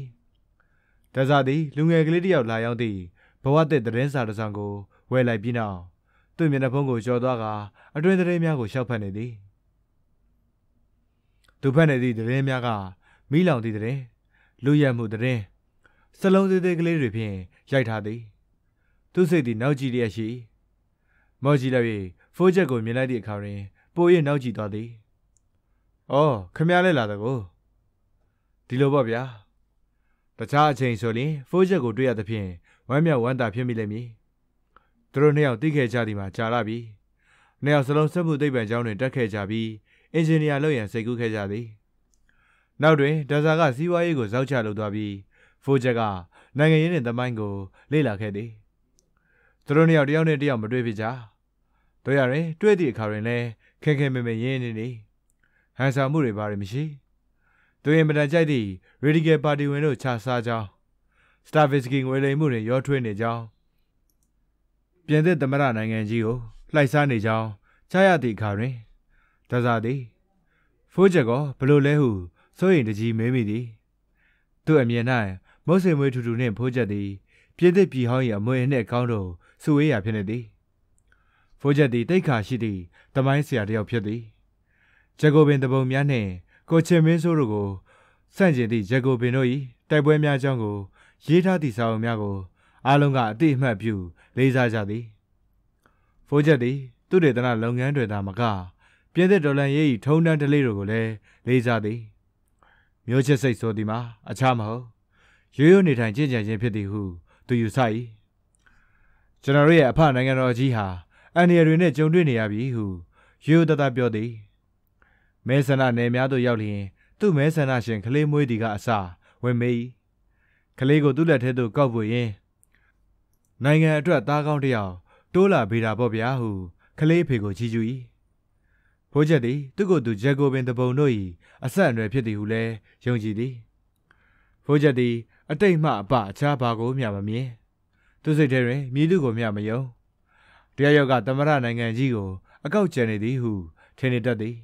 Speaker 1: ဒါဇာသည်လူငယ်ကလေးတစ်ယောက်လာရောက်သည့်ဘဝသစ်သတင်းစာတစ်စောင်ကိုဝယ်လိုက်ပြီးနောက်သူ့မျက်နှာဖုံးကိုကျော်သွားကအတွင်သတင်းများကိုရှောက်ဖက်နေသည်သူဖက်နေသည့်သတင်းများကမိလောင်သည့်သတင်းလူရက်မှုသတင်းစလုံးသေးသေးကလေးတွေဖြင့်ရိုက်ထားသည်သူစိတ်သည် နောက်ကြည့်လျက်ရှိမော်ကြည့်လိုက်၍ဖိုးချက်ကိုမြင်လိုက်သည့်အခါတွင် ပို၍နောက်ကြည့်သွားသည်အော်ခမရလဲလာတကောဒီလိုပေါ့ဗျာတခြားအချိန်ဆိုရင်ဖိုးချက်ကိုတွေ့ရသဖြင့်ဝမ်းမြောက်ဝမ်းသာဖြစ်မိလိမ့်မည်သူတို့နှစ်ယောက်တိခဲ့ကြသည်မှာကြာလာပြီနှစ်ယောက်စလုံးစက်မှုသိပ္ပံကျောင်းတွင်တက်ခဲ့ကြပြီးအင်ဂျင်နီယာလုပ်ရန်စိတ်ကူးခဲ့ကြသည်နောက်တွင်ဒါဇာကစီးပွားရေးကိုဇောက်ချလုပ်သွားပြီးဖိုဂျက်ကနိုင်ငံရေးနှင့်သမိုင်းကို လေ့လာခဲ့သည်သူတို့နှစ်ယောက်တယောက်နဲ့တယောက်မတွေ့ဖြစ်ကြတို့ရရင် တွေ့သည့်အခါတွင်လည်းခဲခဲမေမေရင်းနေနေဟန်ဆောင်မှုတွေဘာတွေမရှိသူရင်မတန်ကြိုက်သည့် Radical Party ဝင်တို့ခြားစားကြောင်းစတာဗစ်စကီငွေလိမ်မှုတွေရောထွေးနေကြောင်းပြင်သစ်သမ္မတနိုင်ငံကြီးကိုလှိုက်စားနေကြောင်းကြားရသည့်အခါတွင်ဒါသာသည်ဖိုးချက်ကဘလို့လဲဟုစိုးရိမ်တကြီးမေးမိသည်သူ့အမြင်၌မုတ်စင်မွေးထူထူနှင့်ဖိုးချက်သည်ပြည်သစ်ပြည်ဟောင်း၏အမွေအနှစ်အကောင်းတို့စုဝေးရာဖြစ်နေသည်ဖိုးချက်သည်တိတ်ခါရှိသည့်တမိုင်းဆရာတစ်ယောက်ဖြစ်သည်ဂျက်ကိုဘင်တပုံများနှင့်ကိုချင်မင်းဆိုးတို့ကိုစန့်ကျင်သည့်ဂျက်ကိုဘင်တို့၏တိုက်ပွဲများအကြောင်းကိုရေးထားသည့်စာအုပ်များကိုအားလုံးကအတိအမှတ်ပြု လေးစားကြသည်ဖိုးချက်သည်သူတေသနလုပ်ငန်းတွေသာမက ပြည်သက်ဒေါ်လန်ရေး၏ထုံတန်းတလေးတို့ကိုလည်းလေးစားသည်မျိုးချစ်စိတ်ဆိုသည်မှာအခြားမဟုတ်ရိုးရိုးနေထိုင်ကြင်ကြံခြင်းဖြစ်သည်ဟု သူယူဆ၏ကျွန်တော်တို့ရဲ့အဖနိုင်ငံတော်ကြီးဟာအန်ဒီယာတွေနဲ့ကြုံတွေ့နေရပြီဟုရိုးရိုးသားသားပြောသည်မဲဆန္ဒနယ်များသို့ရောက်လျင် သူ့မဲဆန္ဒရှင်ကလေးမွေးဒီကအစာဝင်မေး၏ကလေးကိုသူ့လက်ထဲသို့ကောက်ပွေရင်းနိုင်ငံအတွက်သားကောင်းတယောက်တိုးလာပေးတာပေါ့ဗျာဟုကလေးဖေကိုချီးကျူး၏ဖိုးချက်သည်သူ့ကိုယ်သူဂျက်ကိုဘင်တပုံတို့၏အဆက်အနွယ်ဖြစ်သည်ဟုလည်းယုံကြည်သည်ဖိုးချက်သည်အတိတ်မှအပအခြားဘာကိုမျှမမြင်သူစိတ်ထဲတွင်မြည်သူကိုမျှမယုံတရားရောက်ကသမရနိုင်ငံကြီးကိုအကောက်ကျန်နေသည်ဟုထင်နေတတ်သည်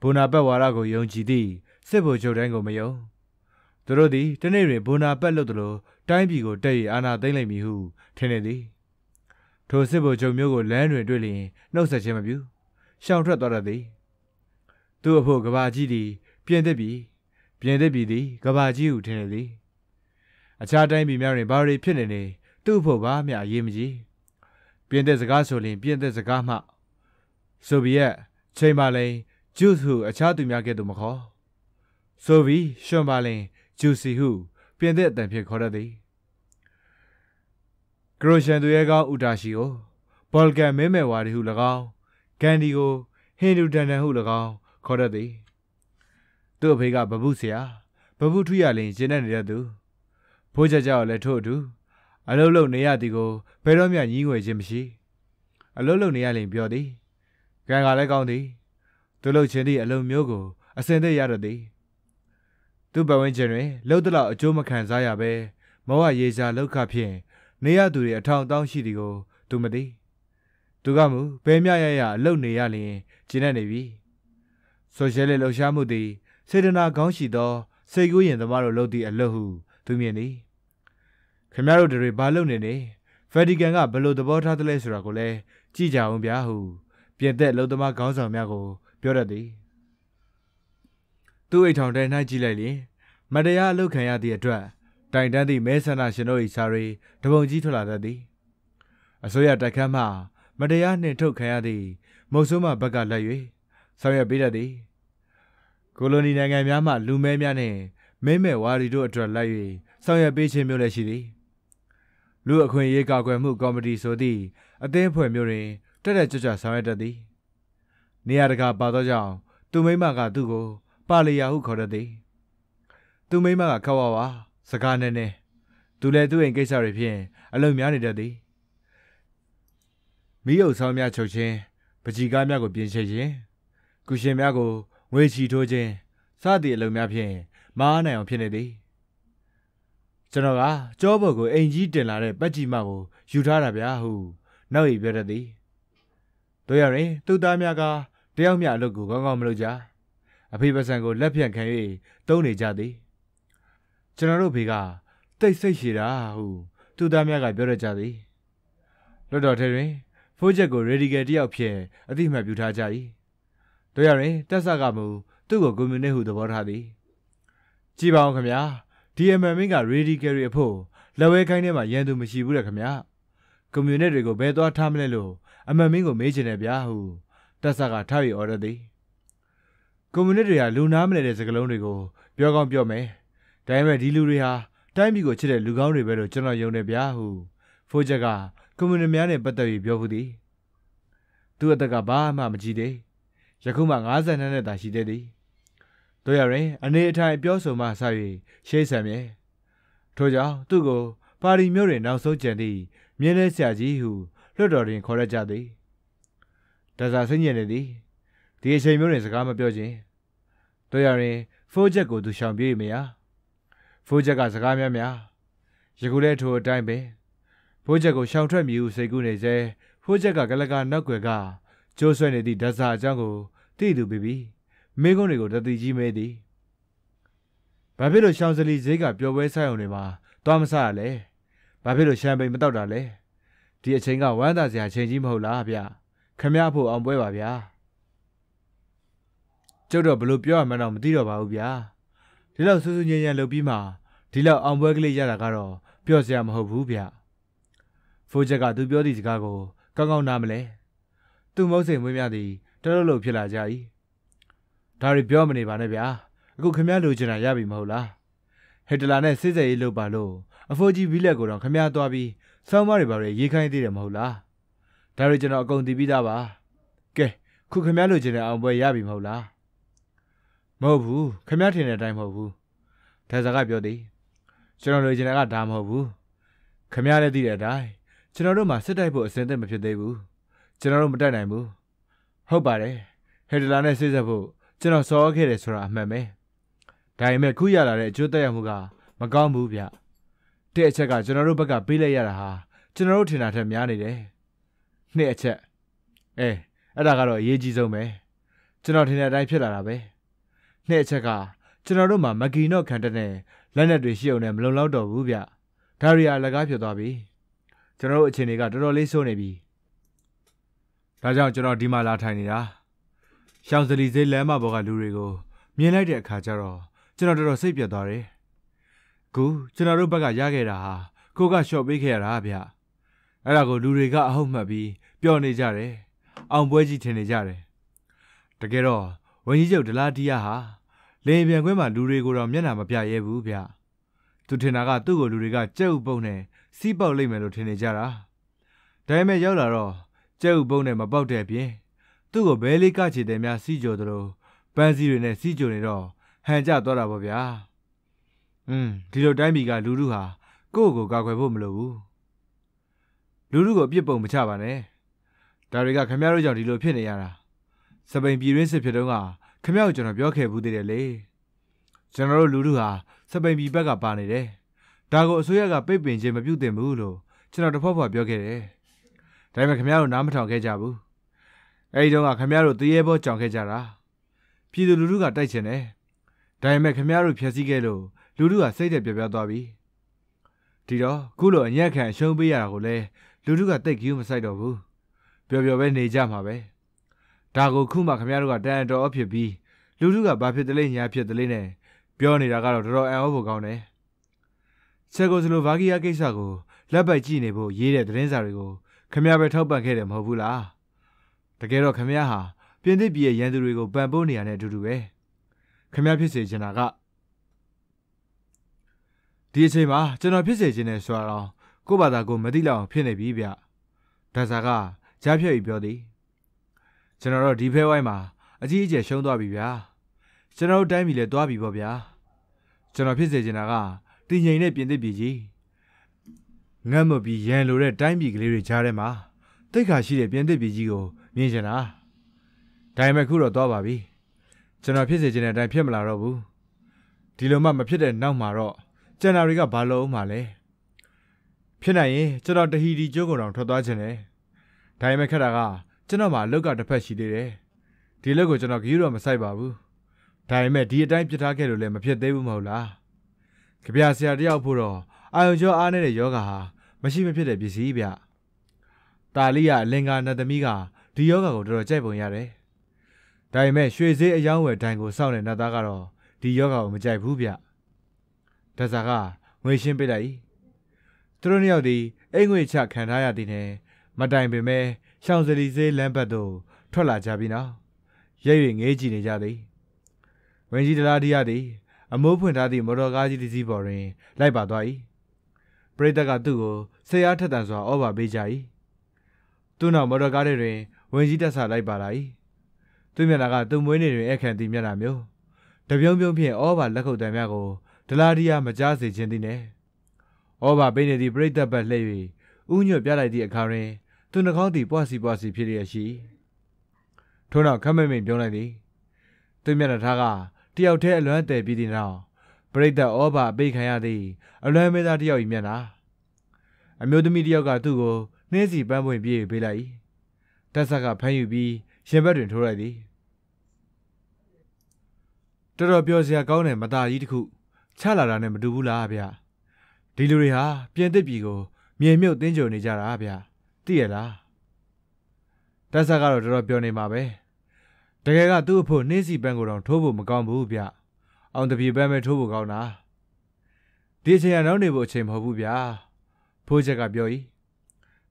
Speaker 1: ဘုနာပတ်ဝါရကိုယုံကြည်သည့်စစ်ဘုချုပ်တိုင်းကိုမယုံသူတို့သည်တနေ့တွင်ဘုံနာပတ်လုပ်သလိုတိုင်းပြည်ကိုတက်၍အာဏာသိမ်းလိုက်မည်ဟုထင်နေသည်ထိုစစ်ဘုံချုပ်မျိုးကိုလမ်းတွင်တွေ့လျင်နှုတ်ဆက်ခြင်းမပြုရှောင်ထွက်သွားတတ်သည်သူအဖို့ကဘာကြီးသည် ပြင်သစ်ပြီးပြင်သစ်ပြီးသည်ကဘာကြီးဟုထင်နေသည် အခြားတိုင်းပြည်များတွင်ဘာတွေဖြစ်နေနေသူ့အဖို့ဘာမျှအရေးမကြီးပြင်သစ်စကားဆိုလျင် ပြင်သစ်စကားမှဆိုဗီယက်ချိန်ပါလိန်ဂျုစ်ဟုအခြားသူများကဲ့သို့မခေါ်ဆိုဗီရှွန်ပါလိန်ဂျူစီဟုပြင်သစ်အတန်ဖြင့်ခေါ်ရသည်ကရိုရှန်သူရဲကောင်းဥတာရှိကိုဘောလကန်မဲမဲဝါရီဟု၎င်းဂန်ဒီကိုဟင်ဒူဒန်ဒန်ဟု၎င်းခေါ်ရသည်သူ့အဖေကဘဘူးဆရာဘဘူးထုရလင်ရှင်းနေနေတဲ့သူဘိုးကြကြောက်လည်းထို့အတူအလုံးလုံးနေရသည်ကိုဘယ်တော့မှညင်းငွေခြင်းမရှိ အလုံးလုံးနေရလင်ပြောသည်ကံကလည်းကောင်းသည်သူလှုပ်ခြင်းသည့်အလုံးမျိုးကိုအစင်သက်ရတတ်သည်သူ့ပတ်ဝန်းကျင်တွင်လှုပ်တလောက်အကျိုးမခံစားရဘဲမောဟရေစာလောက်ခဖြင့်နေရသူတွေအထောင်တောင်းရှိသည်ကို သူမသိသူကမူဘဲမြရရအလုပ်နေရလျင်ကျင်းနေနေပြီဆိုရှယ်လေလှူရှားမှုသည် စေတနာကောင်းရှိသောစိတ်ကူးရင်သမားတို့လုပ်သည့်အလုပ်ဟုသူမြင်သည်ခင်ဗျားတို့တွေဘာလုပ်နေနေဗာတီကန်ကဘယ်လိုသဘောထားသလဲဆိုတာကိုလည်းကြည့်ကြအောင်ဗျာဟုပြင်သက်လုံသမားခေါင်းဆောင်များကို ပြောတတ်သည်သူ့အိမ်ထောင်ထဲ၌ကြည့်လိုက်လျင်မတရားအလုပ်ခံရသည့်အတွက် တိုင်တန်းသည့်မဲဆန္ဒရှင်တို့၏စာရိတပုံကြီးထွက်လာတတ်သည်အစိုးရတက်ခတ်မှ မတရားနှင်ထုတ်ခံရသည့်မုတ်ဆိုးမဘက်ကလက်၍ဆောင်ရွက်ပေးတတ်သည်ကိုလိုနီနိုင်ငံများမှလူမဲများနှင့်မဲမဲဝါရီတို့အတွက်လက်၍ဆောင်ရွက်ပေးခြင်းမျိုးလည်းရှိသည်လူအခွင့်အရေးကာကွယ်မှုကော်မတီဆိုသည့်အသင်းအဖွဲ့မျိုးတွင်တက်တက်ကြွကြွဆောင်ရွက်တတ်သည်နေရာတကာပါသောကြောင့်သူမိမကသူ့ကိုပါလီယာဟုခေါ်တတ်သည် သူမိမကခက်ဝါပါစကားနဲ့နဲ့သူလည်းသူ့အိမ်ကိစ္စတွေဖြင့်အလုံများနေတတ်သည်မိယုတ်ဆောင်များချုပ်ခြင်းပကြီကားများကို ပြင်ဆင်ခြင်းကုရှင်များကိုငွေချီထိုးခြင်းစသည့်အလုံများဖြင့်မအားနိုင်အောင်ဖြစ်နေသည်ကျွန်တော်ကကြောဘော်ကိုအိမ်ကြီးတင်လာတဲ့ပကြီမကိုယူထားတာဗျာဟု နောက်ရီပြောတတ်သည်တို့ရရင်သူ့သားများကတယောက်မျှအလုပ်ကိုကောင်းကောင်းမလုပ်ကြအဖေပစံကိုလက်ဖြန့်ခံ၍တုံးနေကြသည်ကျွန်တော်တို့ဘေကတိတ်ဆိတ်ရှည်တာဟုသူသားများကပြောရကြသည်လွတ်တော်ထဲတွင် ဖိုးချက်ကိုရေဒီကယ်တယောက်ဖြင့်အတိမတ်ပြုထားကြ၏တို့ရရင်တက်ဆကမူသူ့ကိုကွန်မြူနစ်ဟုသဘောထားသည်ကြည်ပါအောင်ခင်ဗျာဒီအမန်မင်းကရေဒီကယ်ရီအဖို့လက်ဝဲခိုင်းထဲမှာရန်သူမရှိဘူးတဲ့ခင်ဗျာကွန်မြူနစ်တွေကိုဘယ်သွားထားမလဲလို့အမန်မင်းကိုမေးချင်တယ်ဗျာဟုတက်ဆကထားပြီး order သည်ကွန်မြူနစ်တွေကလူနာမလဲတဲ့စကားလုံးတွေကိုပြောကောင်းပြောမယ်။ဒါပေမဲ့ဒီလူတွေဟာတိုင်းပြည်ကိုချစ်တဲ့လူကောင်းတွေပဲလို့ကျွန်တော်ယုံတယ်ဗျာဟုဖိုးချက်ကကွန်မြူနစ်များနဲ့ပတ်သက်ပြီးပြောဘူးသည်။သူ့အသက်ကဘာမှမကြည့်သေး။ယခုမှ52နှစ်သာရှိသေးသည်။တို့ရရင် အနေအထိုင် ပြောဆိုမှဆ၍ရှေးဆံမြဲ။ထို့ကြောင့်သူ့ကို ပါရီမြို့တွင်နောက်ဆုံးကြံသည့်မြင်းလဲဆရာကြီးဟုလွှတ်တော်တွင်ခေါ်ရကြသည်။ဒါစာဆင်းရဲနေသည်။ဒီအချိန်မျိုးတွင်စကားမပြောခြင်းတို့ရရင်ဖိုးချက်ကိုသူရှောင်ပြေးမရဖိုးချက်ကစကားများများယခုလဲထိုအတိုင်းပဲဖိုးချက်ကိုရှောင်ထွက်မြည်ဟုစိတ်ကူးနေစေဖိုးချက်ကဂလကနောက်ွယ်ကကျိုးဆွဲနေသည့်ဒဇာအကြောင်းကိုသိသူပြီပြီမိကုန်းတွေကိုတတိကြီးမဲသည်ဘာဖြစ်လို့ရှောင်စလီဈေးကပျော်ပွဲဆိုင်အောင်တွေမှာသွားမဆရလဲဘာဖြစ်လို့ရှမ်ပိန်မတောက်တာလဲဒီအချိန်ကဝမ်းသာစရာချိန်ကြီးမဟုတ်လားဗျခမရဖို့အောင်ပွဲပါဗျာကျုပ်တော့ဘလို့ပြောရမှန်းတော့မသိတော့ပါဘူးဗျာဒီလောက်ဆူဆူညံ့ညံ့လုပ်ပြီးမှဒီလောက်အောင်ပွဲကလေးရတာကတော့ပြော့စရာမဟုတ်ဘူးဗျဖိုးချက်ကသူပြောသည့်စကားကိုကောင်းကောင်းနားမလဲသူမုတ်စိမ်မွေးများသည်တလုံးလုံးဖြစ်လာကြ၏ဒါရီပြောမနေပါနဲ့ဗျာအခုခမည်းလိုချင်တာရပြီမဟုတ်လားဟစ်တလာနဲ့စစ်စဲရေးလုပ်ပါလို့အဖိုးကြီးဘီလက်ကိုတော့ခမည်းသွားပြီးဆောင်းမတွေပါရရေးခိုင်းသေးတယ်မဟုတ်လားဒါရီကျွန်တော်အကုန်တည်ပြီးသားပါကဲခုခမည်းလိုချင်တဲ့အောင်ပွဲရပြီမဟုတ်လားမဟုတ်ဘူးခမရထင်တဲ့အတိုင်းမဟုတ်ဘူးဒါစားကပြောသည်ကျွန်တော်လိုချင်တာကဒါမဟုတ်ဘူးခမရလည်းသိတဲ့အတိုင်းကျွန်တော်တို့မှာစစ်တိုက်ဖို့အစဉ်သက်မဖြစ်သေးဘူးကျွန်တော်တို့မတိုက်နိုင်ဘူးဟုတ်ပါတယ်ဟစ်တလာနဲ့ဆက်ဆက်ဖို့ကျွန်တော်စောခဲ့တယ်ဆိုတာအမှန်ပဲဒါပေမဲ့ခုရလာတဲ့အကျိုးသက်ရောက်မှုက မကောင်းဘူးဗျတဲ့အချက်ကကျွန်တော်တို့ဘက်ကပေးလိုက်ရတာဟာကျွန်တော်တို့ထင်တာထက်များနေတယ်နှစ်အချက်အဲအဲ့ဒါကတော့အရေးကြီးဆုံးပဲကျွန်တော်ထင်တဲ့အတိုင်းဖြစ်လာတာပဲ။နှဲ့အချက်ကကျွန်တော်တို့မှာမကီနော့ခံတဲ့နဲ့လက်နက်တွေရှိအောင်နဲ့မလုံလောက်တော့ဘူးဗျဒါရီယာလက်ကားဖြစ်သွားပြီကျွန်တော်တို့အခြေအနေကတော်တော်လေးဆိုးနေပြီဒါကြောင့်ကျွန်တော်ဒီမှာလာထိုင်နေတာရှောင်းစလီဈေးလမ်းမပေါ်ကလူတွေကိုမြင်လိုက်တဲ့အခါကျတော့ကျွန်တော်တော်တော်စိတ်ပြတ်သွားတယ်ခုကျွန်တော်တို့ဘက်ကရခဲ့တာဟာကိုကရှော့ပေးခဲ့ရတာဗျအဲ့ဒါကိုလူတွေကအဟုတ်မှတ်ပြီးပျော်နေကြတယ်အောင်ပွဲကြီးထင်နေကြတယ်တကယ်တော့ဝန်ကြီးချုပ်ဒလာတီးယားဟာလေပြန်ခွင်းမှာလူတွေကိုတော့မျက်နှာမပြရဲဘူးဗျသူထင်တာကသူ့ကိုလူတွေကကြက်ဥပုံနဲ့စီးပေါက်လိမ့်မယ်လို့ထင်နေကြတာဒါပေမဲ့ရောက်လာတော့ကြက်ဥပုံနဲ့မပေါက်တဲ့အပြင်သူ့ကိုဘဲလေးကချေတယ်များစီးကြော်သလိုပန်းစည်းတွေနဲ့စီးကြော်နေတော့ဟန်ကျသွားတာပေါ့ဗျာอืมဒီလိုတိုင်းပြည်ကလူလူဟာကိုယ့်ကိုကာကွယ်ဖို့မလိုဘူးလူလူကိုအပြစ်ပုံမချပါနဲ့ဒါတွေကခင်ဗျားတို့ကြောင့်ဒီလိုဖြစ်နေရတာစပိန်ပြည်တွင်းစစ်ဖြစ်တုန်းကခမရောက်ကျွန်တော်ပြောခဲ့ဘူးသေးတယ်လေကျွန်တော်တို့လူလူဟာစပိန်ပြည်ဘက်ကပါနေတယ်ဒါကိုအစိုးရကပိတ်ပင်ခြင်းမပြုသင့်ဘူးလို့ကျွန်တော်တဖော့ဖော်ပြောခဲ့တယ်ဒါပေမဲ့ခမရတို့နားမထောင်ခဲ့ကြဘူးအဲဒီတုန်းကခမရတို့တရေဘောကြောင်ခဲ့ကြတာပြည်သူလူထုကတိုက်ချင်တယ်ဒါပေမဲ့ခမရတို့ဖျက်ဆီးခဲ့လို့လူထုကစိတ်သက်ပြပြသွားပြီဒီတော့ခုလိုအညက်ခံရှုံးပေးရတာကိုလည်းလူထုကတိတ်ကြီးမဆိုင်တော့ဘူးပျော်ပျော်ပဲနေကြမှာပဲဒါကိုခုမှခင်ဗျားတို့ကတန်တော်အဖြစ်ပြီးလူထုကဘာဖြစ်တလဲညာဖြစ်တလဲနဲ့ပြောနေတာကတော့တော်တော်အံ့ဩဖို့ကောင်းတယ်ချက်ကိုစလိုဗာကီးယားကိစ္စကိုလက်ပိုက်ကြည့်နေဖို့ရေးတဲ့သတင်းစာတွေကိုခင်ဗျားပဲထောက်ပံ့ခဲ့တယ်မဟုတ်ဘူးလားတကယ်တော့ခင်ဗျားဟာပြင်သစ်ပြည်ရဲ့ရန်သူတွေကိုပံ့ပိုးနေရတဲ့အတူတူပဲခင်ဗျားဖြစ်စေချင်တာကဒီအချိန်မှာကျွန်တော်ဖြစ်စေချင်တယ်ဆိုတာတော့ကိုယ့်ဘာသာကို မသိလောက်အောင်ဖြစ်နေပြီဗျဒါစာကကြားဖြတ်ပြီးပြောသည်ကျွန်တော်တို့ဒီဖဲဝိုင်းမှာအကြီးအကျယ်ရှုံးသွားပြီဗျာကျွန်တော်တို့တိုင်းပြည်လည်းသွားပြီပေါ့ဗျာကျွန်တော်ဖြစ်စေချင်တာကတည်ငြိမ်တဲ့ပြင်သစ်ပြည်ကြီးငတ်မပြီးရန်လိုတဲ့တိုင်းပြည်ကလေးတွေကြားထဲမှာတိတ်ခါရှိတဲ့ပြင်သစ်ပြည်ကြီးကို မြင်ချင်တာဒါပေမဲ့ခုတော့သွားပါပြီကျွန်တော်ဖြစ်စေချင်တဲ့အတိုင်းဖြစ်မလာတော့ဘူးဒီလိုမှမဖြစ်တဲ့နောက်မှာတော့ကျန်တာတွေကဘာလို့မှလဲဖြစ်နိုင်ရင်ကျွန်တော်တဟီဒီကျိုးကောင်တော်ထွက်သွားခြင်းလေဒါပေမဲ့ခက်တာကကျွန်တော်မှာအလုပ်ကတစ်ဖက်ရှိသေးတယ်ဒီလုပ်ကိုကျွန်တော်ဂရုတော့မစိုက်ပါဘူးဒါပေမဲ့ဒီအတိုင်းပြစ်ထားခဲ့လို့လည်းမဖြစ်သေးဘူးမဟုတ်လားကြပြဆရာတယောက်ဖို့တော့အာယုံကျော်အားနေတဲ့ယောဂဟာမရှိမဖြစ်တဲ့ပစ္စည်းဗျတာလီယာအလင်္ကာနတ်သမီးကဒီယောဂကိုတော်တော်ကြိုက်ပုံရတယ်ဒါပေမဲ့ရွှေဈေးအယောင်းဝယ်တိုင်ကိုစောင့်တဲ့နတ်သားကတော့ဒီယောဂကိုမကြိုက်ဘူးဗျဒါစားကငွေရှင်းပေးလိုက်သူတို့နှစ်ယောက်ဒီအိမ်ငွေချခံထားရသည်နဲ့မတိုင်ပေမဲ့ရှောင်းစလီစေးလမ်းဘက်သို့ထွက်လာကြပြီးနောက်ရဲ၍ငဲကြည့်နေကြသည်ဝင်းကြီးတလားတရားသည်အမိုးဖွင့်ထားသည့်မော်တော်ကားကြီးတစ်စီးပေါ်တွင်လိုက်ပါသွား၏ပရိသတ်ကသူ့ကိုဆေးအားထက်သန်စွာဩဘာပေးကြ၏သူ့နောက်မော်တော်ကားထဲတွင်ဝင်းကြီးတက်ဆလိုက်ပါလာ၏သူ့မျက်နှာကသူ့မွေးနေတွင်အခန့်သည့်မျက်နှာမျိုးတပြုံးပြုံးဖြင့်ဩဘာလက်ခုပ်တံများကိုဒလာဒီယာမကြားစေခြင်းသည်နှင့်ဩဘာပေးနေသည့်ပရိသတ်ဘက်လှည့်၍ဥညွတ်ပြလိုက်သည့်အခါတွင်သူနှကောင်းသည်ပွားစီပွားစီဖြစ်လျက်ရှိထို့နောက်ခမမိန်ပြောလိုက်သည်သူမျက်နှာထားကတယောက်တည်းအလွမ်းတည်ပြီးသည့်နောက်ပရိသတ်ဩဘာပိတ်ခံရသည့်အလွမ်းမေသားတယောက်၏မျက်နှာအမျိုးသမီးတယောက်ကသူ့ကိုနှင်းစီပန်းပွင့်ပြေးပေးလိုက်တက်ဆက်ကဖမ်းယူပြီးရင်ဘက်တွင်ထိုးလိုက်သည်တော်တော်ပြောစရာကောင်းတဲ့မသားကြီးတစ်ခုချလာတာနဲ့မတူဘူးလားဗျဒီလူတွေဟာပြင်သစ်ပြည်ကိုမြေမြုပ်တင်းကြုံနေကြတာဗျသိရလားတဆာကတော့တော်တော်ပြောနေမှာပဲတကယ်ကသူ့အဖို့နှင်းစီပန်းကိုတော့ထိုးဖို့မကောင်းဘူးဗျအောင်တပြေပန်းပဲထိုးဖို့ကောင်းတာဒီအချိန်ကနောက်နေဖို့အချိန်မဟုတ်ဘူးဗျာဖိုးချက်ကပြော၏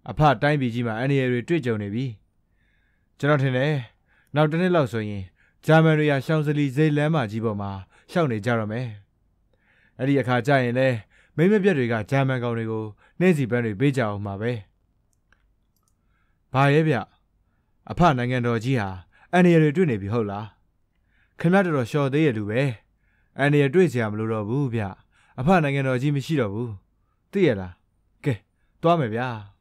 Speaker 1: အဖတိုင်းပြည်ကြီးမှာအန်ရီတွေတွေ့ကြုံနေပြီကျွန်တော်ထင်တယ်နောက်တစ်နှစ်လောက်ဆိုရင်ဂျာမန်တွေကရှောင်းစလီဈေးလမ်းမကြီးပေါ်မှာရှောက်နေကြတော့မယ်အဲ့ဒီအခါကျရင်လဲမိမပြက်တွေကဂျာမန်ကောင်တွေကိုနှင်းစီပန်းတွေပေးကြအောင်မှာပဲ။ဘာရဲဗျ။အဖနိုင်ငံတော်ကြီးဟာအန်ရယ်တွေတွေ့နေပြီဟုတ်လား။ခင်ဗျားတော်တော်ရှော်သေးရလူပဲ။အန်ရယ်တွေ့စရာမလိုတော့ဘူးဗျ။အဖနိုင်ငံတော်ကြီးမရှိတော့ဘူး။သိရလား။ကဲသွားမယ်ဗျာ။